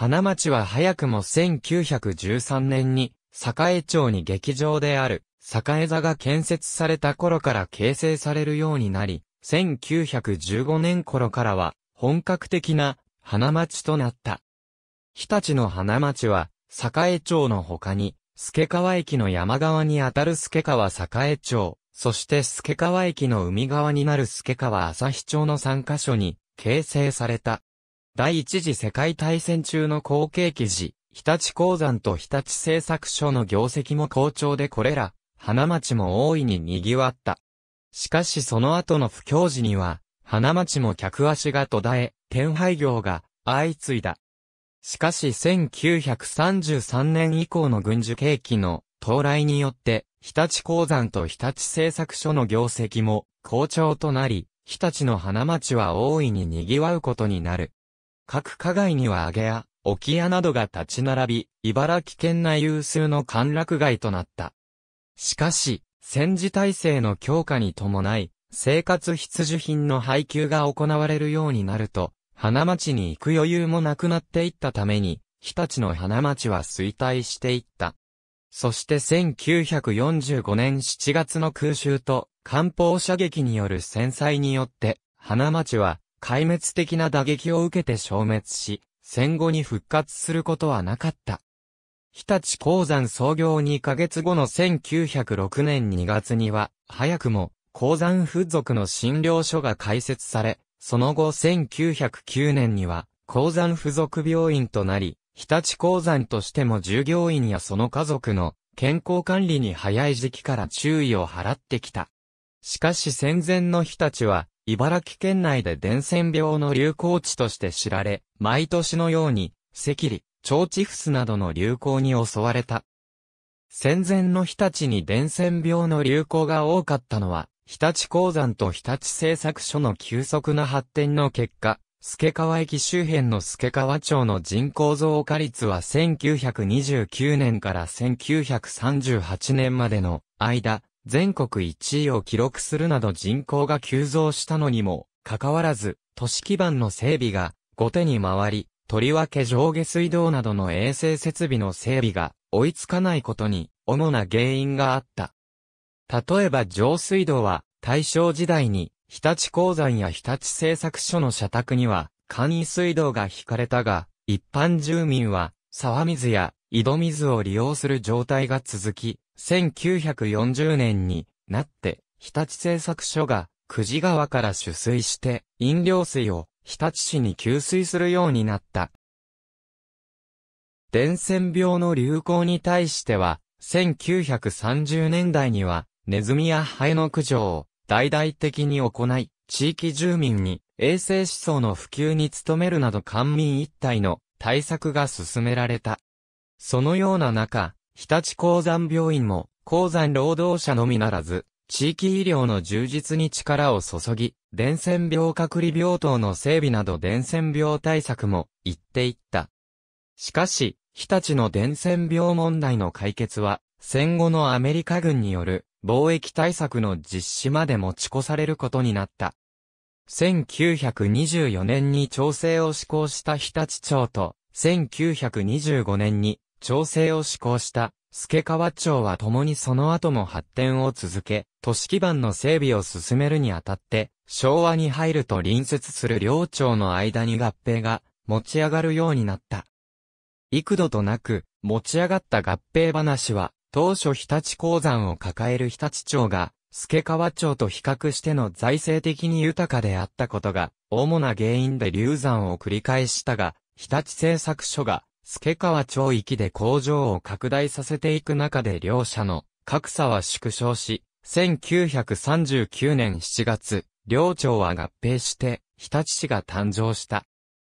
花町は早くも1913年に、栄町に劇場である、栄座が建設された頃から形成されるようになり、1915年頃からは、本格的な、花町となった。日立の花町は、栄町の他に、助川駅の山側にあたる助川栄町、そして助川駅の海側になる助川日町の3カ所に、形成された。第一次世界大戦中の後継記事、日立鉱山と日立製作所の業績も好調でこれら、花町も大いに賑わった。しかしその後の不況時には、花町も客足が途絶え、転廃業が相次いだ。しかし1933年以降の軍需景気の到来によって、日立鉱山と日立製作所の業績も好調となり、日立の花町は大いに賑わうことになる。各課外には揚げ屋、置屋などが立ち並び、茨城県内有数の歓楽街となった。しかし、戦時体制の強化に伴い、生活必需品の配給が行われるようになると、花町に行く余裕もなくなっていったために、日立の花町は衰退していった。そして1945年7月の空襲と、艦砲射撃による戦災によって、花町は壊滅的な打撃を受けて消滅し、戦後に復活することはなかった。日立鉱山創業2ヶ月後の1906年2月には、早くも鉱山付属の診療所が開設され、その後1909年には鉱山付属病院となり、日立鉱山としても従業員やその家族の健康管理に早い時期から注意を払ってきた。しかし戦前の日立は、茨城県内で伝染病の流行地として知られ、毎年のように、赤痢、腸チフスなどの流行に襲われた。戦前の日立に伝染病の流行が多かったのは、日立鉱山と日立製作所の急速な発展の結果、助川駅周辺の助川町の人口増加率は1929年から1938年までの間、全国1位を記録するなど人口が急増したのにも、かかわらず、都市基盤の整備が後手に回り、とりわけ上下水道などの衛生設備の整備が追いつかないことに主な原因があった。例えば上水道は大正時代に日立鉱山や日立製作所の社宅には簡易水道が引かれたが、一般住民は沢水や井戸水を利用する状態が続き、1940年になって、日立製作所が久慈川から取水して飲料水を日立市に給水するようになった。伝染病の流行に対しては、1930年代には、ネズミやハエの駆除を大々的に行い、地域住民に衛生思想の普及に努めるなど官民一体の対策が進められた。そのような中、日立鉱山病院も、鉱山労働者のみならず、地域医療の充実に力を注ぎ、伝染病隔離病棟の整備など伝染病対策も言っていった。しかし、日立の伝染病問題の解決は、戦後のアメリカ軍による貿易対策の実施まで持ち越されることになった。1924年に調整を施行した日立町と、1925年に調整を施行した、助川町は共にその後も発展を続け、都市基盤の整備を進めるにあたって、昭和に入ると隣接する両町の間に合併が持ち上がるようになった。幾度となく持ち上がった合併話は、当初日立鉱山を抱える日立町が、助川町と比較しての財政的に豊かであったことが、主な原因で流産を繰り返したが、日立製作所が、助川町域で工場を拡大させていく中で両社の格差は縮小し、1939年7月、両町は合併して、日立市が誕生した。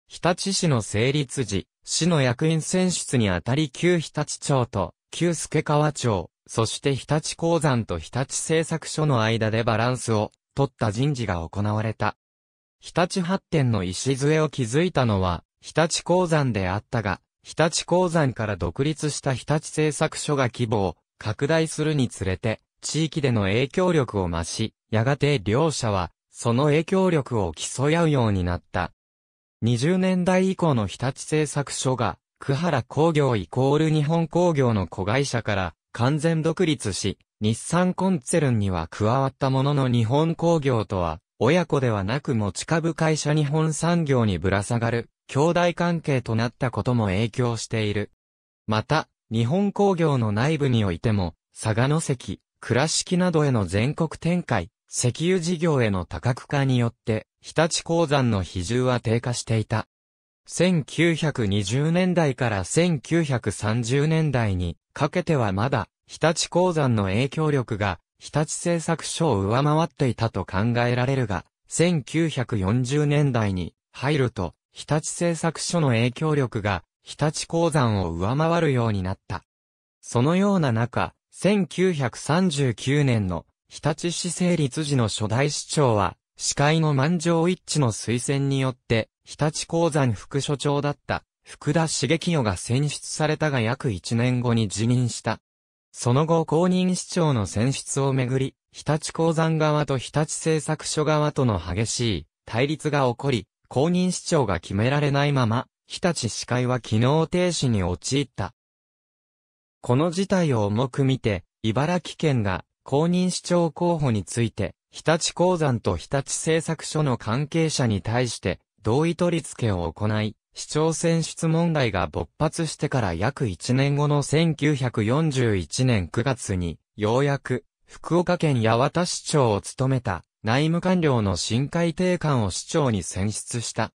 日立市の成立時、市の役員選出にあたり旧日立町と旧助川町、そして日立鉱山と日立製作所の間でバランスを取った人事が行われた。日立発展の礎を築いたのは日立鉱山であったが、日立鉱山から独立した日立製作所が規模を拡大するにつれて、地域での影響力を増し、やがて両者は、その影響力を競い合うようになった。20年代以降の日立製作所が、久原工業イコール日本工業の子会社から完全独立し、日産コンツェルンには加わったものの日本工業とは、親子ではなく持ち株会社日本産業にぶら下がる兄弟関係となったことも影響している。また、日本工業の内部においても、佐賀の関、倉敷などへの全国展開、石油事業への多角化によって、日立鉱山の比重は低下していた。1920年代から1930年代にかけてはまだ、日立鉱山の影響力が、日立製作所を上回っていたと考えられるが、1940年代に入ると、日立製作所の影響力が、日立鉱山を上回るようになった。そのような中、1939年の日立市成立時の初代市長は、司会の満場一致の推薦によって、日立鉱山副所長だった福田茂清が選出されたが約1年後に辞任した。その後公認市長の選出をめぐり、日立鉱山側と日立製作所側との激しい対立が起こり、公認市長が決められないまま、日立市会は機能停止に陥った。この事態を重く見て、茨城県が公認市長候補について、日立鉱山と日立製作所の関係者に対して同意取り付けを行い、市長選出問題が勃発してから約1年後の1941年9月に、ようやく福岡県八幡市長を務めた内務官僚の新海定官を市長に選出した。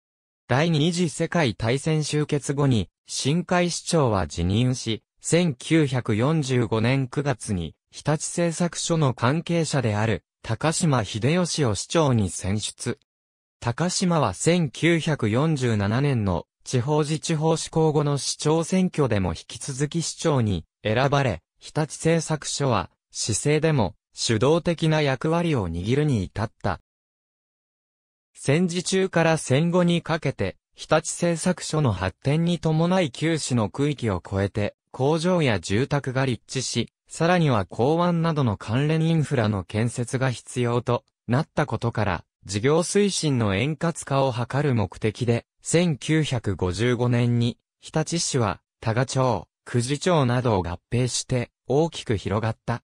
第二次世界大戦終結後に、新海市長は辞任し、1945年9月に、日立製作所の関係者である、高島秀吉を市長に選出。高島は1947年の地方自治法施行後の市長選挙でも引き続き市長に選ばれ、日立製作所は市政でも主導的な役割を握るに至った。戦時中から戦後にかけて、日立製作所の発展に伴い九州の区域を越えて、工場や住宅が立地し、さらには港湾などの関連インフラの建設が必要となったことから、事業推進の円滑化を図る目的で、1955年に、日立市は、多賀町、久慈町などを合併して、大きく広がった。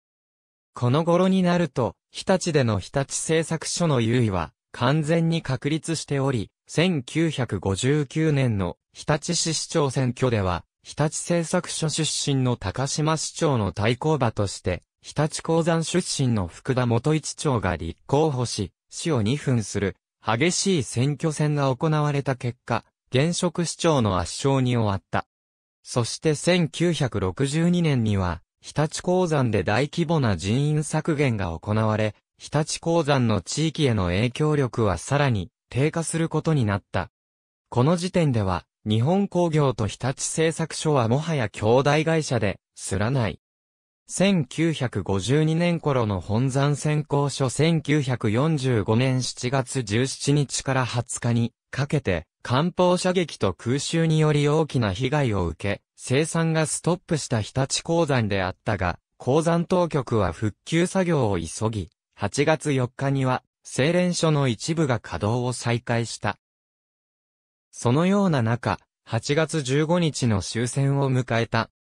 この頃になると、日立での日立製作所の優位は、完全に確立しており、1959年の日立市市長選挙では、日立製作所出身の高島市長の対抗馬として、日立鉱山出身の福田元一長が立候補し、市を2分する、激しい選挙戦が行われた結果、現職市長の圧勝に終わった。そして1962年には、日立鉱山で大規模な人員削減が行われ、日立鉱山の地域への影響力はさらに低下することになった。この時点では、日本工業と日立製作所はもはや兄弟会社で、すらない。1952年頃の本山選考書1945年7月17日から20日にかけて、艦砲射撃と空襲により大きな被害を受け、生産がストップした日立鉱山であったが、鉱山当局は復旧作業を急ぎ、8月4日には、精錬所の一部が稼働を再開した。そのような中、8月15日の終戦を迎えた。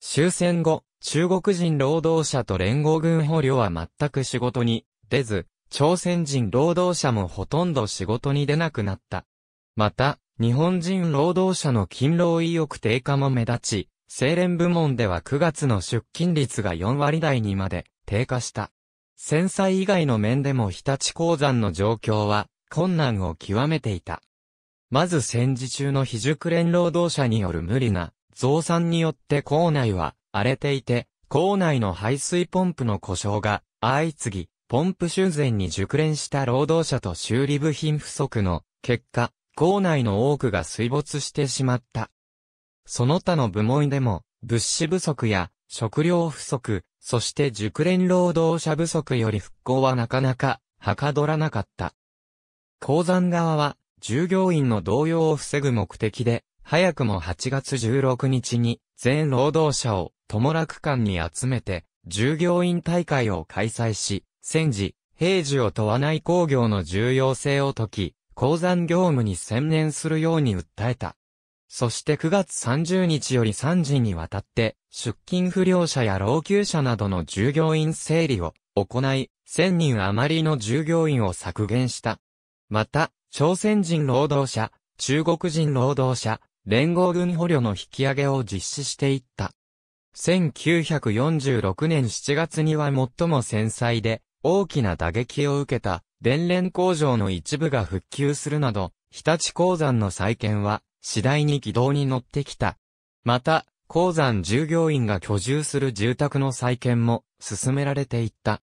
終戦後、中国人労働者と連合軍捕虜は全く仕事に出ず、朝鮮人労働者もほとんど仕事に出なくなった。また、日本人労働者の勤労意欲低下も目立ち、精錬部門では9月の出勤率が4割台にまで低下した。戦災以外の面でも日立鉱山の状況は困難を極めていた。まず戦時中の非熟練労働者による無理な増産によって校内は荒れていて、校内の排水ポンプの故障が相次ぎ、ポンプ修繕に熟練した労働者と修理部品不足の結果、校内の多くが水没してしまった。その他の部門でも、物資不足や食料不足、そして熟練労働者不足より復興はなかなか、はかどらなかった。鉱山側は、従業員の動揺を防ぐ目的で、早くも8月16日に、全労働者を、友楽館に集めて、従業員大会を開催し、戦時、平時を問わない工業の重要性を解き、鉱山業務に専念するように訴えた。そして9月30日より3時にわたって、出勤不良者や老朽者などの従業員整理を行い、1000人余りの従業員を削減した。また、朝鮮人労働者、中国人労働者、連合軍捕虜の引き上げを実施していった。1946年7月には最も繊細で、大きな打撃を受けた電連工場の一部が復旧するなど、日立鉱山の再建は、次第に軌道に乗ってきた。また、鉱山従業員が居住する住宅の再建も進められていった。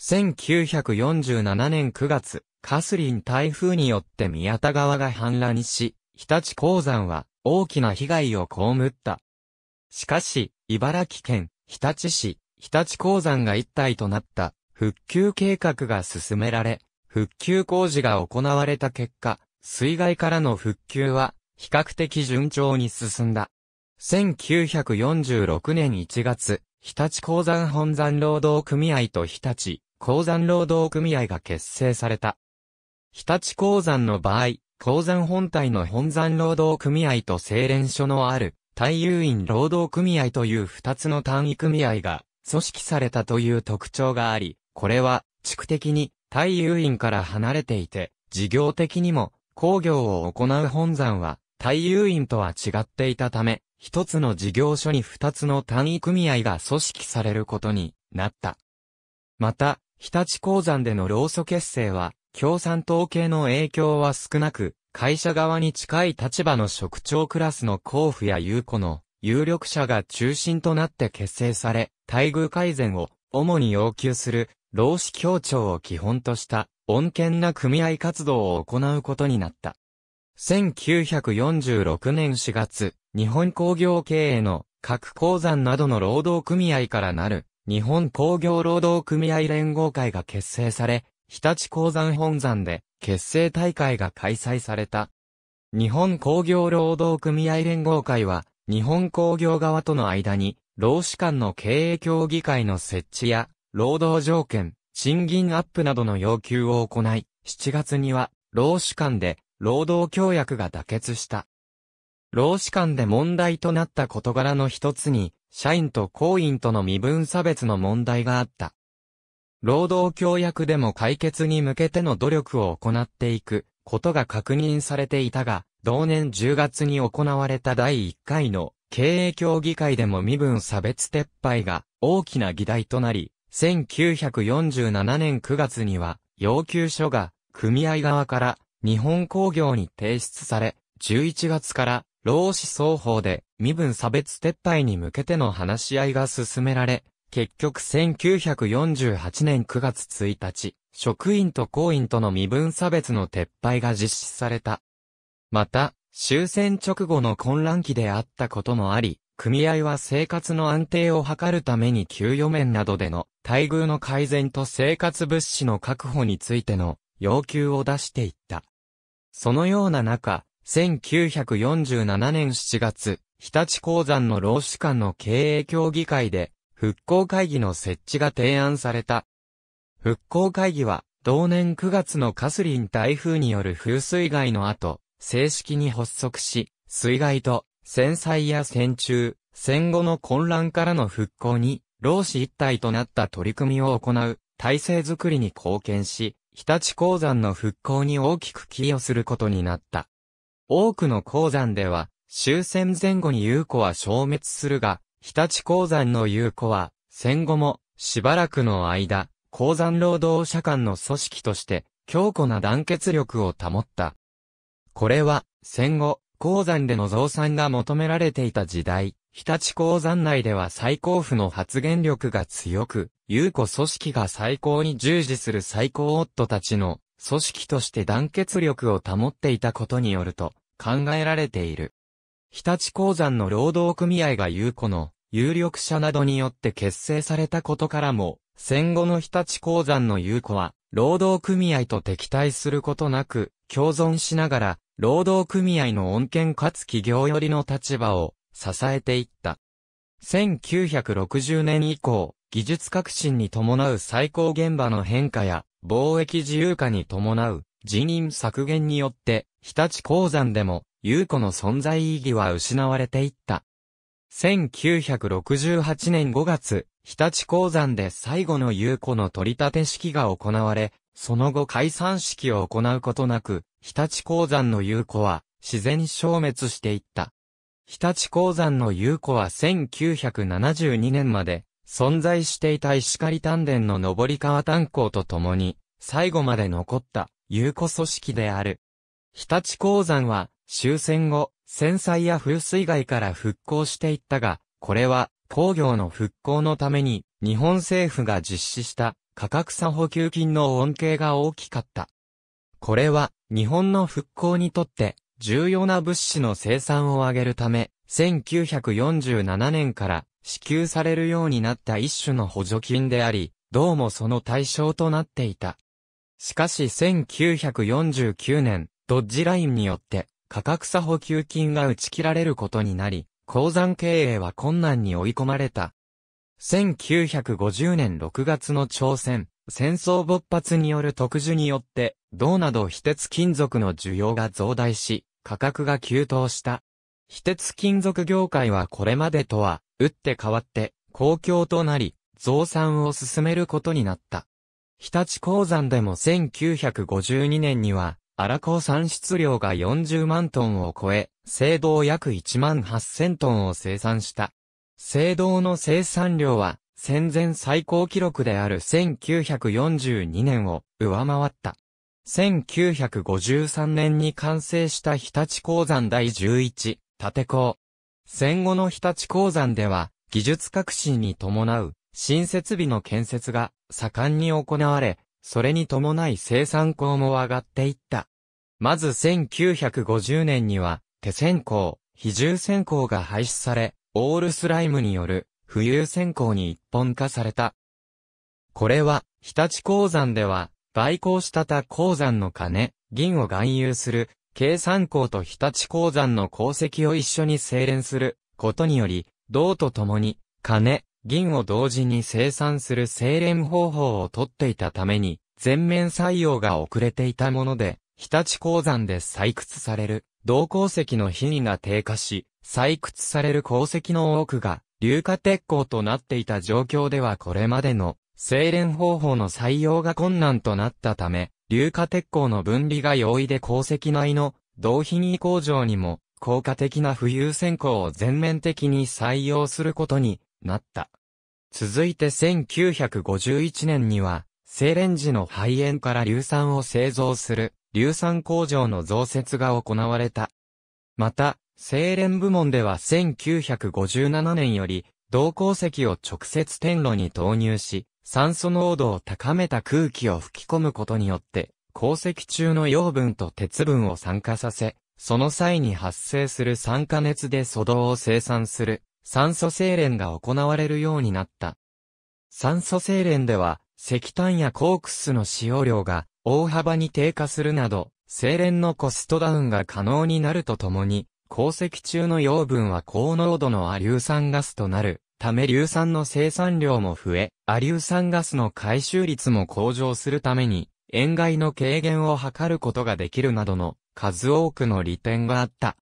1947年9月、カスリン台風によって宮田川が氾濫し、日立鉱山は大きな被害を被った。しかし、茨城県、日立市、日立鉱山が一体となった復旧計画が進められ、復旧工事が行われた結果、水害からの復旧は比較的順調に進んだ。1946年1月、日立鉱山本山労働組合と日立鉱山労働組合が結成された。日立鉱山の場合、鉱山本体の本山労働組合と精錬所のある、大遊院労働組合という二つの単位組合が組織されたという特徴があり、これは地区的に太遊院から離れていて、事業的にも工業を行う本山は、太遊院とは違っていたため、一つの事業所に二つの単位組合が組織されることになった。また、日立鉱山での労組結成は、共産党系の影響は少なく、会社側に近い立場の職長クラスの交付や有子の有力者が中心となって結成され、待遇改善を主に要求する労使協調を基本とした、穏健な組合活動を行うことになった。1946年4月、日本工業経営の各鉱山などの労働組合からなる日本工業労働組合連合会が結成され、日立鉱山本山で結成大会が開催された。日本工業労働組合連合会は、日本工業側との間に、労使間の経営協議会の設置や、労働条件、賃金アップなどの要求を行い、7月には、労使間で、労働協約が妥結した。労使間で問題となった事柄の一つに、社員と行員との身分差別の問題があった。労働協約でも解決に向けての努力を行っていくことが確認されていたが、同年10月に行われた第1回の経営協議会でも身分差別撤廃が大きな議題となり、1947年9月には、要求書が、組合側から、日本工業に提出され、11月から、労使双方で、身分差別撤廃に向けての話し合いが進められ、結局1948年9月1日、職員と工員との身分差別の撤廃が実施された。また、終戦直後の混乱期であったこともあり、組合は生活の安定を図るために給与面などでの待遇の改善と生活物資の確保についての要求を出していった。そのような中、1947年7月、日立鉱山の労使間の経営協議会で、復興会議の設置が提案された。復興会議は、同年9月のカスリン台風による風水害の後、正式に発足し、水害と、戦災や戦中、戦後の混乱からの復興に、労使一体となった取り組みを行う体制づくりに貢献し、日立鉱山の復興に大きく寄与することになった。多くの鉱山では、終戦前後に有子は消滅するが、日立鉱山の有子は、戦後も、しばらくの間、鉱山労働者間の組織として、強固な団結力を保った。これは、戦後、鉱山での増産が求められていた時代、日立鉱山内では最高府の発言力が強く、有子組織が最高に従事する最高夫たちの組織として団結力を保っていたことによると考えられている。日立鉱山の労働組合が有子の有力者などによって結成されたことからも、戦後の日立鉱山の有子は、労働組合と敵対することなく、共存しながら、労働組合の恩恵かつ企業寄りの立場を支えていった。1960年以降、技術革新に伴う最高現場の変化や、貿易自由化に伴う人員削減によって、日立鉱山でも、優子の存在意義は失われていった。1968年5月、日立鉱山で最後の優子の取り立て式が行われ、その後解散式を行うことなく、日立鉱山の優子は自然消滅していった。日立鉱山の優子は1972年まで存在していた石狩丹田の上川炭鉱と共に最後まで残った優子組織である。日立鉱山は終戦後、戦災や風水害から復興していったが、これは工業の復興のために日本政府が実施した価格差補給金の恩恵が大きかった。これは日本の復興にとって重要な物資の生産を上げるため、1947年から支給されるようになった一種の補助金であり、どうもその対象となっていた。しかし1949年、ドッジラインによって価格差補給金が打ち切られることになり、鉱山経営は困難に追い込まれた。1950年6月の朝鮮、戦争勃発による特需によって、銅など非鉄金属の需要が増大し、価格が急騰した。非鉄金属業界はこれまでとは、打って変わって、公共となり、増産を進めることになった。日立鉱山でも1952年には、荒鉱産出量が40万トンを超え、青銅約1万8000トンを生産した。青銅の生産量は、戦前最高記録である1942年を上回った。1953年に完成した日立鉱山第11、縦鉱。戦後の日立鉱山では、技術革新に伴う、新設備の建設が盛んに行われ、それに伴い生産工も上がっていった。まず1950年には、手線工、比重線工が廃止され、オールスライムによる浮遊線工に一本化された。これは、日立鉱山では、売行したた鉱山の金、銀を含有する、計算鉱と日立鉱山の鉱石を一緒に精錬することにより、銅と共に、金、銀を同時に生産する精錬方法をとっていたために、全面採用が遅れていたもので、日立鉱山で採掘される、銅鉱石の品位が低下し、採掘される鉱石の多くが、硫化鉄鉱となっていた状況ではこれまでの精錬方法の採用が困難となったため、硫化鉄鋼の分離が容易で鉱石内の同皮ニ工場にも効果的な浮遊線香を全面的に採用することになった。続いて1951年には、精錬時の肺炎から硫酸を製造する硫酸工場の増設が行われた。また、精錬部門では1957年より、銅鉱石を直接天炉に投入し、酸素濃度を高めた空気を吹き込むことによって、鉱石中の養分と鉄分を酸化させ、その際に発生する酸化熱で素動を生産する酸素精錬が行われるようになった。酸素精錬では石炭やコークスの使用量が大幅に低下するなど、精錬のコストダウンが可能になるとともに、鉱石中の養分は高濃度の亜硫酸ガスとなるため硫酸の生産量も増え、亜硫酸ガスの回収率も向上するために、塩害の軽減を図ることができるなどの数多くの利点があった。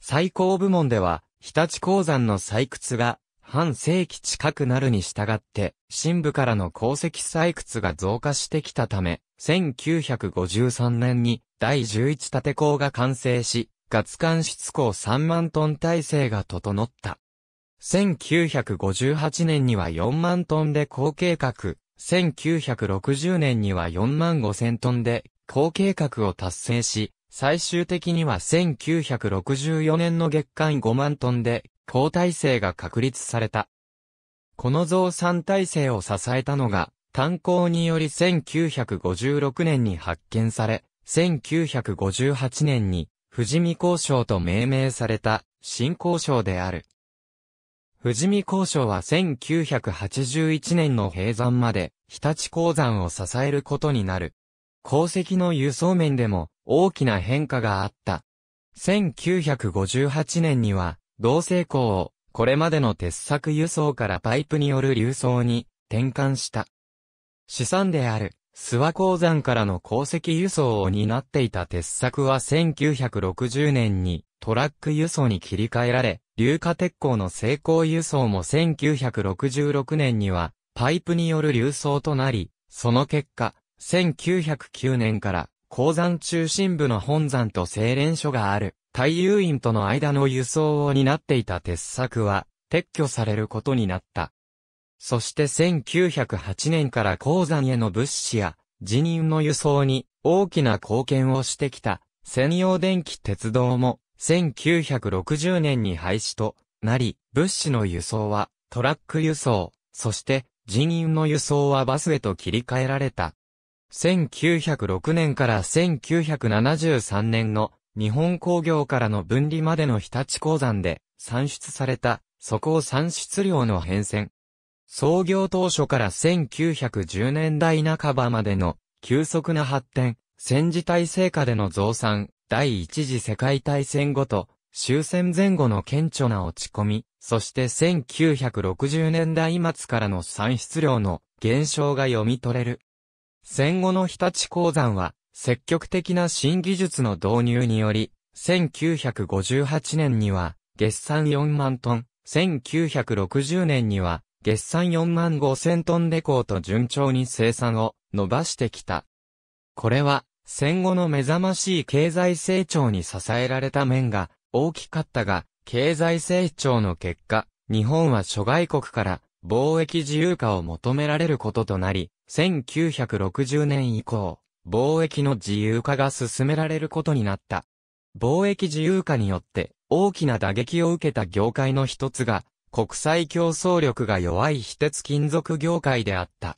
最高部門では、日立鉱山の採掘が半世紀近くなるに従って、深部からの鉱石採掘が増加してきたため、1953年に第11縦鉱が完成し、月間出鉱3万トン体制が整った。1958年には4万トンで高計画、1960年には4万5千トンで高計画を達成し、最終的には1964年の月間5万トンで高体制が確立された。この増産体制を支えたのが、炭鉱により1956年に発見され、1958年に、富士見交渉と命名された、新交渉である。富士見高所は1981年の閉山まで、日立鉱山を支えることになる。鉱石の輸送面でも大きな変化があった。1958年には、同性鉱をこれまでの鉄削輸送からパイプによる流送に転換した。資産である諏訪鉱山からの鉱石輸送を担っていた鉄削は1960年にトラック輸送に切り替えられ、硫化鉄鋼の成功輸送も1966年には、パイプによる流送となり、その結果、1909年から、鉱山中心部の本山と精錬所がある、太遊院との間の輸送を担っていた鉄柵は、撤去されることになった。そして1908年から鉱山への物資や、辞任の輸送に、大きな貢献をしてきた、専用電気鉄道も、1960年に廃止となり、物資の輸送はトラック輸送、そして人員の輸送はバスへと切り替えられた。1906年から1973年の日本工業からの分離までの日立鉱山で産出されたそこを産出量の変遷。創業当初から1910年代半ばまでの急速な発展、戦時体制下での増産、第一次世界大戦後と終戦前後の顕著な落ち込み、そして1960年代末からの産出量の減少が読み取れる。戦後の日立鉱山は、積極的な新技術の導入により、1958年には、月産4万トン、1960年には、月産4万5千トンレコーと順調に生産を伸ばしてきた。これは、戦後の目覚ましい経済成長に支えられた面が大きかったが、経済成長の結果、日本は諸外国から貿易自由化を求められることとなり、1960年以降、貿易の自由化が進められることになった。貿易自由化によって大きな打撃を受けた業界の一つが、国際競争力が弱い非鉄金属業界であった。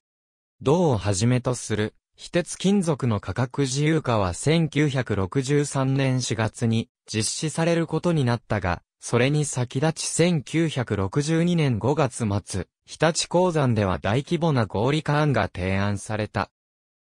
銅をはじめとする非鉄金属の価格自由化は1963年4月に実施されることになったが、それに先立ち1962年5月末、日立鉱山では大規模な合理化案が提案された。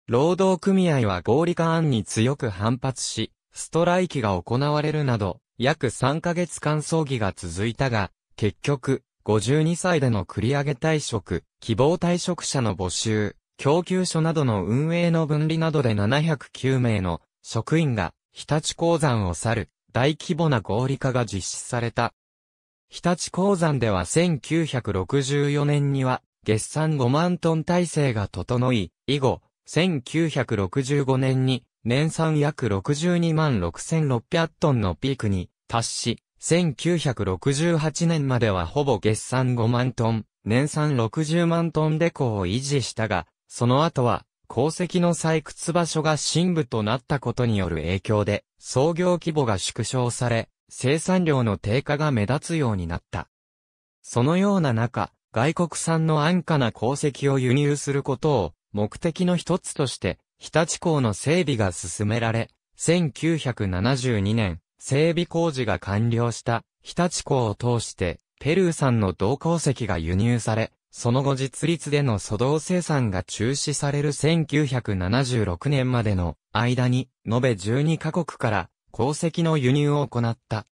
労働組合は合理化案に強く反発し、ストライキが行われるなど、約3ヶ月間葬儀が続いたが、結局、52歳での繰り上げ退職、希望退職者の募集、供給所などの運営の分離などで709名の職員が日立鉱山を去る大規模な合理化が実施された。日立鉱山では1964年には月産5万トン体制が整い、以後、1965年に年産約62万6600トンのピークに達し、1968年まではほぼ月産5万トン、年産60万トンでこを維持したが、その後は、鉱石の採掘場所が深部となったことによる影響で、創業規模が縮小され、生産量の低下が目立つようになった。そのような中、外国産の安価な鉱石を輸入することを目的の一つとして、日立港の整備が進められ、1972年、整備工事が完了した日立港を通して、ペルー産の銅鉱石が輸入され、その後実立での粗動生産が中止される1976年までの間に、延べ12カ国から鉱石の輸入を行った。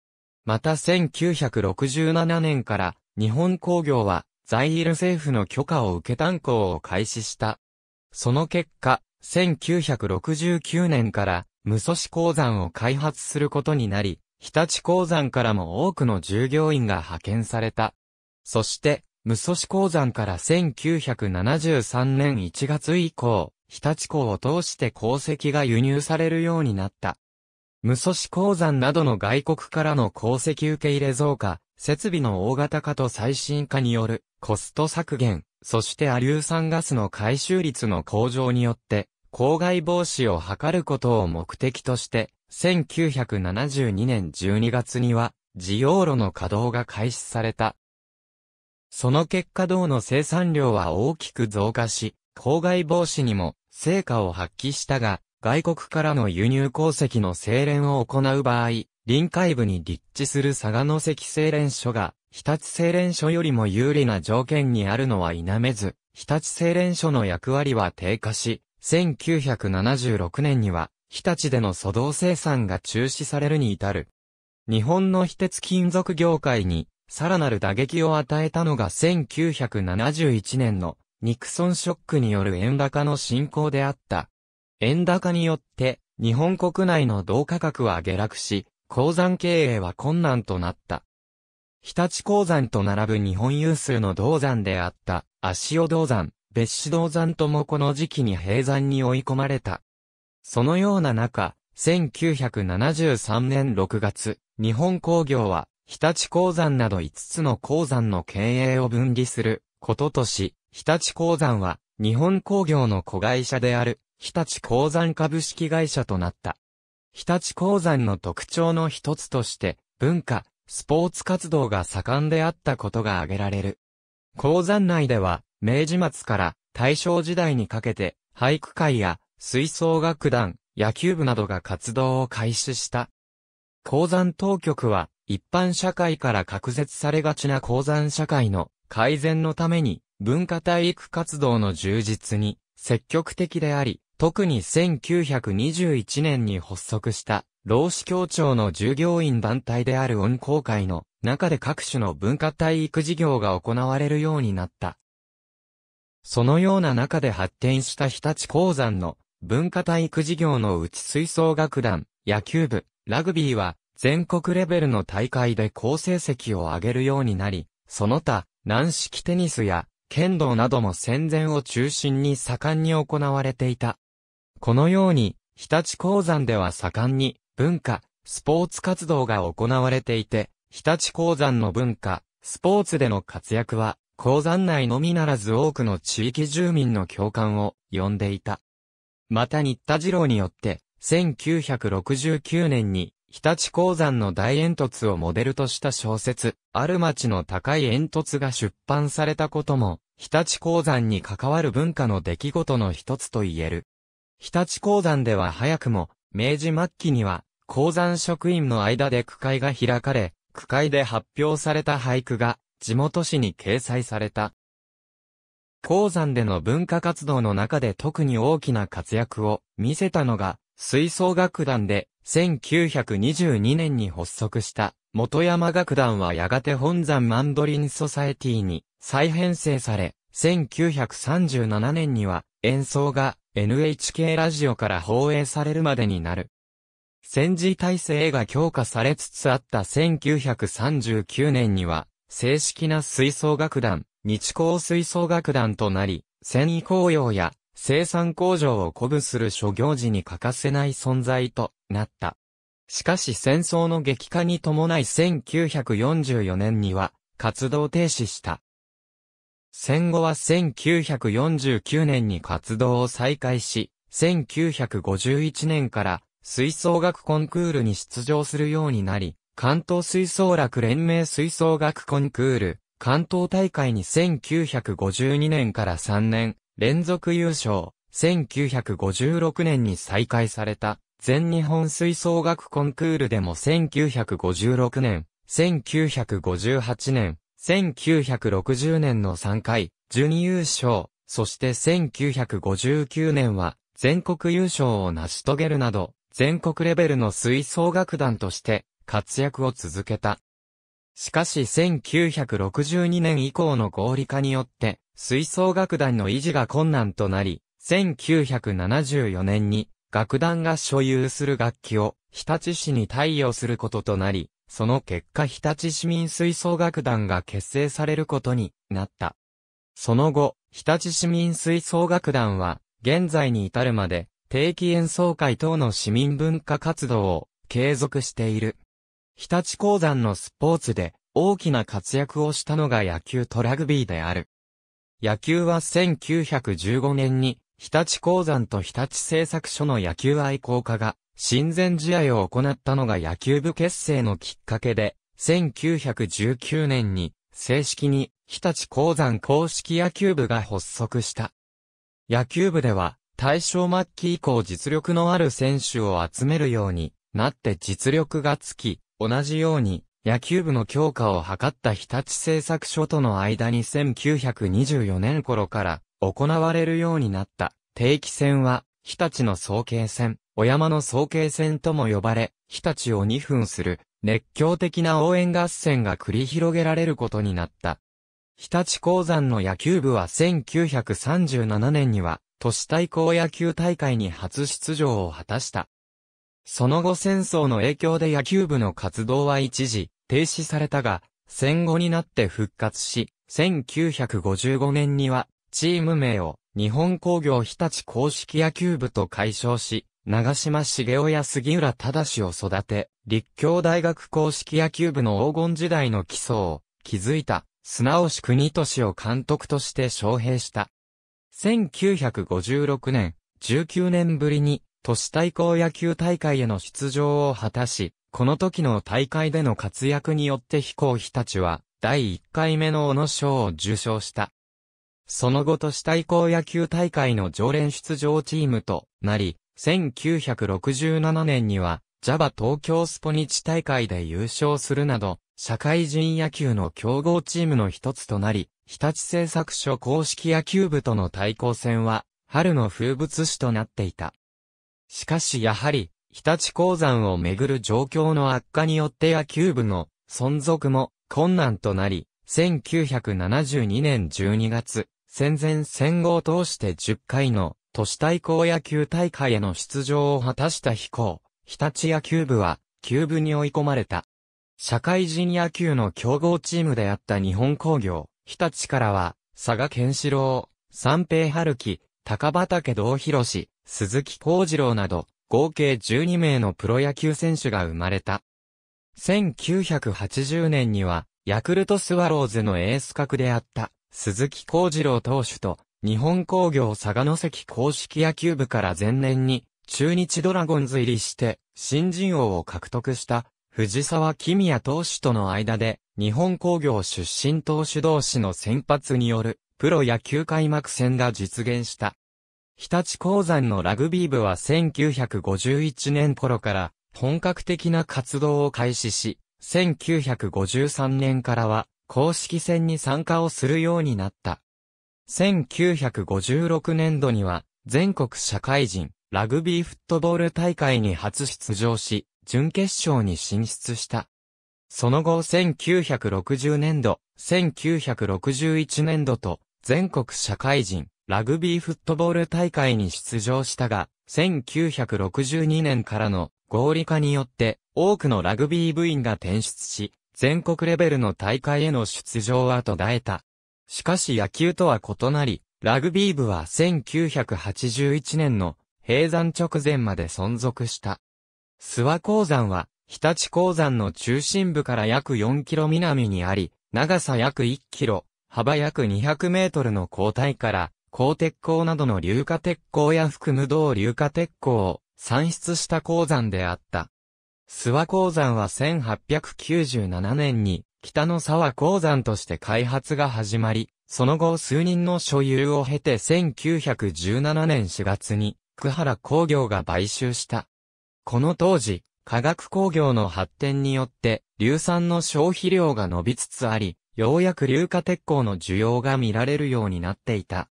また1967年から日本工業はザイール政府の許可を受け炭鉱を開始した。その結果、1969年から無武蔵鉱山を開発することになり、日立鉱山からも多くの従業員が派遣された。そして、武市鉱山から1973年1月以降、日立港を通して鉱石が輸入されるようになった。武市鉱山などの外国からの鉱石受け入れ増加、設備の大型化と最新化によるコスト削減、そしてアリュー酸ガスの回収率の向上によって、公害防止を図ることを目的として、1972年12月には、事用路の稼働が開始された。その結果銅の生産量は大きく増加し、公害防止にも成果を発揮したが、外国からの輸入鉱石の精錬を行う場合、臨海部に立地する佐賀の石精錬所が、日立精錬所よりも有利な条件にあるのは否めず、日立精錬所の役割は低下し、1976年には、日立での粗動生産が中止されるに至る。日本の非鉄金属業界にさらなる打撃を与えたのが1971年のニクソンショックによる円高の進行であった。円高によって、日本国内の銅価格は下落し、鉱山経営は困難となった。日立鉱山と並ぶ日本有数の銅山であった、足尾銅山、別紙銅山ともこの時期に閉山に追い込まれた。そのような中、1973年6月、日本工業は、日立鉱山など5つの鉱山の経営を分離することとし、日立鉱山は日本工業の子会社である日立鉱山株式会社となった。日立鉱山の特徴の一つとして、文化、スポーツ活動が盛んであったことが挙げられる。鉱山内では、明治末から大正時代にかけて、俳句会や吹奏楽団、野球部などが活動を開始した。鉱山当局は、一般社会から隔絶されがちな鉱山社会の改善のために文化体育活動の充実に積極的であり、特に1921年に発足した労使協調の従業員団体である温工会の中で各種の文化体育事業が行われるようになった。そのような中で発展した日立鉱山の文化体育事業のうち吹奏楽団、野球部、ラグビーは全国レベルの大会で好成績を上げるようになり、その他、軟式テニスや剣道なども戦前を中心に盛んに行われていた。このように、日立鉱山では盛んに文化、スポーツ活動が行われていて、日立鉱山の文化、スポーツでの活躍は、鉱山内のみならず多くの地域住民の共感を呼んでいた。また新田次郎によって、1969年に日立鉱山の大煙突をモデルとした小説、ある町の高い煙突が出版されたことも、日立鉱山に関わる文化の出来事の一つと言える。日立鉱山では早くも、明治末期には、鉱山職員の間で区会が開かれ、区会で発表された俳句が、地元紙に掲載された。鉱山での文化活動の中で特に大きな活躍を見せたのが、吹奏楽団で1922年に発足した元山楽団はやがて本山マンドリンソサエティに再編成され、1937年には演奏が NHK ラジオから放映されるまでになる。戦時体制が強化されつつあった1939年には、正式な吹奏楽団、日光吹奏楽団となり、戦意紅用や生産工場を鼓舞する諸行事に欠かせない存在となった。しかし戦争の激化に伴い1944年には活動停止した。戦後は1949年に活動を再開し、1951年から吹奏楽コンクールに出場するようになり、関東吹奏楽連盟吹奏楽コンクール、関東大会に1952年から3年、連続優勝、1956年に再開された、全日本吹奏楽コンクールでも1956年、1958年、1960年の3回、準優勝、そして1959年は、全国優勝を成し遂げるなど、全国レベルの吹奏楽団として、活躍を続けた。しかし1962年以降の合理化によって、吹奏楽団の維持が困難となり、1974年に楽団が所有する楽器を日立市に貸与することとなり、その結果日立市民吹奏楽団が結成されることになった。その後、日立市民吹奏楽団は、現在に至るまで、定期演奏会等の市民文化活動を継続している。日立鉱山のスポーツで大きな活躍をしたのが野球とラグビーである。野球は1915年に日立鉱山と日立製作所の野球愛好家が親善試合を行ったのが野球部結成のきっかけで、1919年に正式に日立鉱山公式野球部が発足した。野球部では大正末期以降実力のある選手を集めるようになって実力がつき、同じように、野球部の強化を図った日立製作所との間に1924年頃から行われるようになった定期戦は日立の総計戦、小山の総計戦とも呼ばれ、日立を2分する熱狂的な応援合戦が繰り広げられることになった。日立鉱山の野球部は1937年には都市対抗野球大会に初出場を果たした。その後戦争の影響で野球部の活動は一時停止されたが、戦後になって復活し、1955年にはチーム名を日本工業日立公式野球部と解消し、長島茂雄や杉浦正を育て、立教大学公式野球部の黄金時代の基礎を築いた、砂押国俊を監督として招聘した。1956年、19年ぶりに都市対抗野球大会への出場を果たし、この時の大会での活躍によって飛行日立は、第1回目の小野賞を受賞した。その後都市対抗野球大会の常連出場チームとなり、1967年には、ジャバ東京スポニチ大会で優勝するなど、社会人野球の競合チームの一つとなり、日立製作所公式野球部との対抗戦は、春の風物詩となっていた。しかしやはり、日立鉱山をめぐる状況の悪化によって野球部の存続も困難となり、1972年12月、戦前戦後を通して10回の都市対抗野球大会への出場を果たした飛行、日立野球部は、球部に追い込まれた。社会人野球の強豪チームであった日本工業、日立からは、佐賀健志郎、三平春樹、高畑道博氏、鈴木幸次郎など、合計12名のプロ野球選手が生まれた。1980年には、ヤクルトスワローズのエース格であった、鈴木幸次郎投手と、日本工業佐賀関公式野球部から前年に、中日ドラゴンズ入りして、新人王を獲得した、藤沢公也投手との間で、日本工業出身投手同士の先発による、プロ野球開幕戦が実現した。日立鉱山のラグビー部は1951年頃から本格的な活動を開始し、1953年からは公式戦に参加をするようになった。1956年度には全国社会人ラグビーフットボール大会に初出場し、準決勝に進出した。その後1960年度、1961年度と全国社会人、ラグビーフットボール大会に出場したが、1962年からの合理化によって多くのラグビー部員が転出し、全国レベルの大会への出場は途絶えた。しかし野球とは異なり、ラグビー部は1981年の閉山直前まで存続した。諏訪鉱山は日立鉱山の中心部から約4キロ南にあり、長さ約1キロ、幅約200メートルの鋼体から、鋼鉄鋼などの硫化鉄鋼や含む銅硫化鉄鋼を産出した鉱山であった。諏訪鉱山は1897年に北の沢鉱山として開発が始まり、その後数人の所有を経て1917年4月に久原工業が買収した。この当時、化学工業の発展によって、硫酸の消費量が伸びつつあり、ようやく硫化鉄鋼の需要が見られるようになっていた。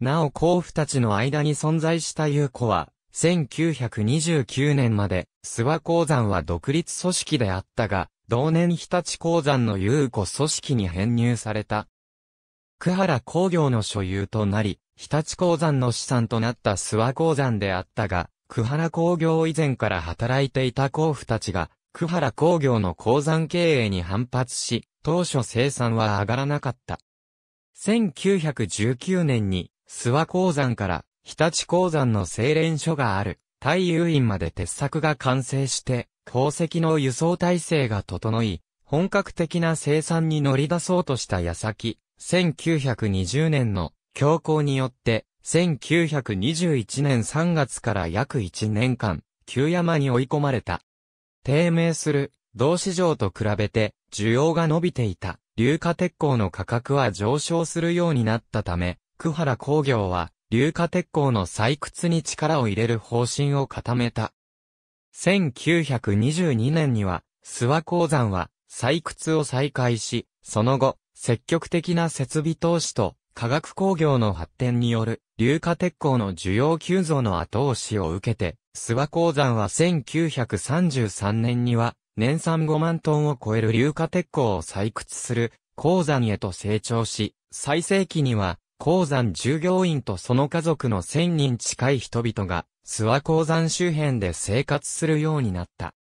なお甲府たちの間に存在した優子は、1929年まで、諏訪鉱山は独立組織であったが、同年日立鉱山の優子組織に編入された。久原工業の所有となり、日立鉱山の資産となった諏訪鉱山であったが、久原工業以前から働いていた甲府たちが、久原工業の鉱山経営に反発し、当初生産は上がらなかった。1919年に、諏訪鉱山から、日立鉱山の精錬所がある、太遊院まで鉄柵が完成して、鉱石の輸送体制が整い、本格的な生産に乗り出そうとした矢先、1920年の強行によって、1921年3月から約1年間、旧山に追い込まれた。低迷する、同市場と比べて、需要が伸びていた、硫化鉄鋼の価格は上昇するようになったため、久原工業は、硫化鉄鋼の採掘に力を入れる方針を固めた。1922年には、諏訪鉱山は採掘を再開し、その後、積極的な設備投資と化学工業の発展による硫化鉄鋼の需要急増の後押しを受けて、諏訪鉱山は1933年には年産5万トンを超える硫化鉄鉱を採掘する鉱山へと成長し、最盛期には鉱山従業員とその家族の1000人近い人々が諏訪鉱山周辺で生活するようになった。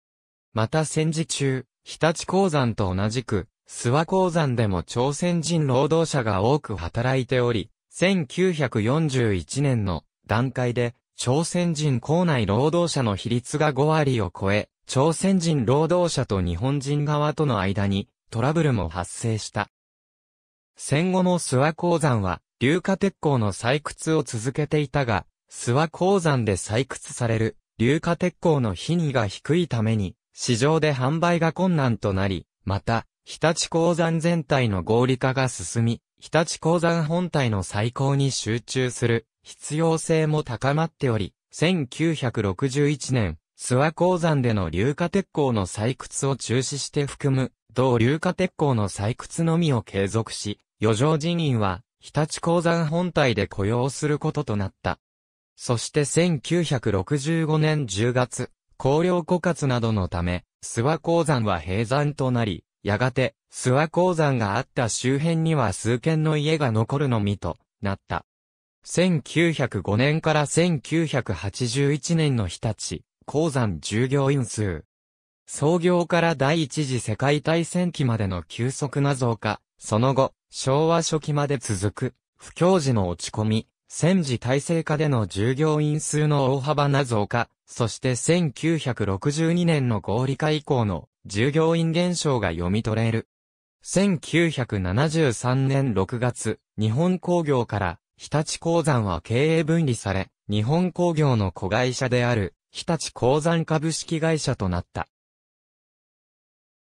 また戦時中、日立鉱山と同じく、諏訪鉱山でも朝鮮人労働者が多く働いており、1941年の段階で朝鮮人校内労働者の比率が5割を超え、朝鮮人労働者と日本人側との間にトラブルも発生した。戦後の諏訪鉱山は、硫化鉄鋼の採掘を続けていたが、諏訪鉱山で採掘される硫化鉄鋼の品位が低いために、市場で販売が困難となり、また、日立鉱山全体の合理化が進み、日立鉱山本体の再興に集中する必要性も高まっており、1961年、諏訪鉱山での硫化鉄鉱の採掘を中止して含む、同硫化鉄鉱の採掘のみを継続し、余剰人員は、日立鉱山本体で雇用することとなった。そして1965年10月、工業枯渇などのため、諏訪鉱山は閉山となり、やがて、諏訪鉱山があった周辺には数軒の家が残るのみとなった。1905年から1981年の日立、鉱山従業員数。創業から第一次世界大戦期までの急速な増加、その後、昭和初期まで続く、不況時の落ち込み、戦時体制下での従業員数の大幅な増加、そして1962年の合理化以降の従業員減少が読み取れる。1973年6月、日本工業から日立鉱山は経営分離され、日本工業の子会社である日立鉱山株式会社となった。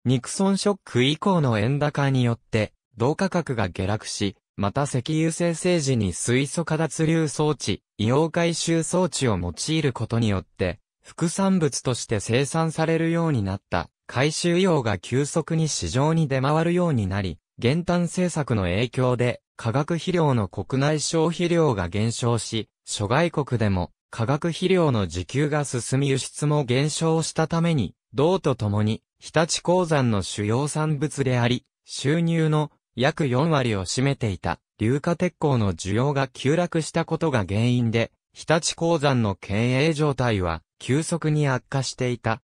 ニクソンショック以降の円高によって、銅価格が下落し、また石油生成時に水素化脱流装置、硫黄回収装置を用いることによって、副産物として生産されるようになった、回収用が急速に市場に出回るようになり、減炭政策の影響で、化学肥料の国内消費量が減少し、諸外国でも化学肥料の自給が進み輸出も減少したために、銅とともに、日立鉱山の主要産物であり、収入の約4割を占めていた、硫化鉄鋼の需要が急落したことが原因で、日立鉱山の経営状態は急速に悪化していた。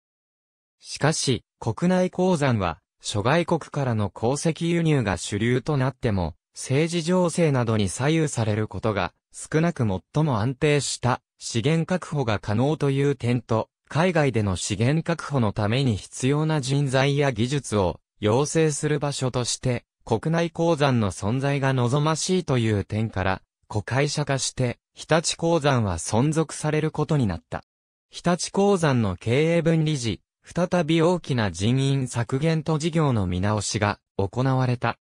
しかし、国内鉱山は、諸外国からの鉱石輸入が主流となっても、政治情勢などに左右されることが少なく最も安定した資源確保が可能という点と、海外での資源確保のために必要な人材や技術を養成する場所として、国内鉱山の存在が望ましいという点から、古会社化して、日立鉱山は存続されることになった。日立鉱山の経営分理事、再び大きな人員削減と事業の見直しが行われた。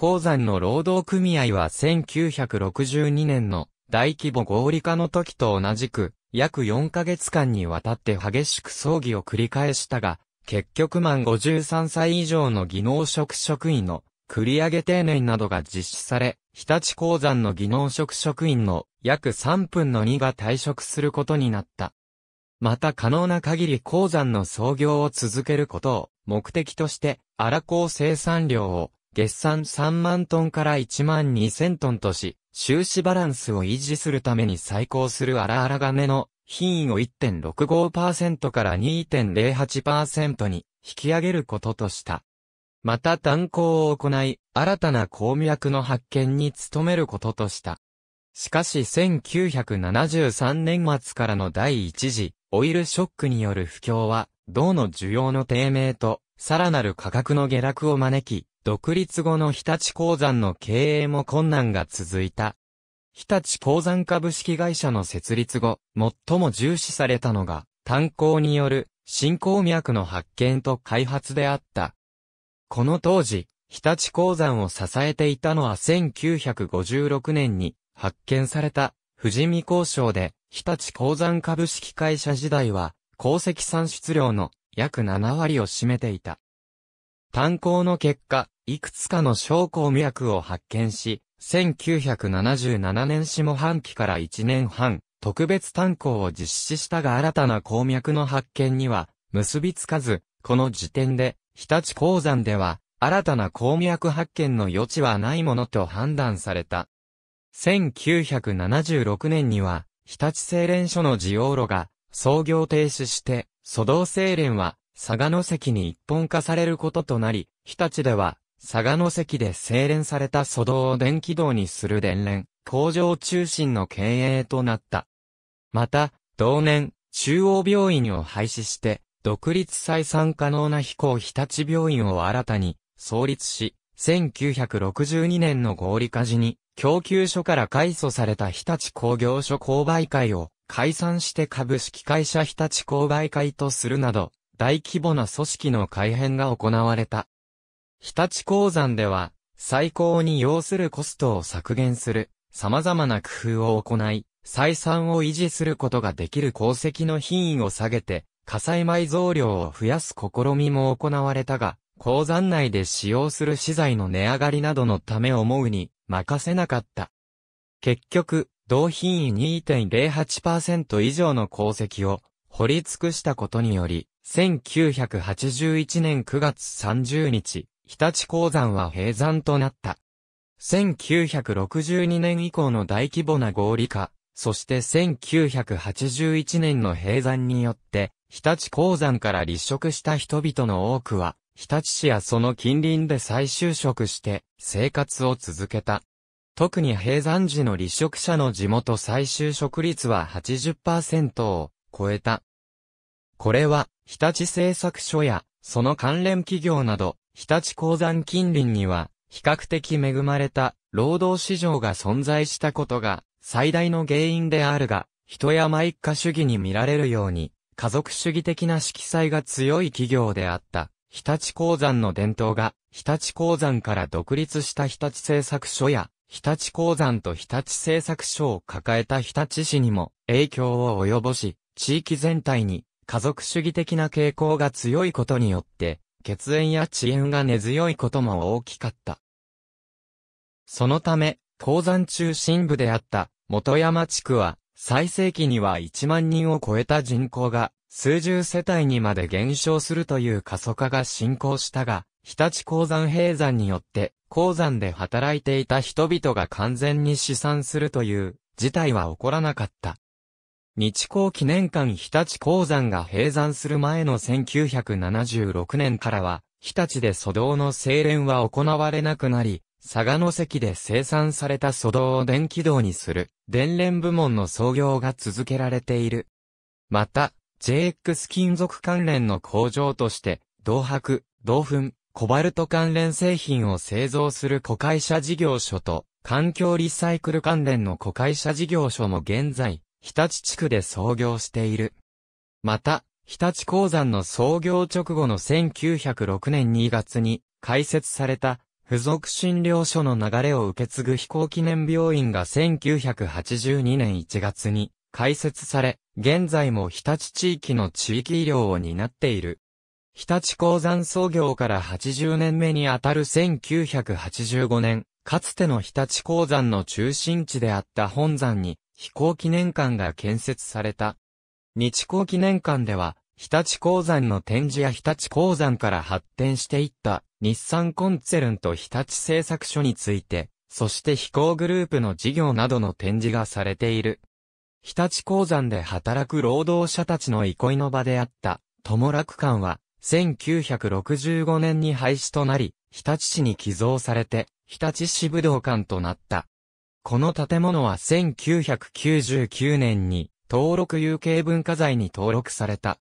鉱山の労働組合は1962年の大規模合理化の時と同じく、約4ヶ月間にわたって激しく葬儀を繰り返したが、結局満53歳以上の技能職職員の繰り上げ定年などが実施され、日立鉱山の技能職職員の約3分の2が退職することになった。また可能な限り鉱山の創業を続けることを目的として、荒鉱生産量を月産3万トンから1万2000トンとし、収支バランスを維持するために再興する荒々金の品位を1.65%から2.08%に引き上げることとした。また炭鉱を行い、新たな鉱脈の発見に努めることとした。しかし1973年末からの第一次オイルショックによる不況は、銅の需要の低迷と、さらなる価格の下落を招き、独立後の日立鉱山の経営も困難が続いた。日立鉱山株式会社の設立後、最も重視されたのが、炭鉱による新鉱脈の発見と開発であった。この当時、日立鉱山を支えていたのは1956年に発見された富士見鉱床で、日立鉱山株式会社時代は、鉱石産出量の約7割を占めていた。炭鉱の結果、いくつかの小候脈を発見し、1977年下半期から1年半、特別炭鉱を実施したが新たな鉱脈の発見には結びつかず、この時点で、日立鉱山では、新たな鉱脈発見の余地はないものと判断された。1976年には、日立精錬所の事業路が操業停止して、蘇道精錬は佐賀の関に一本化されることとなり、日立では佐賀の関で精錬された素道を電気道にする電連、工場中心の経営となった。また、同年、中央病院を廃止して、独立採算可能な飛行日立病院を新たに創立し、1962年の合理化時に、供給所から改組された日立工業所購買会を解散して株式会社日立購買会とするなど、大規模な組織の改変が行われた。日立鉱山では、最高に要するコストを削減する、様々な工夫を行い、採算を維持することができる鉱石の品位を下げて、火災埋蔵量を増やす試みも行われたが、鉱山内で使用する資材の値上がりなどのため思うに任せなかった。結局、同品位2.08%以上の鉱石を掘り尽くしたことにより、1981年9月30日、日立鉱山は閉山となった。1962年以降の大規模な合理化、そして1981年の閉山によって、日立鉱山から立職した人々の多くは、日立市やその近隣で再就職して生活を続けた。特に閉山時の立職者の地元再就職率は80%を超えた。これは、日立製作所や、その関連企業など、日立鉱山近隣には、比較的恵まれた労働市場が存在したことが最大の原因であるが、人やマイカ主義に見られるように、家族主義的な色彩が強い企業であった。日立鉱山の伝統が、日立鉱山から独立した日立製作所や、日立鉱山と日立製作所を抱えた日立市にも影響を及ぼし、地域全体に家族主義的な傾向が強いことによって、血縁や遅延が根強いことも大きかった。そのため、鉱山中心部であった元山地区は、最盛期には1万人を超えた人口が、数十世帯にまで減少するという過疎化が進行したが、日立鉱山閉山によって、鉱山で働いていた人々が完全に死産するという事態は起こらなかった。日光記念館日立鉱山が閉山する前の1976年からは、日立で粗銅の精錬は行われなくなり、佐賀の関で生産された粗銅を電気道にする、電錬部門の創業が続けられている。また、JX 金属関連の工場として、銅箔、銅粉、コバルト関連製品を製造する子会社事業所と、環境リサイクル関連の子会社事業所も現在、日立地区で創業している。また、日立鉱山の創業直後の1906年2月に開設された付属診療所の流れを受け継ぐ飛行記念病院が1982年1月に開設され、現在も日立地域の地域医療を担っている。日立鉱山創業から80年目にあたる1985年、かつての日立鉱山の中心地であった本山に飛行記念館が建設された。日光記念館では、日立鉱山の展示や日立鉱山から発展していった日産コンツェルンと日立製作所について、そして飛行グループの事業などの展示がされている。日立鉱山で働く労働者たちの憩いの場であった、友楽館は、1965年に廃止となり、日立市に寄贈されて、日立市武道館となった。この建物は1999年に登録有形文化財に登録された。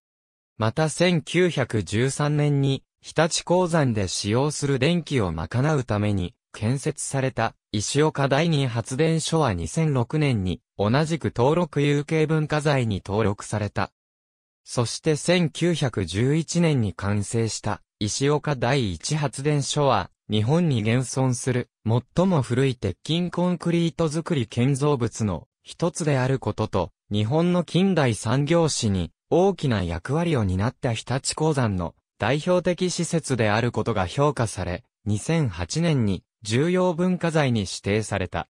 また1913年に日立鉱山で使用する電気を賄うために建設された石岡第二発電所は2006年に同じく登録有形文化財に登録された。そして1911年に完成した石岡第一発電所は日本に現存する最も古い鉄筋コンクリート造り建造物の一つであることと、日本の近代産業史に大きな役割を担った日立鉱山の代表的施設であることが評価され、2008年に重要文化財に指定された。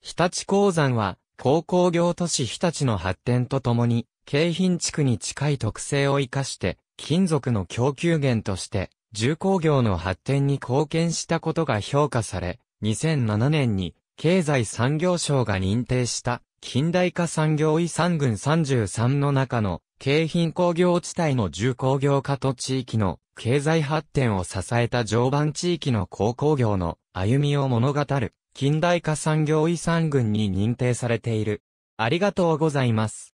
日立鉱山は、高工業都市日立の発展とともに、京浜地区に近い特性を生かして、金属の供給源として、重工業の発展に貢献したことが評価され、2007年に経済産業省が認定した近代化産業遺産群33の中の京浜工業地帯の重工業化と地域の経済発展を支えた常磐地域の鉱工業の歩みを物語る近代化産業遺産群に認定されている。ありがとうございます。